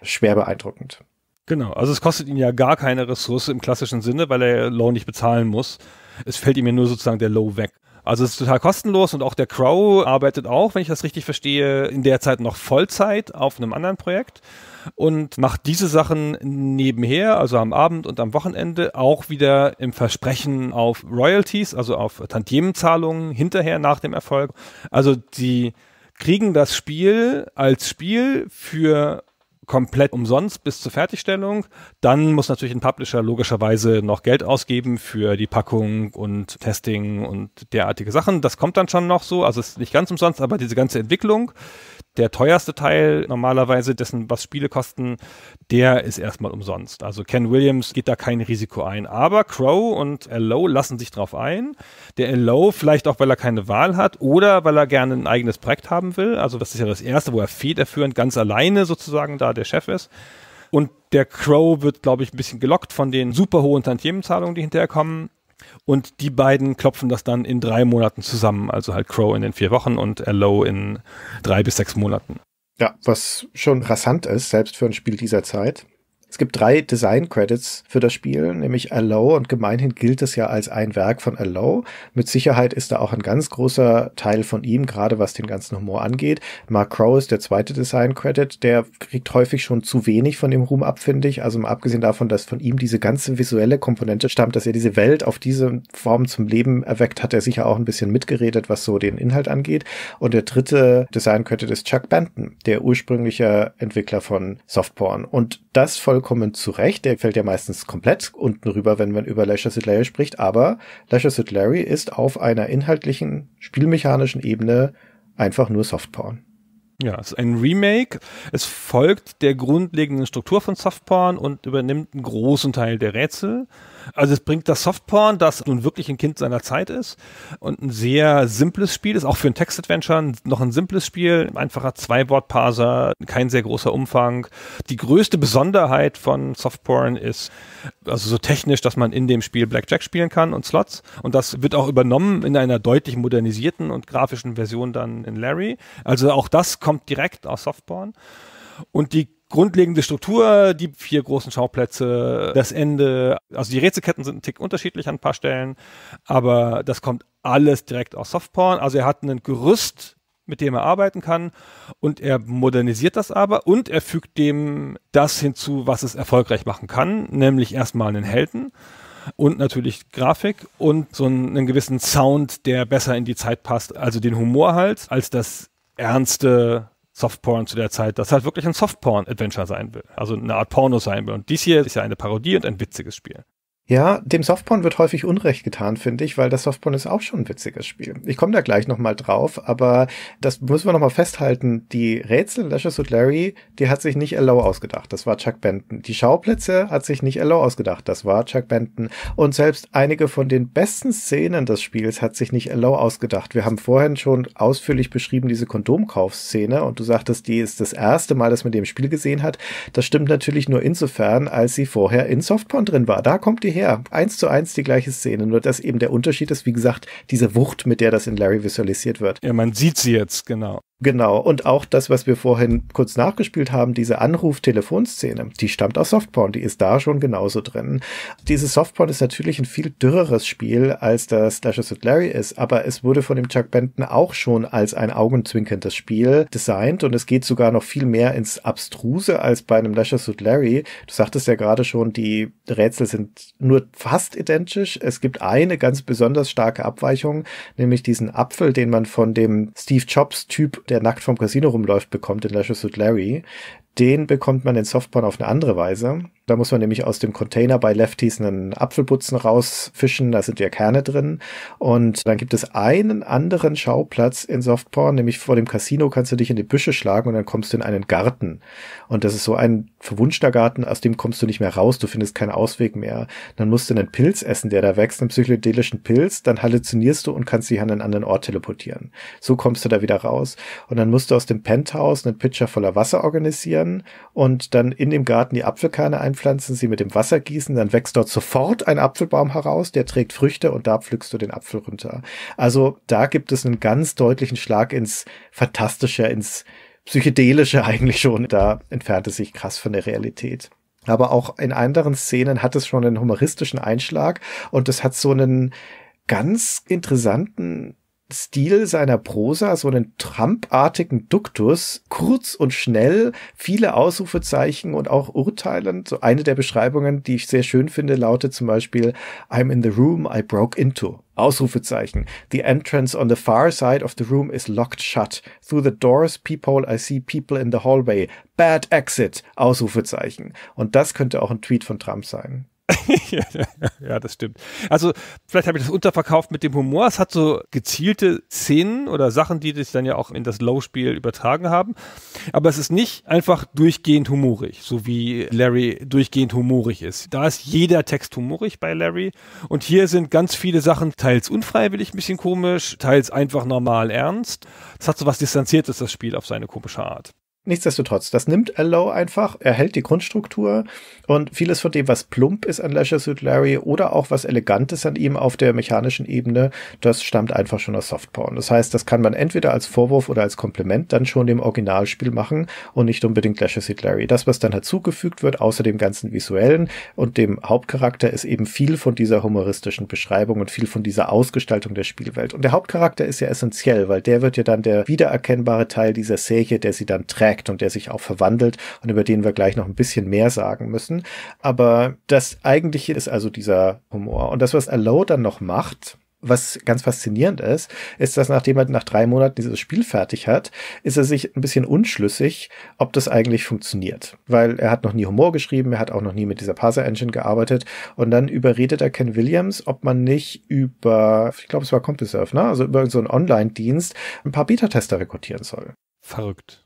schwer beeindruckend. Genau, also es kostet ihn ja gar keine Ressource im klassischen Sinne, weil er Low nicht bezahlen muss. Es fällt ihm ja nur sozusagen der Low weg. Also es ist total kostenlos und auch der Crow arbeitet auch, wenn ich das richtig verstehe, in der Zeit noch Vollzeit auf einem anderen Projekt und macht diese Sachen nebenher, also am Abend und am Wochenende, auch wieder im Versprechen auf Royalties, also auf Tantiemenzahlungen hinterher nach dem Erfolg. Also die kriegen das Spiel als Spiel für komplett umsonst bis zur Fertigstellung. Dann muss natürlich ein Publisher logischerweise noch Geld ausgeben für die Packung und Testing und derartige Sachen. Das kommt dann schon noch so. Also es ist nicht ganz umsonst, aber diese ganze Entwicklung der teuerste Teil normalerweise dessen, was Spiele kosten, der ist erstmal umsonst. Also Ken Williams geht da kein Risiko ein. Aber Crow und Allow lassen sich drauf ein. Der Allow vielleicht auch, weil er keine Wahl hat oder weil er gerne ein eigenes Projekt haben will. Also das ist ja das Erste, wo er federführend ganz alleine sozusagen da der Chef ist. Und der Crow wird, glaube ich, ein bisschen gelockt von den super hohen Tantiemenzahlungen, die hinterher kommen. Und die beiden klopfen das dann in drei Monaten zusammen, also halt Crow in den vier Wochen und Allo in drei bis sechs Monaten. Ja, was schon rasant ist, selbst für ein Spiel dieser Zeit. Es gibt drei Design-Credits für das Spiel, nämlich Allow und gemeinhin gilt es ja als ein Werk von Allow. Mit Sicherheit ist da auch ein ganz großer Teil von ihm, gerade was den ganzen Humor angeht. Mark Crow ist der zweite Design-Credit, der kriegt häufig schon zu wenig von dem Ruhm ab, finde ich. Also mal abgesehen davon, dass von ihm diese ganze visuelle Komponente stammt, dass er diese Welt auf diese Form zum Leben erweckt, hat er sicher auch ein bisschen mitgeredet, was so den Inhalt angeht. Und der dritte Design-Credit ist Chuck Benton, der ursprüngliche Entwickler von Softporn. Und das vollkommen zurecht. Der fällt ja meistens komplett unten rüber, wenn man über Lasher Sid Larry spricht, aber Lasher Sid Larry ist auf einer inhaltlichen, spielmechanischen Ebene einfach nur Softporn. Ja, es ist ein Remake. Es folgt der grundlegenden Struktur von Softporn und übernimmt einen großen Teil der Rätsel. Also es bringt das Softporn, das nun wirklich ein Kind seiner Zeit ist und ein sehr simples Spiel ist, auch für ein Text-Adventure noch ein simples Spiel, ein einfacher Zwei-Wort-Parser, kein sehr großer Umfang. Die größte Besonderheit von Softporn ist also so technisch, dass man in dem Spiel Blackjack spielen kann und Slots und das wird auch übernommen in einer deutlich modernisierten und grafischen Version dann in Larry. Also auch das kommt direkt aus Softporn. Und die grundlegende Struktur, die vier großen Schauplätze, das Ende, also die Rätselketten sind ein Tick unterschiedlich an ein paar Stellen, aber das kommt alles direkt aus Softporn. Also er hat ein Gerüst, mit dem er arbeiten kann und er modernisiert das aber und er fügt dem das hinzu, was es erfolgreich machen kann, nämlich erstmal einen Helden und natürlich Grafik und so einen, gewissen Sound, der besser in die Zeit passt, also den Humor halt, als das ernste Softporn zu der Zeit, dass halt wirklich ein Softporn-Adventure sein will. Also eine Art Porno sein will. Und dies hier ist ja eine Parodie und ein witziges Spiel. Ja, dem Softporn wird häufig Unrecht getan, finde ich, weil das Softporn ist auch schon ein witziges Spiel. Ich komme da gleich nochmal drauf, aber das müssen wir nochmal festhalten. Die Rätsel in Lashes with Larry, die hat sich nicht Allow ausgedacht. Das war Chuck Benton. Die Schauplätze hat sich nicht Allow ausgedacht. Das war Chuck Benton. Und selbst einige von den besten Szenen des Spiels hat sich nicht Allow ausgedacht. Wir haben vorhin schon ausführlich beschrieben diese Kondomkaufszene und du sagtest, die ist das erste Mal, dass man die im Spiel gesehen hat. Das stimmt natürlich nur insofern, als sie vorher in Softporn drin war. Da kommt die her. Eins zu eins die gleiche Szene, nur dass eben der Unterschied ist, wie gesagt, diese Wucht, mit der das in Larry visualisiert wird. Ja, man sieht sie jetzt, genau. Genau, und auch das, was wir vorhin kurz nachgespielt haben, diese Anruftelefonszene, die stammt aus Softporn, die ist da schon genauso drin. Dieses Softporn ist natürlich ein viel dürreres Spiel, als das Slashes with Larry ist, aber es wurde von dem Chuck Benton auch schon als ein augenzwinkendes Spiel designt und es geht sogar noch viel mehr ins Abstruse als bei einem Slashes with Larry. Du sagtest ja gerade schon, die Rätsel sind nur fast identisch. Es gibt eine ganz besonders starke Abweichung, nämlich diesen Apfel, den man von dem Steve Jobs-Typ der nackt vom Casino rumläuft, bekommt in Lashes with Larry. Den bekommt man in Softporn auf eine andere Weise. Da muss man nämlich aus dem Container bei Lefties einen Apfelputzen rausfischen, da sind ja Kerne drin. Und dann gibt es einen anderen Schauplatz in Softporn, nämlich vor dem Casino kannst du dich in die Büsche schlagen und dann kommst du in einen Garten. Und das ist so ein verwunschter Garten, aus dem kommst du nicht mehr raus, du findest keinen Ausweg mehr. Dann musst du einen Pilz essen, der da wächst, einen psychedelischen Pilz, dann halluzinierst du und kannst dich an einen anderen Ort teleportieren. So kommst du da wieder raus. Und dann musst du aus dem Penthouse einen Pitcher voller Wasser organisieren und dann in dem Garten die Apfelkerne ein anpflanzen, sie mit dem Wasser gießen, dann wächst dort sofort ein Apfelbaum heraus, der trägt Früchte und da pflückst du den Apfel runter. Also da gibt es einen ganz deutlichen Schlag ins Fantastische, ins Psychedelische eigentlich schon. Da entfernt es sich krass von der Realität. Aber auch in anderen Szenen hat es schon einen humoristischen Einschlag und es hat so einen ganz interessanten Stil seiner Prosa, so einen Trump-artigen Duktus, kurz und schnell, viele Ausrufezeichen und auch urteilend. So eine der Beschreibungen, die ich sehr schön finde, lautet zum Beispiel, I'm in the room I broke into. Ausrufezeichen. The entrance on the far side of the room is locked shut. Through the doors, peephole, I see people in the hallway. Bad exit. Ausrufezeichen. Und das könnte auch ein Tweet von Trump sein. ja, das stimmt. Also vielleicht habe ich das unterverkauft mit dem Humor. Es hat so gezielte Szenen oder Sachen, die sich dann ja auch in das Low-Spiel übertragen haben. Aber es ist nicht einfach durchgehend humorig, so wie Larry durchgehend humorig ist. Da ist jeder Text humorig bei Larry. Und hier sind ganz viele Sachen teils unfreiwillig ein bisschen komisch, teils einfach normal ernst. Es hat so was Distanziertes, das Spiel auf seine komische Art. Nichtsdestotrotz, das nimmt Allow einfach, er hält die Grundstruktur und vieles von dem, was plump ist an Leisure Suit Larry oder auch was Elegantes an ihm auf der mechanischen Ebene, das stammt einfach schon aus Softporn. Das heißt, das kann man entweder als Vorwurf oder als Kompliment dann schon dem Originalspiel machen und nicht unbedingt Leisure Suit Larry. Das, was dann hinzugefügt wird, außer dem ganzen visuellen und dem Hauptcharakter, ist eben viel von dieser humoristischen Beschreibung und viel von dieser Ausgestaltung der Spielwelt. Und der Hauptcharakter ist ja essentiell, weil der wird ja dann der wiedererkennbare Teil dieser Serie, der sie dann trägt Act und der sich auch verwandelt und über den wir gleich noch ein bisschen mehr sagen müssen. Aber das eigentliche ist also dieser Humor. Und das, was Allo dann noch macht, was ganz faszinierend ist, ist, dass nachdem er nach drei Monaten dieses Spiel fertig hat, ist er sich ein bisschen unschlüssig, ob das eigentlich funktioniert. Weil er hat noch nie Humor geschrieben, er hat auch noch nie mit dieser Parser Engine gearbeitet und dann überredet er Ken Williams, ob man nicht über, ich glaube, es war CompuServe, ne? also über so einen Online-Dienst ein paar Beta-Tester rekrutieren soll. Verrückt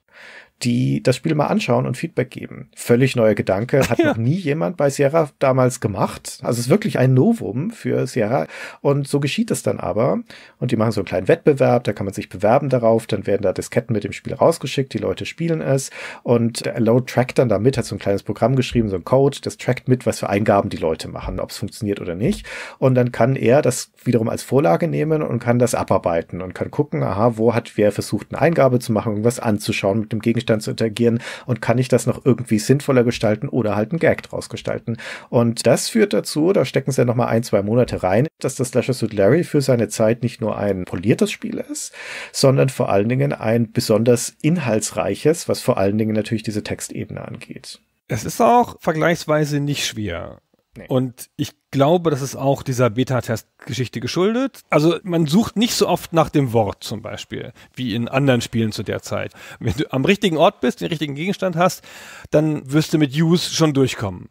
die das Spiel mal anschauen und Feedback geben. Völlig neuer Gedanke, hat ja. noch nie jemand bei Sierra damals gemacht. Also es ist wirklich ein Novum für Sierra und so geschieht es dann aber. Und die machen so einen kleinen Wettbewerb, da kann man sich bewerben darauf, dann werden da Disketten mit dem Spiel rausgeschickt, die Leute spielen es und Load trackt dann damit, hat so ein kleines Programm geschrieben, so ein Code, das trackt mit, was für Eingaben die Leute machen, ob es funktioniert oder nicht. Und dann kann er das wiederum als Vorlage nehmen und kann das abarbeiten und kann gucken, aha, wo hat wer versucht, eine Eingabe zu machen, irgendwas anzuschauen mit dem Gegenstand nüchtern zu interagieren und kann ich das noch irgendwie sinnvoller gestalten oder halt ein Gag draus gestalten. Und das führt dazu, da stecken sie ja nochmal ein, zwei Monate rein, dass das Slasher Suit Larry für seine Zeit nicht nur ein poliertes Spiel ist, sondern vor allen Dingen ein besonders inhaltsreiches, was vor allen Dingen natürlich diese Textebene angeht. Es ist auch vergleichsweise nicht schwer. Nee. Und ich glaube, das ist auch dieser Beta-Test-Geschichte geschuldet. Also man sucht nicht so oft nach dem Wort zum Beispiel, wie in anderen Spielen zu der Zeit. Wenn du am richtigen Ort bist, den richtigen Gegenstand hast, dann wirst du mit Use schon durchkommen.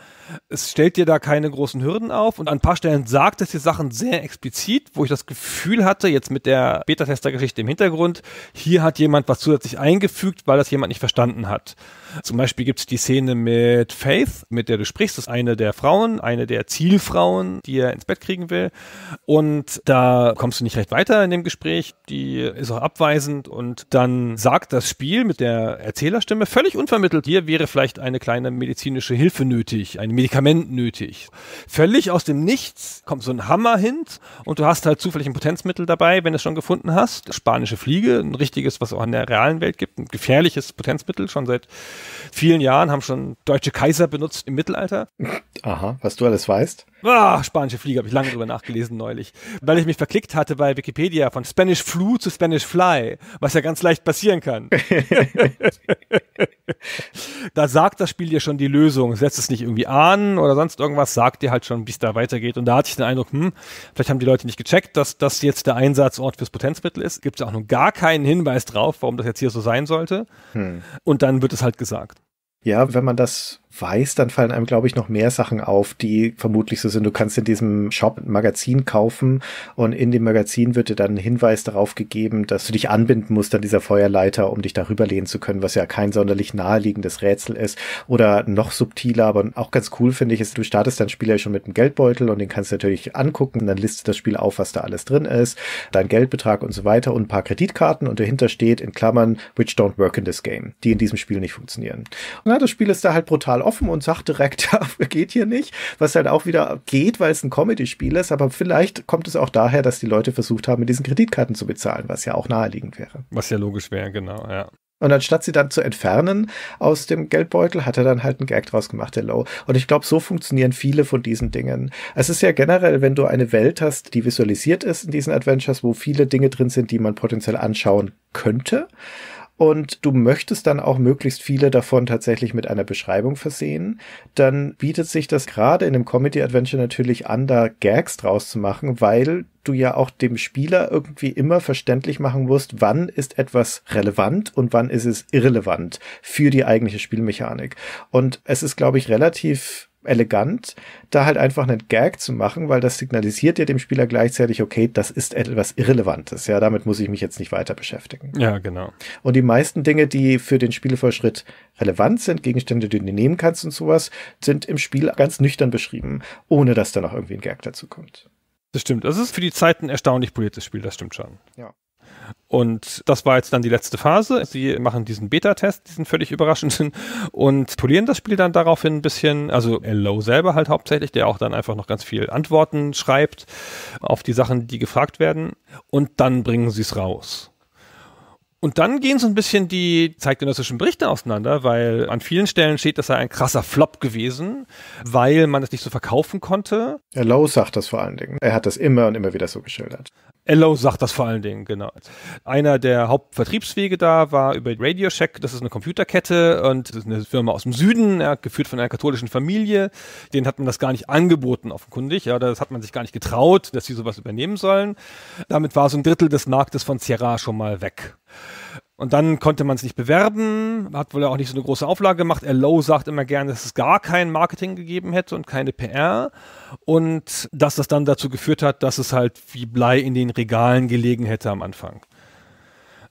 Es stellt dir da keine großen Hürden auf und an ein paar Stellen sagt es dir Sachen sehr explizit, wo ich das Gefühl hatte, jetzt mit der Beta-Tester-Geschichte im Hintergrund, hier hat jemand was zusätzlich eingefügt, weil das jemand nicht verstanden hat. Zum Beispiel gibt es die Szene mit Faith, mit der du sprichst, das ist eine der Frauen, eine der Zielfrauen, Frauen, die er ins Bett kriegen will. Und da kommst du nicht recht weiter in dem Gespräch. Die ist auch abweisend und dann sagt das Spiel mit der Erzählerstimme völlig unvermittelt, hier wäre vielleicht eine kleine medizinische Hilfe nötig, ein Medikament nötig. Völlig aus dem Nichts kommt so ein Hammer hin und du hast halt zufällig ein Potenzmittel dabei, wenn du es schon gefunden hast. Spanische Fliege, ein richtiges, was auch in der realen Welt gibt, ein gefährliches Potenzmittel, schon seit vielen Jahren, haben schon deutsche Kaiser benutzt im Mittelalter. Aha, was du alles weißt. Ah, spanische Fliege, habe ich lange drüber nachgelesen neulich. Weil ich mich verklickt hatte bei Wikipedia von Spanish Flu zu Spanish Fly, was ja ganz leicht passieren kann. da sagt das Spiel dir schon die Lösung. Setzt es nicht irgendwie an oder sonst irgendwas, sagt dir halt schon, wie es da weitergeht. Und da hatte ich den Eindruck, hm, vielleicht haben die Leute nicht gecheckt, dass das jetzt der Einsatzort fürs Potenzmittel ist. Gibt es auch nun gar keinen Hinweis drauf, warum das jetzt hier so sein sollte. Hm. Und dann wird es halt gesagt. Ja, wenn man das weiß, dann fallen einem, glaube ich, noch mehr Sachen auf, die vermutlich so sind. Du kannst in diesem Shop ein Magazin kaufen und in dem Magazin wird dir dann ein Hinweis darauf gegeben, dass du dich anbinden musst an dieser Feuerleiter, um dich darüber lehnen zu können, was ja kein sonderlich naheliegendes Rätsel ist. Oder noch subtiler, aber auch ganz cool finde ich, ist, du startest dein Spieler ja schon mit einem Geldbeutel und den kannst du natürlich angucken. Dann listet das Spiel auf, was da alles drin ist, dein Geldbetrag und so weiter und ein paar Kreditkarten und dahinter steht in Klammern, which don't work in this game, die in diesem Spiel nicht funktionieren. Und ja, das Spiel ist da halt brutal offen und sagt direkt, ja, geht hier nicht. Was halt auch wieder geht, weil es ein Comedy-Spiel ist, aber vielleicht kommt es auch daher, dass die Leute versucht haben, mit diesen Kreditkarten zu bezahlen, was ja auch naheliegend wäre. Was ja logisch wäre, genau, ja. Und anstatt sie dann zu entfernen aus dem Geldbeutel, hat er dann halt einen Gag draus gemacht, der Low. Und ich glaube, so funktionieren viele von diesen Dingen. Es ist ja generell, wenn du eine Welt hast, die visualisiert ist in diesen Adventures, wo viele Dinge drin sind, die man potenziell anschauen könnte und du möchtest dann auch möglichst viele davon tatsächlich mit einer Beschreibung versehen, dann bietet sich das gerade in einem Comedy Adventure natürlich an, da Gags draus zu machen, weil du ja auch dem Spieler irgendwie immer verständlich machen musst, wann ist etwas relevant und wann ist es irrelevant für die eigentliche Spielmechanik. Und es ist, glaube ich, relativ elegant, da halt einfach einen Gag zu machen, weil das signalisiert ja dem Spieler gleichzeitig, okay, das ist etwas Irrelevantes. Ja, damit muss ich mich jetzt nicht weiter beschäftigen. Ja, genau. Und die meisten Dinge, die für den Spielvorschritt relevant sind, Gegenstände, die du nehmen kannst und sowas, sind im Spiel ganz nüchtern beschrieben, ohne dass da noch irgendwie ein Gag dazu kommt. Das stimmt. Das ist für die Zeit ein erstaunlich poliertes Spiel, das stimmt schon. Ja. Und das war jetzt dann die letzte Phase. Sie machen diesen Beta-Test, diesen völlig überraschenden, und polieren das Spiel dann daraufhin ein bisschen. Also Low selber halt hauptsächlich, der auch dann einfach noch ganz viel Antworten schreibt auf die Sachen, die gefragt werden. Und dann bringen sie es raus. Und dann gehen so ein bisschen die zeitgenössischen Berichte auseinander, weil an vielen Stellen steht, dass er ein krasser Flop gewesen, weil man es nicht so verkaufen konnte. Herr Lowe sagt das vor allen Dingen. Er hat das immer und immer wieder so geschildert. Ello sagt das vor allen Dingen, genau. Einer der Hauptvertriebswege da war über RadioShack, das ist eine Computerkette und das ist eine Firma aus dem Süden, ja, geführt von einer katholischen Familie. Den hat man das gar nicht angeboten, offenkundig. Ja, das hat man sich gar nicht getraut, dass sie sowas übernehmen sollen. Damit war so ein Drittel des Marktes von Sierra schon mal weg. Und dann konnte man es nicht bewerben, hat wohl auch nicht so eine große Auflage gemacht. Er Lowe sagt immer gerne, dass es gar kein Marketing gegeben hätte und keine PR. Und dass das dann dazu geführt hat, dass es halt wie Blei in den Regalen gelegen hätte am Anfang.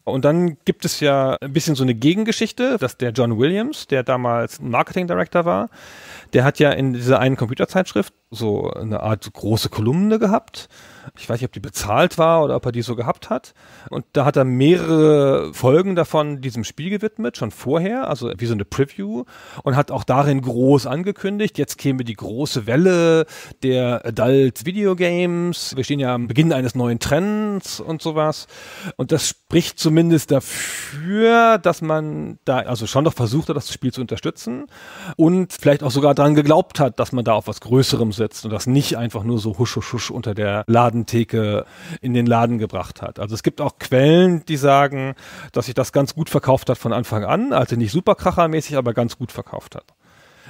Und dann gibt es ja ein bisschen so eine Gegengeschichte, dass der John Williams, der damals Marketing Director war, der hat ja in dieser einen Computerzeitschrift so eine Art große Kolumne gehabt ich weiß nicht, ob die bezahlt war oder ob er die so gehabt hat. Und da hat er mehrere Folgen davon diesem Spiel gewidmet, schon vorher, also wie so eine Preview. Und hat auch darin groß angekündigt, jetzt käme die große Welle der Adult Video Games. Wir stehen ja am Beginn eines neuen Trends und sowas. Und das Spiel spricht zumindest dafür, dass man da also schon noch versucht hat, das Spiel zu unterstützen und vielleicht auch sogar daran geglaubt hat, dass man da auf was Größerem setzt und das nicht einfach nur so husch, husch, husch unter der Ladentheke in den Laden gebracht hat. Also es gibt auch Quellen, die sagen, dass sich das ganz gut verkauft hat von Anfang an, also nicht super krachermäßig, aber ganz gut verkauft hat.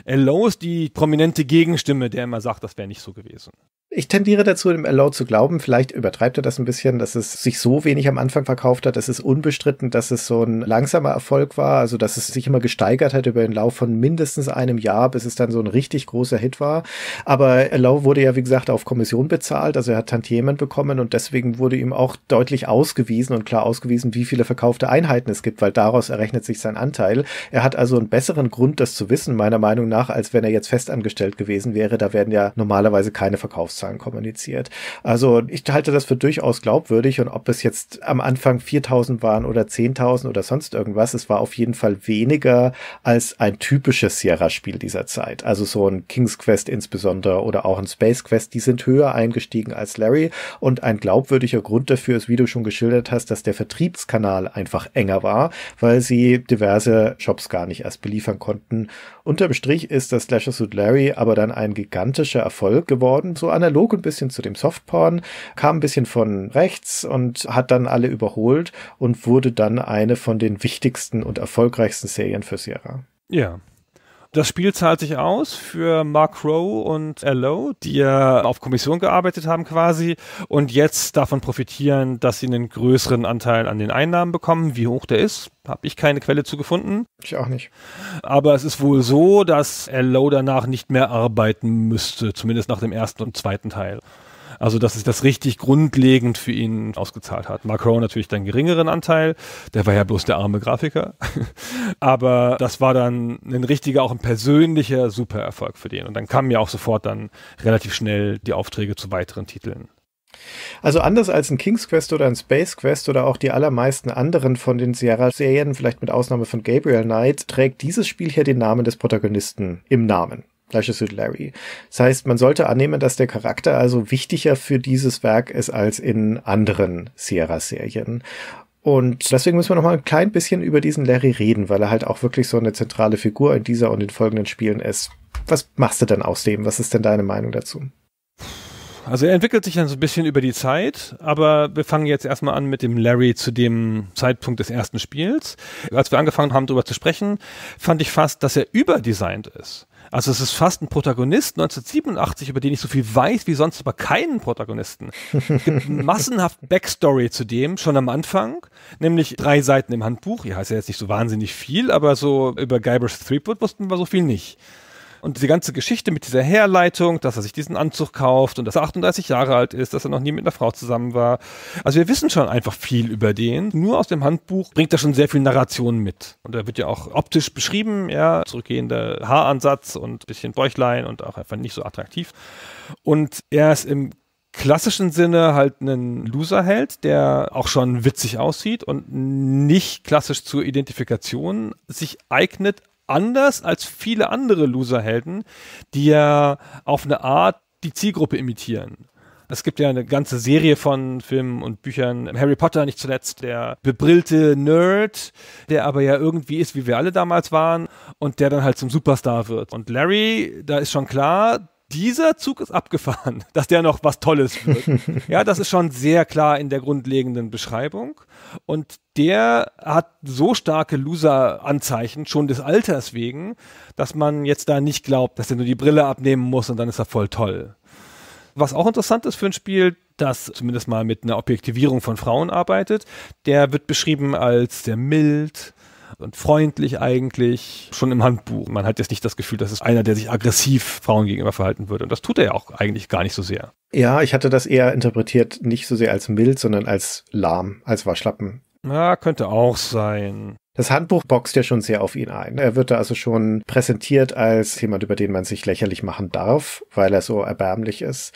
L. Lowe ist die prominente Gegenstimme, der immer sagt, das wäre nicht so gewesen. Ich tendiere dazu, dem Allow zu glauben. Vielleicht übertreibt er das ein bisschen, dass es sich so wenig am Anfang verkauft hat. dass es unbestritten, dass es so ein langsamer Erfolg war. Also, dass es sich immer gesteigert hat über den Lauf von mindestens einem Jahr, bis es dann so ein richtig großer Hit war. Aber Allow wurde ja, wie gesagt, auf Kommission bezahlt. Also, er hat Tantiemen bekommen und deswegen wurde ihm auch deutlich ausgewiesen und klar ausgewiesen, wie viele verkaufte Einheiten es gibt, weil daraus errechnet sich sein Anteil. Er hat also einen besseren Grund, das zu wissen, meiner Meinung nach, als wenn er jetzt festangestellt gewesen wäre. Da werden ja normalerweise keine Verkaufs Verkaufszahlen kommuniziert. Also ich halte das für durchaus glaubwürdig und ob es jetzt am Anfang 4000 waren oder 10.000 oder sonst irgendwas, es war auf jeden Fall weniger als ein typisches Sierra-Spiel dieser Zeit. Also so ein King's Quest insbesondere oder auch ein Space Quest, die sind höher eingestiegen als Larry und ein glaubwürdiger Grund dafür ist, wie du schon geschildert hast, dass der Vertriebskanal einfach enger war, weil sie diverse Shops gar nicht erst beliefern konnten. Unterm Strich ist das Slash Larry aber dann ein gigantischer Erfolg geworden, so an analog ein bisschen zu dem Softporn, kam ein bisschen von rechts und hat dann alle überholt und wurde dann eine von den wichtigsten und erfolgreichsten Serien für Sierra. Ja, das Spiel zahlt sich aus für Mark Rowe und Allo, die ja auf Kommission gearbeitet haben quasi und jetzt davon profitieren, dass sie einen größeren Anteil an den Einnahmen bekommen. Wie hoch der ist, habe ich keine Quelle zu gefunden. Ich auch nicht. Aber es ist wohl so, dass Allo danach nicht mehr arbeiten müsste, zumindest nach dem ersten und zweiten Teil. Also, dass sich das richtig grundlegend für ihn ausgezahlt hat. Mark Rowe natürlich dann geringeren Anteil. Der war ja bloß der arme Grafiker. Aber das war dann ein richtiger, auch ein persönlicher Supererfolg für den. Und dann kamen ja auch sofort dann relativ schnell die Aufträge zu weiteren Titeln. Also anders als ein King's Quest oder ein Space Quest oder auch die allermeisten anderen von den Sierra-Serien, vielleicht mit Ausnahme von Gabriel Knight, trägt dieses Spiel hier den Namen des Protagonisten im Namen. Flashes with Larry. Das heißt, man sollte annehmen, dass der Charakter also wichtiger für dieses Werk ist als in anderen Sierra-Serien. Und deswegen müssen wir noch mal ein klein bisschen über diesen Larry reden, weil er halt auch wirklich so eine zentrale Figur in dieser und den folgenden Spielen ist. Was machst du denn aus dem? Was ist denn deine Meinung dazu? Also er entwickelt sich dann so ein bisschen über die Zeit, aber wir fangen jetzt erstmal an mit dem Larry zu dem Zeitpunkt des ersten Spiels. Als wir angefangen haben, darüber zu sprechen, fand ich fast, dass er überdesignt ist. Also es ist fast ein Protagonist 1987, über den ich so viel weiß wie sonst über keinen Protagonisten. Es gibt massenhaft Backstory zu dem, schon am Anfang, nämlich drei Seiten im Handbuch. Ja, heißt ja jetzt nicht so wahnsinnig viel, aber so über Guybrush Threepwood wussten wir so viel nicht. Und diese ganze Geschichte mit dieser Herleitung, dass er sich diesen Anzug kauft und dass er 38 Jahre alt ist, dass er noch nie mit einer Frau zusammen war. Also wir wissen schon einfach viel über den. Nur aus dem Handbuch bringt er schon sehr viel Narration mit. Und er wird ja auch optisch beschrieben, ja, zurückgehender Haaransatz und ein bisschen Bäuchlein und auch einfach nicht so attraktiv. Und er ist im klassischen Sinne halt einen Loser-Held, der auch schon witzig aussieht und nicht klassisch zur Identifikation sich eignet, anders als viele andere Loser-Helden, die ja auf eine Art die Zielgruppe imitieren. Es gibt ja eine ganze Serie von Filmen und Büchern. Harry Potter nicht zuletzt, der bebrillte Nerd, der aber ja irgendwie ist, wie wir alle damals waren, und der dann halt zum Superstar wird. Und Larry, da ist schon klar, dieser Zug ist abgefahren, dass der noch was Tolles wird. ja, das ist schon sehr klar in der grundlegenden Beschreibung. Und der hat so starke Loser-Anzeichen, schon des Alters wegen, dass man jetzt da nicht glaubt, dass er nur die Brille abnehmen muss und dann ist er voll toll. Was auch interessant ist für ein Spiel, das zumindest mal mit einer Objektivierung von Frauen arbeitet, der wird beschrieben als sehr mild, und freundlich eigentlich schon im Handbuch. Man hat jetzt nicht das Gefühl, dass es einer, der sich aggressiv Frauen gegenüber verhalten würde. Und das tut er ja auch eigentlich gar nicht so sehr. Ja, ich hatte das eher interpretiert, nicht so sehr als mild, sondern als lahm, als Waschlappen. Na, könnte auch sein. Das Handbuch boxt ja schon sehr auf ihn ein. Er wird da also schon präsentiert als jemand, über den man sich lächerlich machen darf, weil er so erbärmlich ist.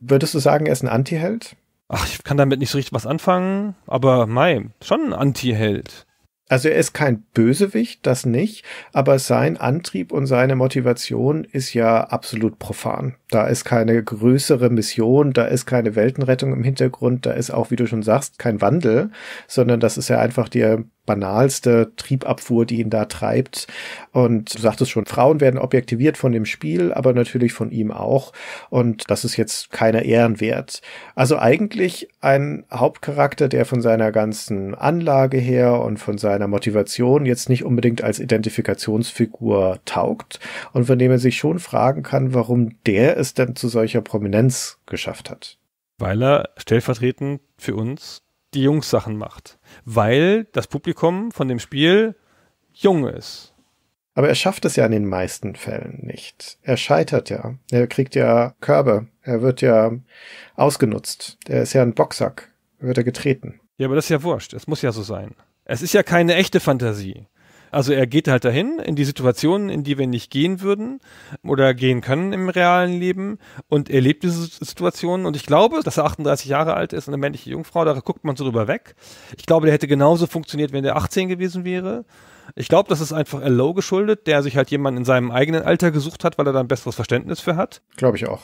Würdest du sagen, er ist ein Antiheld? Ach, ich kann damit nicht so richtig was anfangen, aber mei, schon ein Antiheld. Also er ist kein Bösewicht, das nicht, aber sein Antrieb und seine Motivation ist ja absolut profan. Da ist keine größere Mission, da ist keine Weltenrettung im Hintergrund, da ist auch, wie du schon sagst, kein Wandel, sondern das ist ja einfach der äh, banalste Triebabfuhr, die ihn da treibt. Und du sagtest schon, Frauen werden objektiviert von dem Spiel, aber natürlich von ihm auch. Und das ist jetzt keiner Ehrenwert. Also eigentlich ein Hauptcharakter, der von seiner ganzen Anlage her und von seiner Motivation jetzt nicht unbedingt als Identifikationsfigur taugt und von dem man sich schon fragen kann, warum der es denn zu solcher Prominenz geschafft hat. Weil er stellvertretend für uns die Jungs-Sachen macht. Weil das Publikum von dem Spiel jung ist. Aber er schafft es ja in den meisten Fällen nicht. Er scheitert ja. Er kriegt ja Körbe. Er wird ja ausgenutzt. Er ist ja ein Boxsack. Wird er getreten. Ja, aber das ist ja wurscht. Es muss ja so sein. Es ist ja keine echte Fantasie. Also er geht halt dahin in die Situationen, in die wir nicht gehen würden oder gehen können im realen Leben und erlebt diese Situationen und ich glaube, dass er 38 Jahre alt ist und eine männliche Jungfrau, da guckt man so drüber weg. Ich glaube, der hätte genauso funktioniert, wenn der 18 gewesen wäre. Ich glaube, das ist einfach Low geschuldet, der sich halt jemanden in seinem eigenen Alter gesucht hat, weil er da ein besseres Verständnis für hat. Glaube ich auch.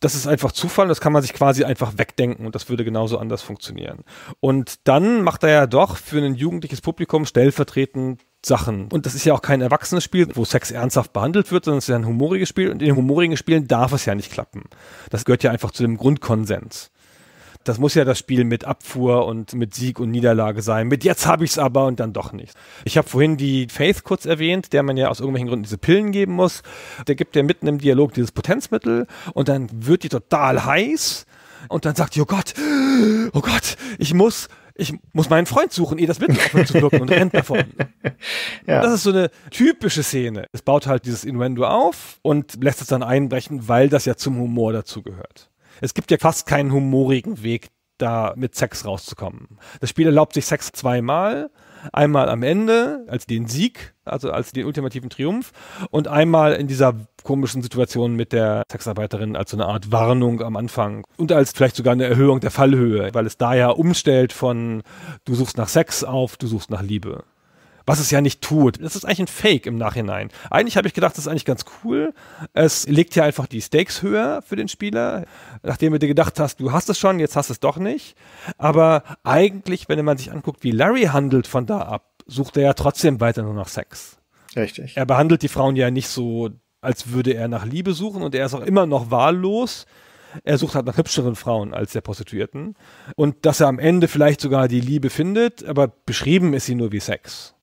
Das ist einfach Zufall, das kann man sich quasi einfach wegdenken und das würde genauso anders funktionieren. Und dann macht er ja doch für ein jugendliches Publikum stellvertretend Sachen. Und das ist ja auch kein erwachsenes Spiel, wo Sex ernsthaft behandelt wird, sondern es ist ja ein humoriges Spiel und in den humorigen Spielen darf es ja nicht klappen. Das gehört ja einfach zu dem Grundkonsens. Das muss ja das Spiel mit Abfuhr und mit Sieg und Niederlage sein. Mit jetzt habe ich es aber und dann doch nicht. Ich habe vorhin die Faith kurz erwähnt, der man ja aus irgendwelchen Gründen diese Pillen geben muss. Der gibt ja mitten im Dialog dieses Potenzmittel und dann wird die total heiß und dann sagt die, oh Gott, oh Gott, ich muss ich muss meinen Freund suchen, ihr eh das Mittel auf zu wirken und rennt davon. ja. Das ist so eine typische Szene. Es baut halt dieses Innuendo auf und lässt es dann einbrechen, weil das ja zum Humor dazu gehört. Es gibt ja fast keinen humorigen Weg, da mit Sex rauszukommen. Das Spiel erlaubt sich Sex zweimal. Einmal am Ende, als den Sieg, also als den ultimativen Triumph, und einmal in dieser komischen Situation mit der Sexarbeiterin als so eine Art Warnung am Anfang und als vielleicht sogar eine Erhöhung der Fallhöhe, weil es da ja umstellt von du suchst nach Sex auf, du suchst nach Liebe was es ja nicht tut. Das ist eigentlich ein Fake im Nachhinein. Eigentlich habe ich gedacht, das ist eigentlich ganz cool. Es legt ja einfach die Stakes höher für den Spieler, nachdem du dir gedacht hast, du hast es schon, jetzt hast du es doch nicht. Aber eigentlich, wenn man sich anguckt, wie Larry handelt von da ab, sucht er ja trotzdem weiter nur nach Sex. Richtig. Er behandelt die Frauen ja nicht so, als würde er nach Liebe suchen und er ist auch immer noch wahllos er sucht halt nach hübscheren Frauen als der Prostituierten. Und dass er am Ende vielleicht sogar die Liebe findet, aber beschrieben ist sie nur wie Sex.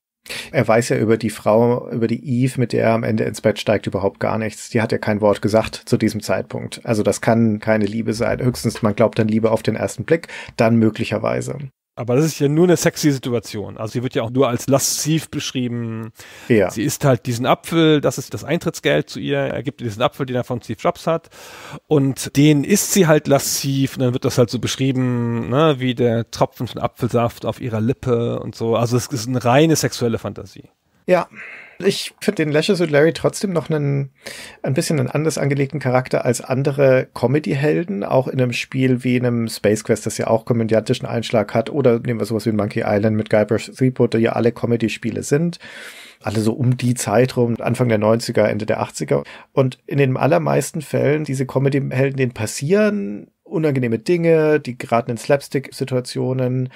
Er weiß ja über die Frau, über die Eve, mit der er am Ende ins Bett steigt, überhaupt gar nichts. Die hat ja kein Wort gesagt zu diesem Zeitpunkt. Also das kann keine Liebe sein. Höchstens man glaubt an Liebe auf den ersten Blick, dann möglicherweise. Aber das ist ja nur eine sexy Situation. Also sie wird ja auch nur als lasziv beschrieben. Ja. Sie isst halt diesen Apfel, das ist das Eintrittsgeld zu ihr. Er gibt ihr diesen Apfel, den er von Steve Jobs hat. Und den isst sie halt lasziv. Und dann wird das halt so beschrieben, ne, wie der Tropfen von Apfelsaft auf ihrer Lippe und so. Also es ist eine reine sexuelle Fantasie. Ja. Ich finde den Lashes und Larry trotzdem noch einen, ein bisschen einen anders angelegten Charakter als andere Comedy-Helden, auch in einem Spiel wie in einem Space Quest, das ja auch komödiantischen Einschlag hat, oder nehmen wir sowas wie Monkey Island mit Guybrush Threepwood, die ja alle Comedy-Spiele sind alle so um die Zeit rum, Anfang der 90er, Ende der 80er. Und in den allermeisten Fällen, diese Comedy-Helden, denen passieren unangenehme Dinge, die geraten in Slapstick-Situationen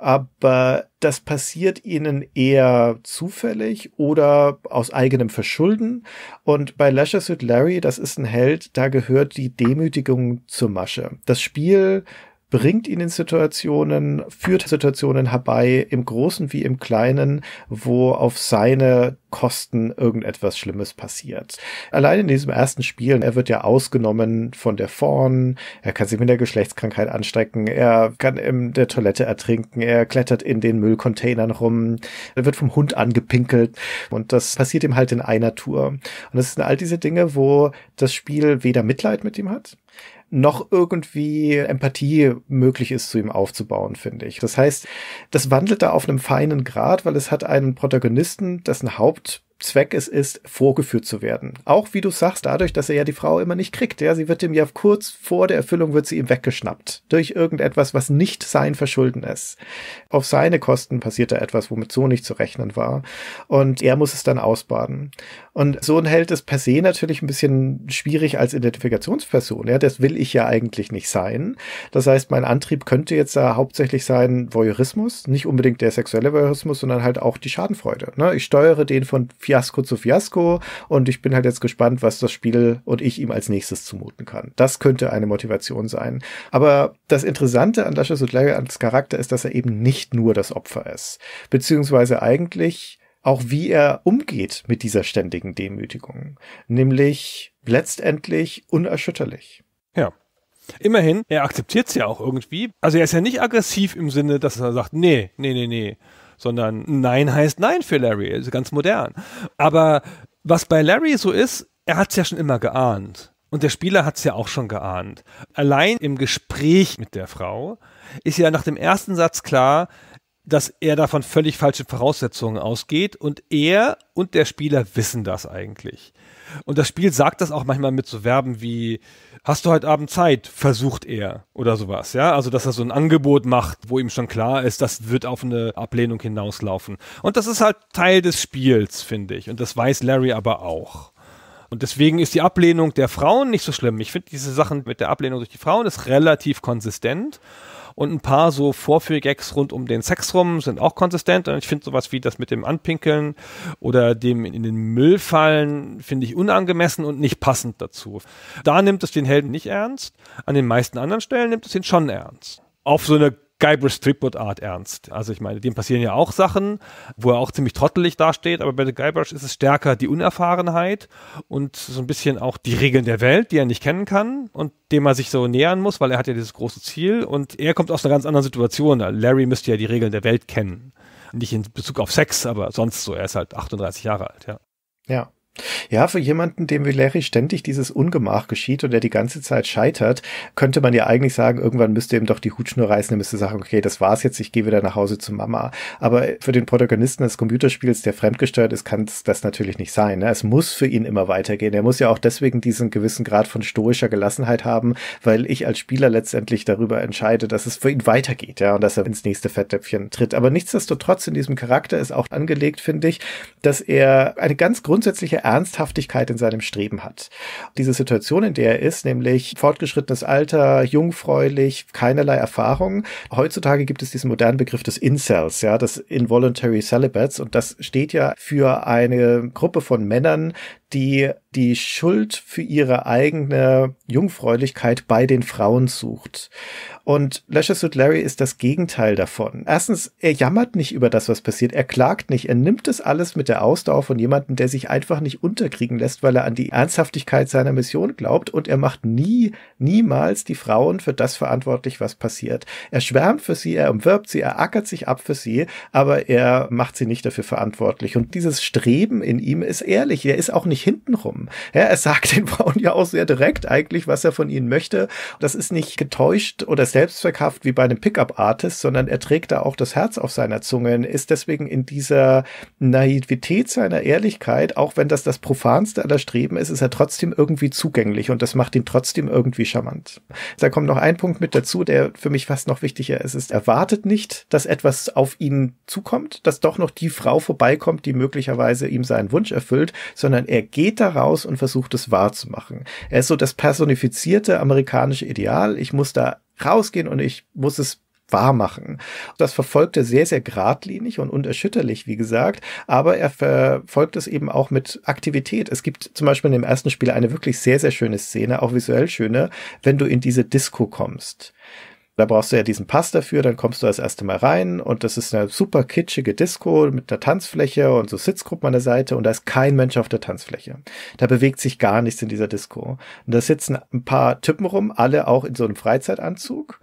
aber das passiert ihnen eher zufällig oder aus eigenem Verschulden. Und bei Lashes with Larry, das ist ein Held, da gehört die Demütigung zur Masche. Das Spiel bringt ihn in Situationen, führt Situationen herbei, im Großen wie im Kleinen, wo auf seine Kosten irgendetwas Schlimmes passiert. Allein in diesem ersten Spiel, er wird ja ausgenommen von der Fawn, er kann sich mit der Geschlechtskrankheit anstecken, er kann in der Toilette ertrinken, er klettert in den Müllcontainern rum, er wird vom Hund angepinkelt und das passiert ihm halt in einer Tour. Und das sind all diese Dinge, wo das Spiel weder Mitleid mit ihm hat, noch irgendwie Empathie möglich ist, zu ihm aufzubauen, finde ich. Das heißt, das wandelt da auf einem feinen Grad, weil es hat einen Protagonisten, dessen Haupt Zweck es ist, vorgeführt zu werden. Auch wie du sagst, dadurch, dass er ja die Frau immer nicht kriegt. Ja, sie wird ihm ja kurz vor der Erfüllung wird sie ihm weggeschnappt. Durch irgendetwas, was nicht sein Verschulden ist. Auf seine Kosten passiert da etwas, womit so nicht zu rechnen war. Und er muss es dann ausbaden. Und so ein Held ist per se natürlich ein bisschen schwierig als Identifikationsperson. Ja, das will ich ja eigentlich nicht sein. Das heißt, mein Antrieb könnte jetzt da hauptsächlich sein Voyeurismus. Nicht unbedingt der sexuelle Voyeurismus, sondern halt auch die Schadenfreude. Ne? Ich steuere den von Fiasko zu Fiasko und ich bin halt jetzt gespannt, was das Spiel und ich ihm als nächstes zumuten kann. Das könnte eine Motivation sein. Aber das Interessante an Dasha Sudlaga als Charakter ist, dass er eben nicht nur das Opfer ist, beziehungsweise eigentlich auch wie er umgeht mit dieser ständigen Demütigung, nämlich letztendlich unerschütterlich. Ja, Immerhin, er akzeptiert es ja auch irgendwie. Also er ist ja nicht aggressiv im Sinne, dass er sagt, nee, nee, nee, nee sondern Nein heißt Nein für Larry, ist also ganz modern. Aber was bei Larry so ist, er hat es ja schon immer geahnt. Und der Spieler hat es ja auch schon geahnt. Allein im Gespräch mit der Frau ist ja nach dem ersten Satz klar, dass er davon völlig falsche Voraussetzungen ausgeht und er und der Spieler wissen das eigentlich. Und das Spiel sagt das auch manchmal mit so Verben wie hast du heute Abend Zeit, versucht er oder sowas, ja? Also, dass er so ein Angebot macht, wo ihm schon klar ist, das wird auf eine Ablehnung hinauslaufen. Und das ist halt Teil des Spiels, finde ich. Und das weiß Larry aber auch. Und deswegen ist die Ablehnung der Frauen nicht so schlimm. Ich finde diese Sachen mit der Ablehnung durch die Frauen ist relativ konsistent und ein paar so Vorführgags rund um den Sex rum sind auch konsistent. Und ich finde sowas wie das mit dem Anpinkeln oder dem in den Müll fallen, finde ich unangemessen und nicht passend dazu. Da nimmt es den Helden nicht ernst. An den meisten anderen Stellen nimmt es ihn schon ernst. Auf so eine Guybrush Threepwood Art ernst. Also ich meine, dem passieren ja auch Sachen, wo er auch ziemlich trottelig dasteht, aber bei Guybrush ist es stärker die Unerfahrenheit und so ein bisschen auch die Regeln der Welt, die er nicht kennen kann und dem er sich so nähern muss, weil er hat ja dieses große Ziel und er kommt aus einer ganz anderen Situation. Larry müsste ja die Regeln der Welt kennen. Nicht in Bezug auf Sex, aber sonst so. Er ist halt 38 Jahre alt, ja. Ja. Ja, für jemanden, dem wie Villeri ständig dieses Ungemach geschieht und der die ganze Zeit scheitert, könnte man ja eigentlich sagen, irgendwann müsste ihm doch die Hutschnur reißen, er müsste sagen, okay, das war's jetzt, ich gehe wieder nach Hause zu Mama. Aber für den Protagonisten des Computerspiels, der fremdgesteuert ist, kann das natürlich nicht sein. Ne? Es muss für ihn immer weitergehen. Er muss ja auch deswegen diesen gewissen Grad von stoischer Gelassenheit haben, weil ich als Spieler letztendlich darüber entscheide, dass es für ihn weitergeht, ja, und dass er ins nächste Fettnäpfchen tritt. Aber nichtsdestotrotz in diesem Charakter ist auch angelegt, finde ich, dass er eine ganz grundsätzliche Ernsthaftigkeit in seinem Streben hat. Diese Situation, in der er ist, nämlich fortgeschrittenes Alter, jungfräulich, keinerlei Erfahrung. Heutzutage gibt es diesen modernen Begriff des Incels, ja, das Involuntary Celibates und das steht ja für eine Gruppe von Männern, die die Schuld für ihre eigene Jungfräulichkeit bei den Frauen sucht. Und Lashes with Larry ist das Gegenteil davon. Erstens, er jammert nicht über das, was passiert. Er klagt nicht. Er nimmt es alles mit der Ausdauer von jemandem, der sich einfach nicht unterkriegen lässt, weil er an die Ernsthaftigkeit seiner Mission glaubt. Und er macht nie, niemals die Frauen für das verantwortlich, was passiert. Er schwärmt für sie, er umwirbt sie, er ackert sich ab für sie, aber er macht sie nicht dafür verantwortlich. Und dieses Streben in ihm ist ehrlich. Er ist auch nicht nicht hintenrum. Ja, er sagt den Frauen ja auch sehr direkt eigentlich, was er von ihnen möchte. Das ist nicht getäuscht oder selbstverkauft wie bei einem Pickup-Artist, sondern er trägt da auch das Herz auf seiner Zunge, und ist deswegen in dieser Naivität seiner Ehrlichkeit, auch wenn das das profanste aller Streben ist, ist er trotzdem irgendwie zugänglich und das macht ihn trotzdem irgendwie charmant. Da kommt noch ein Punkt mit dazu, der für mich fast noch wichtiger ist. ist wartet nicht, dass etwas auf ihn zukommt, dass doch noch die Frau vorbeikommt, die möglicherweise ihm seinen Wunsch erfüllt, sondern er geht da raus und versucht es wahrzumachen. Er ist so das personifizierte amerikanische Ideal. Ich muss da rausgehen und ich muss es wahr machen. Das verfolgt er sehr, sehr geradlinig und unerschütterlich, wie gesagt, aber er verfolgt es eben auch mit Aktivität. Es gibt zum Beispiel in dem ersten Spiel eine wirklich sehr, sehr schöne Szene, auch visuell schöne, wenn du in diese Disco kommst. Da brauchst du ja diesen Pass dafür, dann kommst du das erste Mal rein und das ist eine super kitschige Disco mit einer Tanzfläche und so Sitzgruppen an der Seite und da ist kein Mensch auf der Tanzfläche. Da bewegt sich gar nichts in dieser Disco. Und da sitzen ein paar Typen rum, alle auch in so einem Freizeitanzug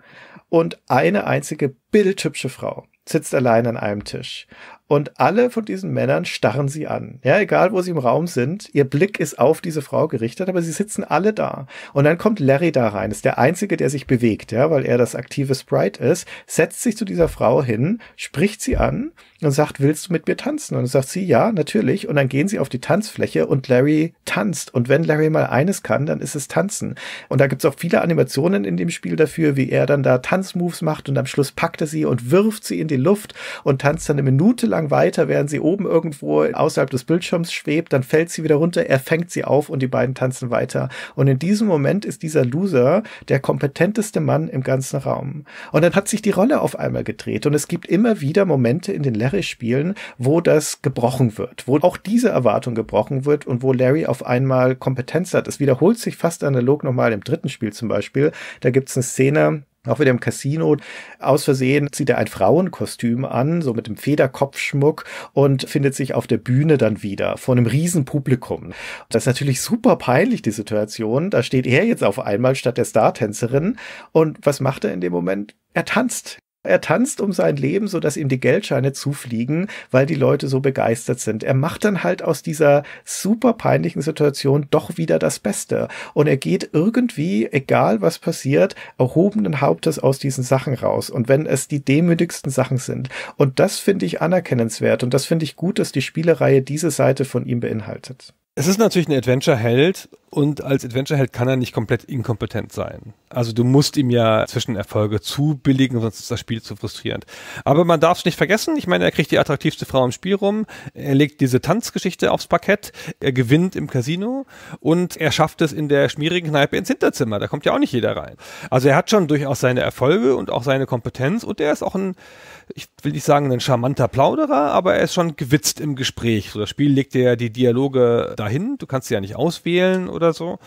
und eine einzige bildhübsche Frau sitzt allein an einem Tisch. Und alle von diesen Männern starren sie an. Ja, egal wo sie im Raum sind, ihr Blick ist auf diese Frau gerichtet, aber sie sitzen alle da. Und dann kommt Larry da rein, ist der Einzige, der sich bewegt, ja, weil er das aktive Sprite ist, setzt sich zu dieser Frau hin, spricht sie an und sagt, willst du mit mir tanzen? Und dann sagt sie, ja, natürlich. Und dann gehen sie auf die Tanzfläche und Larry tanzt. Und wenn Larry mal eines kann, dann ist es tanzen. Und da gibt es auch viele Animationen in dem Spiel dafür, wie er dann da Tanzmoves macht und am Schluss packt er sie und wirft sie in die Luft und tanzt dann eine Minute lang Gang weiter, während sie oben irgendwo außerhalb des Bildschirms schwebt, dann fällt sie wieder runter, er fängt sie auf und die beiden tanzen weiter. Und in diesem Moment ist dieser Loser der kompetenteste Mann im ganzen Raum. Und dann hat sich die Rolle auf einmal gedreht und es gibt immer wieder Momente in den Larry-Spielen, wo das gebrochen wird, wo auch diese Erwartung gebrochen wird und wo Larry auf einmal Kompetenz hat. Es wiederholt sich fast analog nochmal im dritten Spiel zum Beispiel. Da gibt es eine Szene, auch wieder im Casino. Aus Versehen zieht er ein Frauenkostüm an, so mit dem Federkopfschmuck und findet sich auf der Bühne dann wieder vor einem riesen Publikum. Das ist natürlich super peinlich, die Situation. Da steht er jetzt auf einmal statt der Startänzerin. Und was macht er in dem Moment? Er tanzt er tanzt um sein Leben, sodass ihm die Geldscheine zufliegen, weil die Leute so begeistert sind. Er macht dann halt aus dieser super peinlichen Situation doch wieder das Beste. Und er geht irgendwie, egal was passiert, erhobenen Hauptes aus diesen Sachen raus. Und wenn es die demütigsten Sachen sind. Und das finde ich anerkennenswert. Und das finde ich gut, dass die Spielereihe diese Seite von ihm beinhaltet. Es ist natürlich ein Adventure-Held und als Adventure-Held kann er nicht komplett inkompetent sein. Also du musst ihm ja Zwischenerfolge zubilligen, sonst ist das Spiel zu frustrierend. Aber man darf es nicht vergessen. Ich meine, er kriegt die attraktivste Frau im Spiel rum, er legt diese Tanzgeschichte aufs Parkett, er gewinnt im Casino und er schafft es in der schmierigen Kneipe ins Hinterzimmer. Da kommt ja auch nicht jeder rein. Also er hat schon durchaus seine Erfolge und auch seine Kompetenz und er ist auch ein ich will nicht sagen, ein charmanter Plauderer, aber er ist schon gewitzt im Gespräch. So, das Spiel legt dir ja die Dialoge dahin, du kannst sie ja nicht auswählen oder so.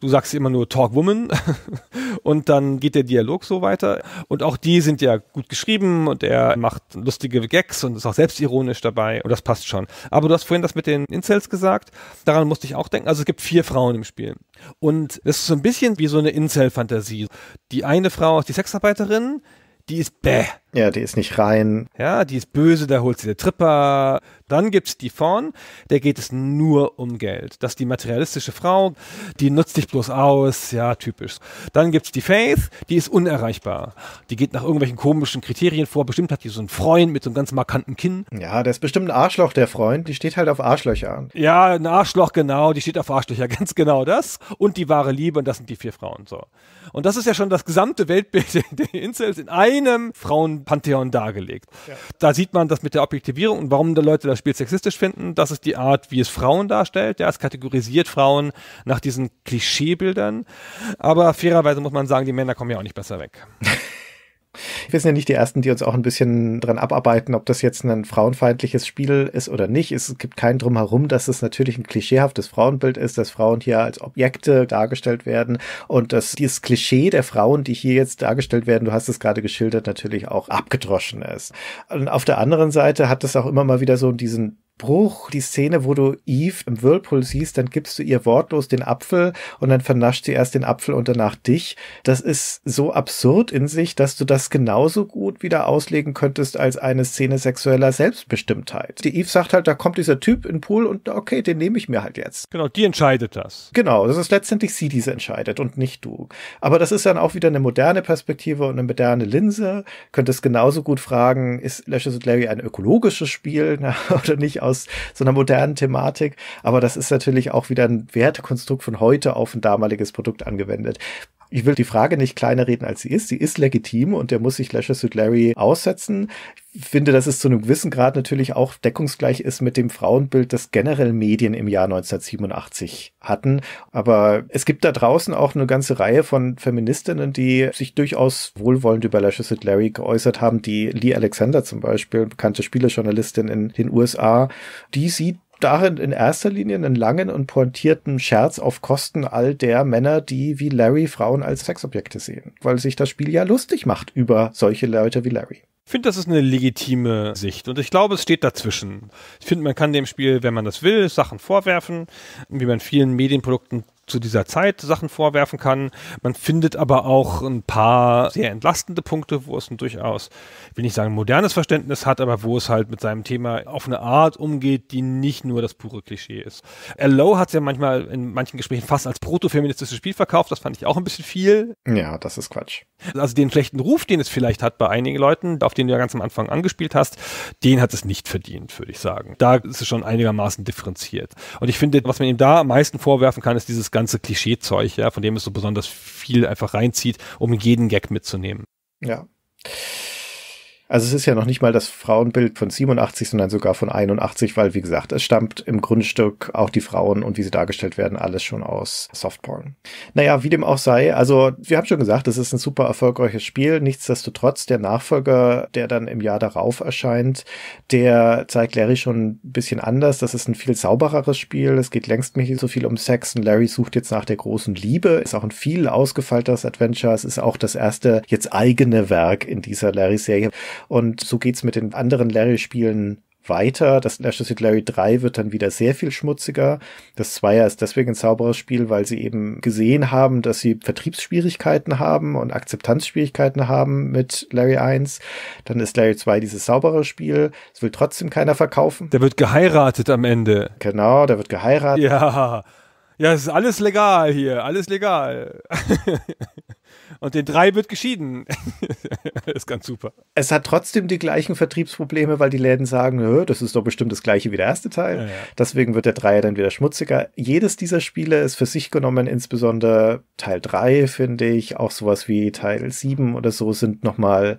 Du sagst immer nur Talk Woman und dann geht der Dialog so weiter. Und auch die sind ja gut geschrieben und er macht lustige Gags und ist auch selbstironisch dabei und das passt schon. Aber du hast vorhin das mit den Incels gesagt, daran musste ich auch denken. Also es gibt vier Frauen im Spiel. Und es ist so ein bisschen wie so eine Incel-Fantasie. Die eine Frau ist die Sexarbeiterin, die ist bäh ja, die ist nicht rein. Ja, die ist böse, da holt sie der Tripper. Dann gibt's die Fawn, der geht es nur um Geld. Das ist die materialistische Frau, die nutzt dich bloß aus, ja, typisch. Dann gibt's die Faith, die ist unerreichbar. Die geht nach irgendwelchen komischen Kriterien vor. Bestimmt hat die so einen Freund mit so einem ganz markanten Kinn. Ja, der ist bestimmt ein Arschloch, der Freund. Die steht halt auf Arschlöcher. Ja, ein Arschloch, genau. Die steht auf Arschlöcher, ganz genau das. Und die wahre Liebe, und das sind die vier Frauen, so. Und das ist ja schon das gesamte Weltbild der Incels in einem Frauenbild. Pantheon dargelegt. Ja. Da sieht man das mit der Objektivierung und warum die Leute das Spiel sexistisch finden. Das ist die Art, wie es Frauen darstellt. Ja, es kategorisiert Frauen nach diesen Klischeebildern. Aber fairerweise muss man sagen, die Männer kommen ja auch nicht besser weg. Wir sind ja nicht die Ersten, die uns auch ein bisschen dran abarbeiten, ob das jetzt ein frauenfeindliches Spiel ist oder nicht. Es gibt keinen Drumherum, dass es natürlich ein klischeehaftes Frauenbild ist, dass Frauen hier als Objekte dargestellt werden und dass dieses Klischee der Frauen, die hier jetzt dargestellt werden, du hast es gerade geschildert, natürlich auch abgedroschen ist. Und auf der anderen Seite hat es auch immer mal wieder so diesen Bruch, die Szene, wo du Eve im Whirlpool siehst, dann gibst du ihr wortlos den Apfel und dann vernascht sie erst den Apfel und danach dich. Das ist so absurd in sich, dass du das genauso gut wieder auslegen könntest als eine Szene sexueller Selbstbestimmtheit. Die Eve sagt halt, da kommt dieser Typ in den Pool und okay, den nehme ich mir halt jetzt. Genau, die entscheidet das. Genau, das ist letztendlich sie, die es entscheidet und nicht du. Aber das ist dann auch wieder eine moderne Perspektive und eine moderne Linse. Könntest genauso gut fragen, ist Lashes and Larry ein ökologisches Spiel na, ne, oder nicht? aus so einer modernen Thematik. Aber das ist natürlich auch wieder ein Wertekonstrukt von heute auf ein damaliges Produkt angewendet. Ich will die Frage nicht kleiner reden, als sie ist. Sie ist legitim und der muss sich Lashes to Larry aussetzen. Ich finde, dass es zu einem gewissen Grad natürlich auch deckungsgleich ist mit dem Frauenbild, das generell Medien im Jahr 1987 hatten. Aber es gibt da draußen auch eine ganze Reihe von Feministinnen, die sich durchaus wohlwollend über Lashes to Larry geäußert haben, die Lee Alexander zum Beispiel, bekannte Spielejournalistin in den USA, die sieht darin in erster Linie einen langen und pointierten Scherz auf Kosten all der Männer, die wie Larry Frauen als Sexobjekte sehen, weil sich das Spiel ja lustig macht über solche Leute wie Larry. Ich finde, das ist eine legitime Sicht und ich glaube, es steht dazwischen. Ich finde, man kann dem Spiel, wenn man das will, Sachen vorwerfen, wie man vielen Medienprodukten zu dieser Zeit Sachen vorwerfen kann. Man findet aber auch ein paar sehr entlastende Punkte, wo es ein durchaus, will nicht sagen modernes Verständnis hat, aber wo es halt mit seinem Thema auf eine Art umgeht, die nicht nur das pure Klischee ist. Lowe hat es ja manchmal in manchen Gesprächen fast als protofeministisches Spiel verkauft. Das fand ich auch ein bisschen viel. Ja, das ist Quatsch. Also den schlechten Ruf, den es vielleicht hat bei einigen Leuten, auf den du ja ganz am Anfang angespielt hast, den hat es nicht verdient, würde ich sagen. Da ist es schon einigermaßen differenziert. Und ich finde, was man ihm da am meisten vorwerfen kann, ist dieses ganze Klischeezeug, ja, von dem es so besonders viel einfach reinzieht, um jeden Gag mitzunehmen. Ja. Also es ist ja noch nicht mal das Frauenbild von 87, sondern sogar von 81, weil wie gesagt, es stammt im Grundstück auch die Frauen und wie sie dargestellt werden, alles schon aus Softporn. Naja, wie dem auch sei, also wir haben schon gesagt, es ist ein super erfolgreiches Spiel. Nichtsdestotrotz, der Nachfolger, der dann im Jahr darauf erscheint, der zeigt Larry schon ein bisschen anders. Das ist ein viel saubereres Spiel. Es geht längst nicht so viel um Sex und Larry sucht jetzt nach der großen Liebe. Ist auch ein viel ausgefeilteres Adventure. Es ist auch das erste jetzt eigene Werk in dieser Larry-Serie. Und so geht's mit den anderen Larry-Spielen weiter. Das Lashes and Larry 3 wird dann wieder sehr viel schmutziger. Das 2er ist deswegen ein sauberes Spiel, weil sie eben gesehen haben, dass sie Vertriebsschwierigkeiten haben und Akzeptanzschwierigkeiten haben mit Larry 1. Dann ist Larry 2 dieses saubere Spiel. Es will trotzdem keiner verkaufen. Der wird geheiratet am Ende. Genau, der wird geheiratet. Ja. Ja, es ist alles legal hier, alles legal. und den drei wird geschieden. ist ganz super. Es hat trotzdem die gleichen Vertriebsprobleme, weil die Läden sagen, das ist doch bestimmt das gleiche wie der erste Teil. Ja, ja. Deswegen wird der Dreier dann wieder schmutziger. Jedes dieser Spiele ist für sich genommen, insbesondere Teil 3, finde ich, auch sowas wie Teil 7 oder so sind nochmal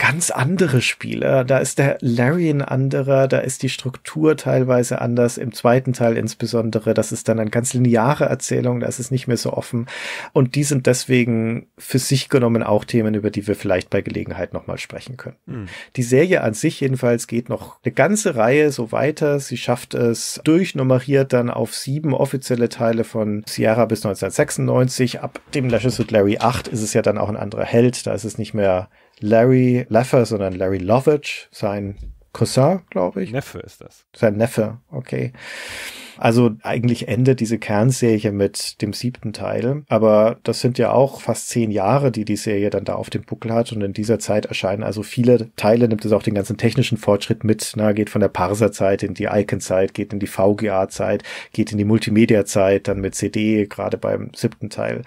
ganz andere Spiele. Da ist der Larry ein anderer, da ist die Struktur teilweise anders, im zweiten Teil insbesondere. Das ist dann eine ganz lineare Erzählung, da ist es nicht mehr so offen. Und die sind deswegen für sich genommen auch Themen, über die wir vielleicht bei Gelegenheit nochmal sprechen können. Mhm. Die Serie an sich jedenfalls geht noch eine ganze Reihe so weiter. Sie schafft es durchnummeriert dann auf sieben offizielle Teile von Sierra bis 1996. Ab dem Lashes with Larry 8 ist es ja dann auch ein anderer Held. Da ist es nicht mehr Larry Leffer, sondern Larry Lovitch, sein Cousin, glaube ich. Neffe ist das. Sein Neffe, okay. Also eigentlich endet diese Kernserie mit dem siebten Teil, aber das sind ja auch fast zehn Jahre, die die Serie dann da auf dem Buckel hat und in dieser Zeit erscheinen also viele Teile, nimmt es auch den ganzen technischen Fortschritt mit, na, geht von der Parserzeit in die Icon-Zeit, geht in die VGA-Zeit, geht in die Multimedia-Zeit, dann mit CD, gerade beim siebten Teil.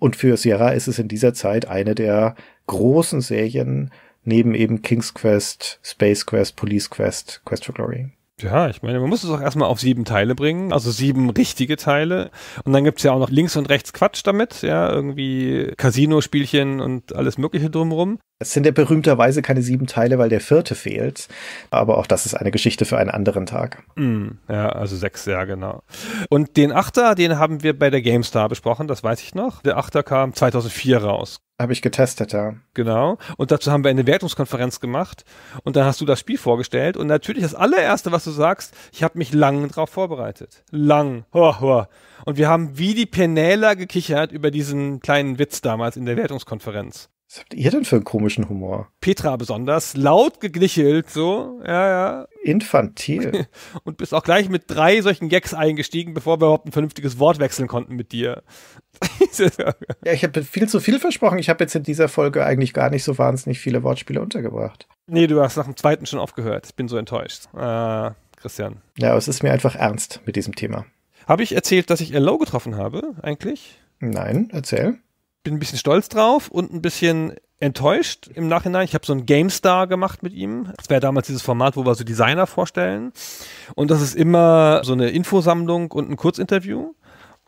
Und für Sierra ist es in dieser Zeit eine der großen Serien neben eben King's Quest, Space Quest, Police Quest, Quest for Glory. Ja, ich meine, man muss es auch erstmal auf sieben Teile bringen, also sieben richtige Teile. Und dann gibt's ja auch noch links und rechts Quatsch damit, ja, irgendwie Casino-Spielchen und alles Mögliche drumherum. Es sind ja berühmterweise keine sieben Teile, weil der vierte fehlt. Aber auch das ist eine Geschichte für einen anderen Tag. Mm, ja, also sechs, ja, genau. Und den Achter, den haben wir bei der GameStar besprochen, das weiß ich noch. Der Achter kam 2004 raus. Habe ich getestet, ja. Genau. Und dazu haben wir eine Wertungskonferenz gemacht und dann hast du das Spiel vorgestellt und natürlich das allererste, was du sagst, ich habe mich lang drauf vorbereitet. Lang. Ho, ho. Und wir haben wie die Penäler gekichert über diesen kleinen Witz damals in der Wertungskonferenz. Was habt ihr denn für einen komischen Humor? Petra besonders, laut geglichelt, so, ja, ja. Infantil. Und bist auch gleich mit drei solchen Gags eingestiegen, bevor wir überhaupt ein vernünftiges Wort wechseln konnten mit dir. ja, ich habe viel zu viel versprochen. Ich habe jetzt in dieser Folge eigentlich gar nicht so wahnsinnig viele Wortspiele untergebracht. Nee, du hast nach dem zweiten schon aufgehört. Ich bin so enttäuscht. Äh, Christian. Ja, aber es ist mir einfach ernst mit diesem Thema. Habe ich erzählt, dass ich LO getroffen habe, eigentlich? Nein, erzähl bin ein bisschen stolz drauf und ein bisschen enttäuscht im Nachhinein. Ich habe so ein GameStar gemacht mit ihm. Das wäre damals dieses Format, wo wir so Designer vorstellen. Und das ist immer so eine Infosammlung und ein Kurzinterview.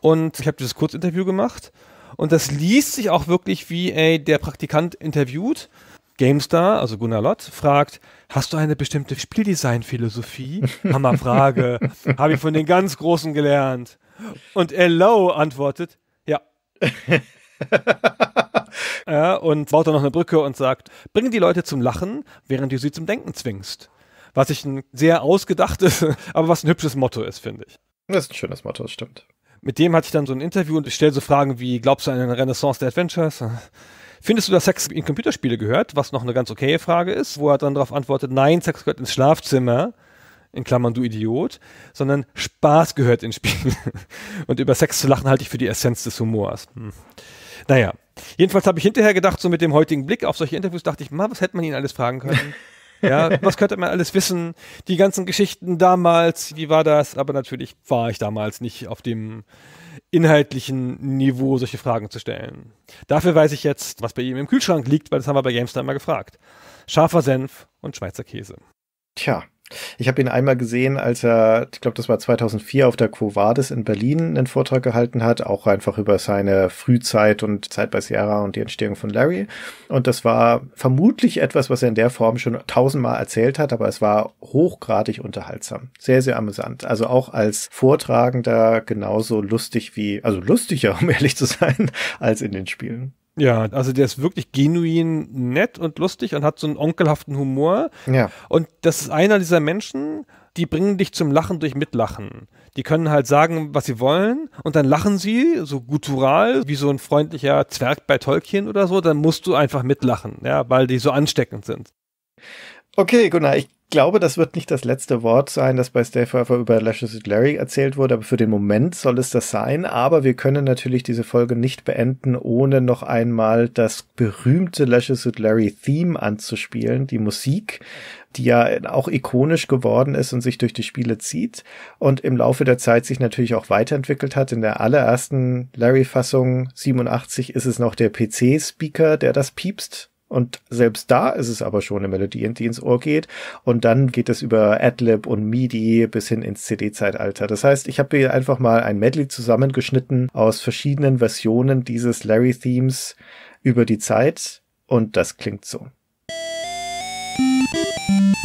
Und ich habe dieses Kurzinterview gemacht. Und das liest sich auch wirklich wie, ey, der Praktikant interviewt. GameStar, also Gunnar Lott, fragt, hast du eine bestimmte spieldesign Spieldesignphilosophie? Hammerfrage. Habe ich von den ganz Großen gelernt. Und Hello antwortet, ja. ja, und baut dann noch eine Brücke und sagt, bring die Leute zum Lachen, während du sie zum Denken zwingst. Was ich ein sehr ausgedachtes, aber was ein hübsches Motto ist, finde ich. Das ist ein schönes Motto, das stimmt. Mit dem hatte ich dann so ein Interview und ich stelle so Fragen wie, glaubst du an eine Renaissance der Adventures? Findest du, dass Sex in Computerspiele gehört? Was noch eine ganz okaye Frage ist, wo er dann darauf antwortet, nein, Sex gehört ins Schlafzimmer in Klammern du Idiot, sondern Spaß gehört ins Spiel. Und über Sex zu lachen halte ich für die Essenz des Humors. Hm. Naja. Jedenfalls habe ich hinterher gedacht, so mit dem heutigen Blick auf solche Interviews, dachte ich, mal, was hätte man ihn alles fragen können? Ja, was könnte man alles wissen? Die ganzen Geschichten damals, wie war das? Aber natürlich war ich damals nicht auf dem inhaltlichen Niveau, solche Fragen zu stellen. Dafür weiß ich jetzt, was bei ihm im Kühlschrank liegt, weil das haben wir bei GameStar immer gefragt. Scharfer Senf und Schweizer Käse. Tja, ich habe ihn einmal gesehen, als er, ich glaube, das war 2004 auf der Quo Vadis in Berlin einen Vortrag gehalten hat, auch einfach über seine Frühzeit und Zeit bei Sierra und die Entstehung von Larry. Und das war vermutlich etwas, was er in der Form schon tausendmal erzählt hat, aber es war hochgradig unterhaltsam. Sehr, sehr amüsant. Also auch als Vortragender genauso lustig wie, also lustiger, um ehrlich zu sein, als in den Spielen. Ja, also der ist wirklich genuin nett und lustig und hat so einen onkelhaften Humor. Ja. Und das ist einer dieser Menschen, die bringen dich zum Lachen durch Mitlachen. Die können halt sagen, was sie wollen und dann lachen sie so guttural, wie so ein freundlicher Zwerg bei Tolkien oder so, dann musst du einfach mitlachen, ja, weil die so ansteckend sind. Okay, Gunnar, ich glaube, das wird nicht das letzte Wort sein, das bei Stay Forever über Lashes with Larry erzählt wurde, aber für den Moment soll es das sein. Aber wir können natürlich diese Folge nicht beenden, ohne noch einmal das berühmte Lashes with Larry Theme anzuspielen, die Musik, die ja auch ikonisch geworden ist und sich durch die Spiele zieht und im Laufe der Zeit sich natürlich auch weiterentwickelt hat. In der allerersten Larry-Fassung 87 ist es noch der PC-Speaker, der das piepst und selbst da ist es aber schon eine Melodie, die ins Ohr geht. Und dann geht es über Adlib und MIDI bis hin ins CD-Zeitalter. Das heißt, ich habe hier einfach mal ein Medley zusammengeschnitten aus verschiedenen Versionen dieses Larry-Themes über die Zeit. Und das klingt so. Musik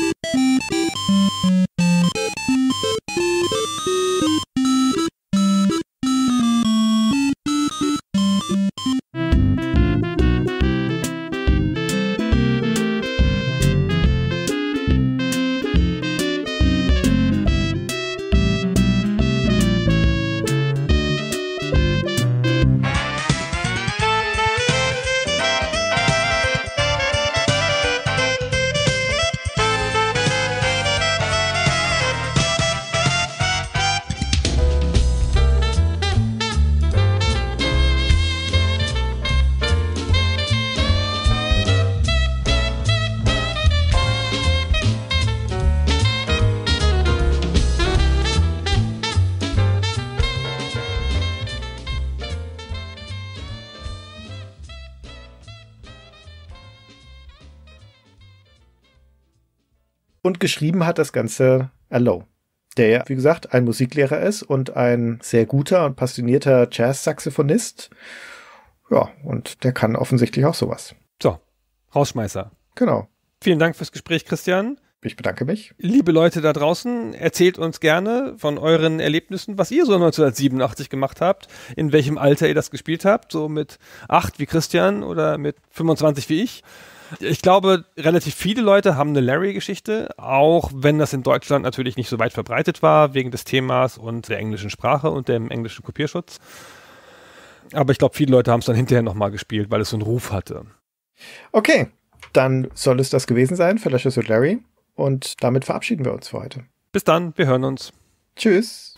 und geschrieben hat das Ganze Alone äh, der, wie gesagt, ein Musiklehrer ist und ein sehr guter und passionierter Jazz-Saxophonist. Ja, und der kann offensichtlich auch sowas. So, Rausschmeißer. Genau. Vielen Dank fürs Gespräch, Christian. Ich bedanke mich. Liebe Leute da draußen, erzählt uns gerne von euren Erlebnissen, was ihr so 1987 gemacht habt, in welchem Alter ihr das gespielt habt, so mit 8 wie Christian oder mit 25 wie ich. Ich glaube, relativ viele Leute haben eine Larry-Geschichte, auch wenn das in Deutschland natürlich nicht so weit verbreitet war, wegen des Themas und der englischen Sprache und dem englischen Kopierschutz. Aber ich glaube, viele Leute haben es dann hinterher nochmal gespielt, weil es so einen Ruf hatte. Okay, dann soll es das gewesen sein für Lashes with Larry. Und damit verabschieden wir uns für heute. Bis dann, wir hören uns. Tschüss.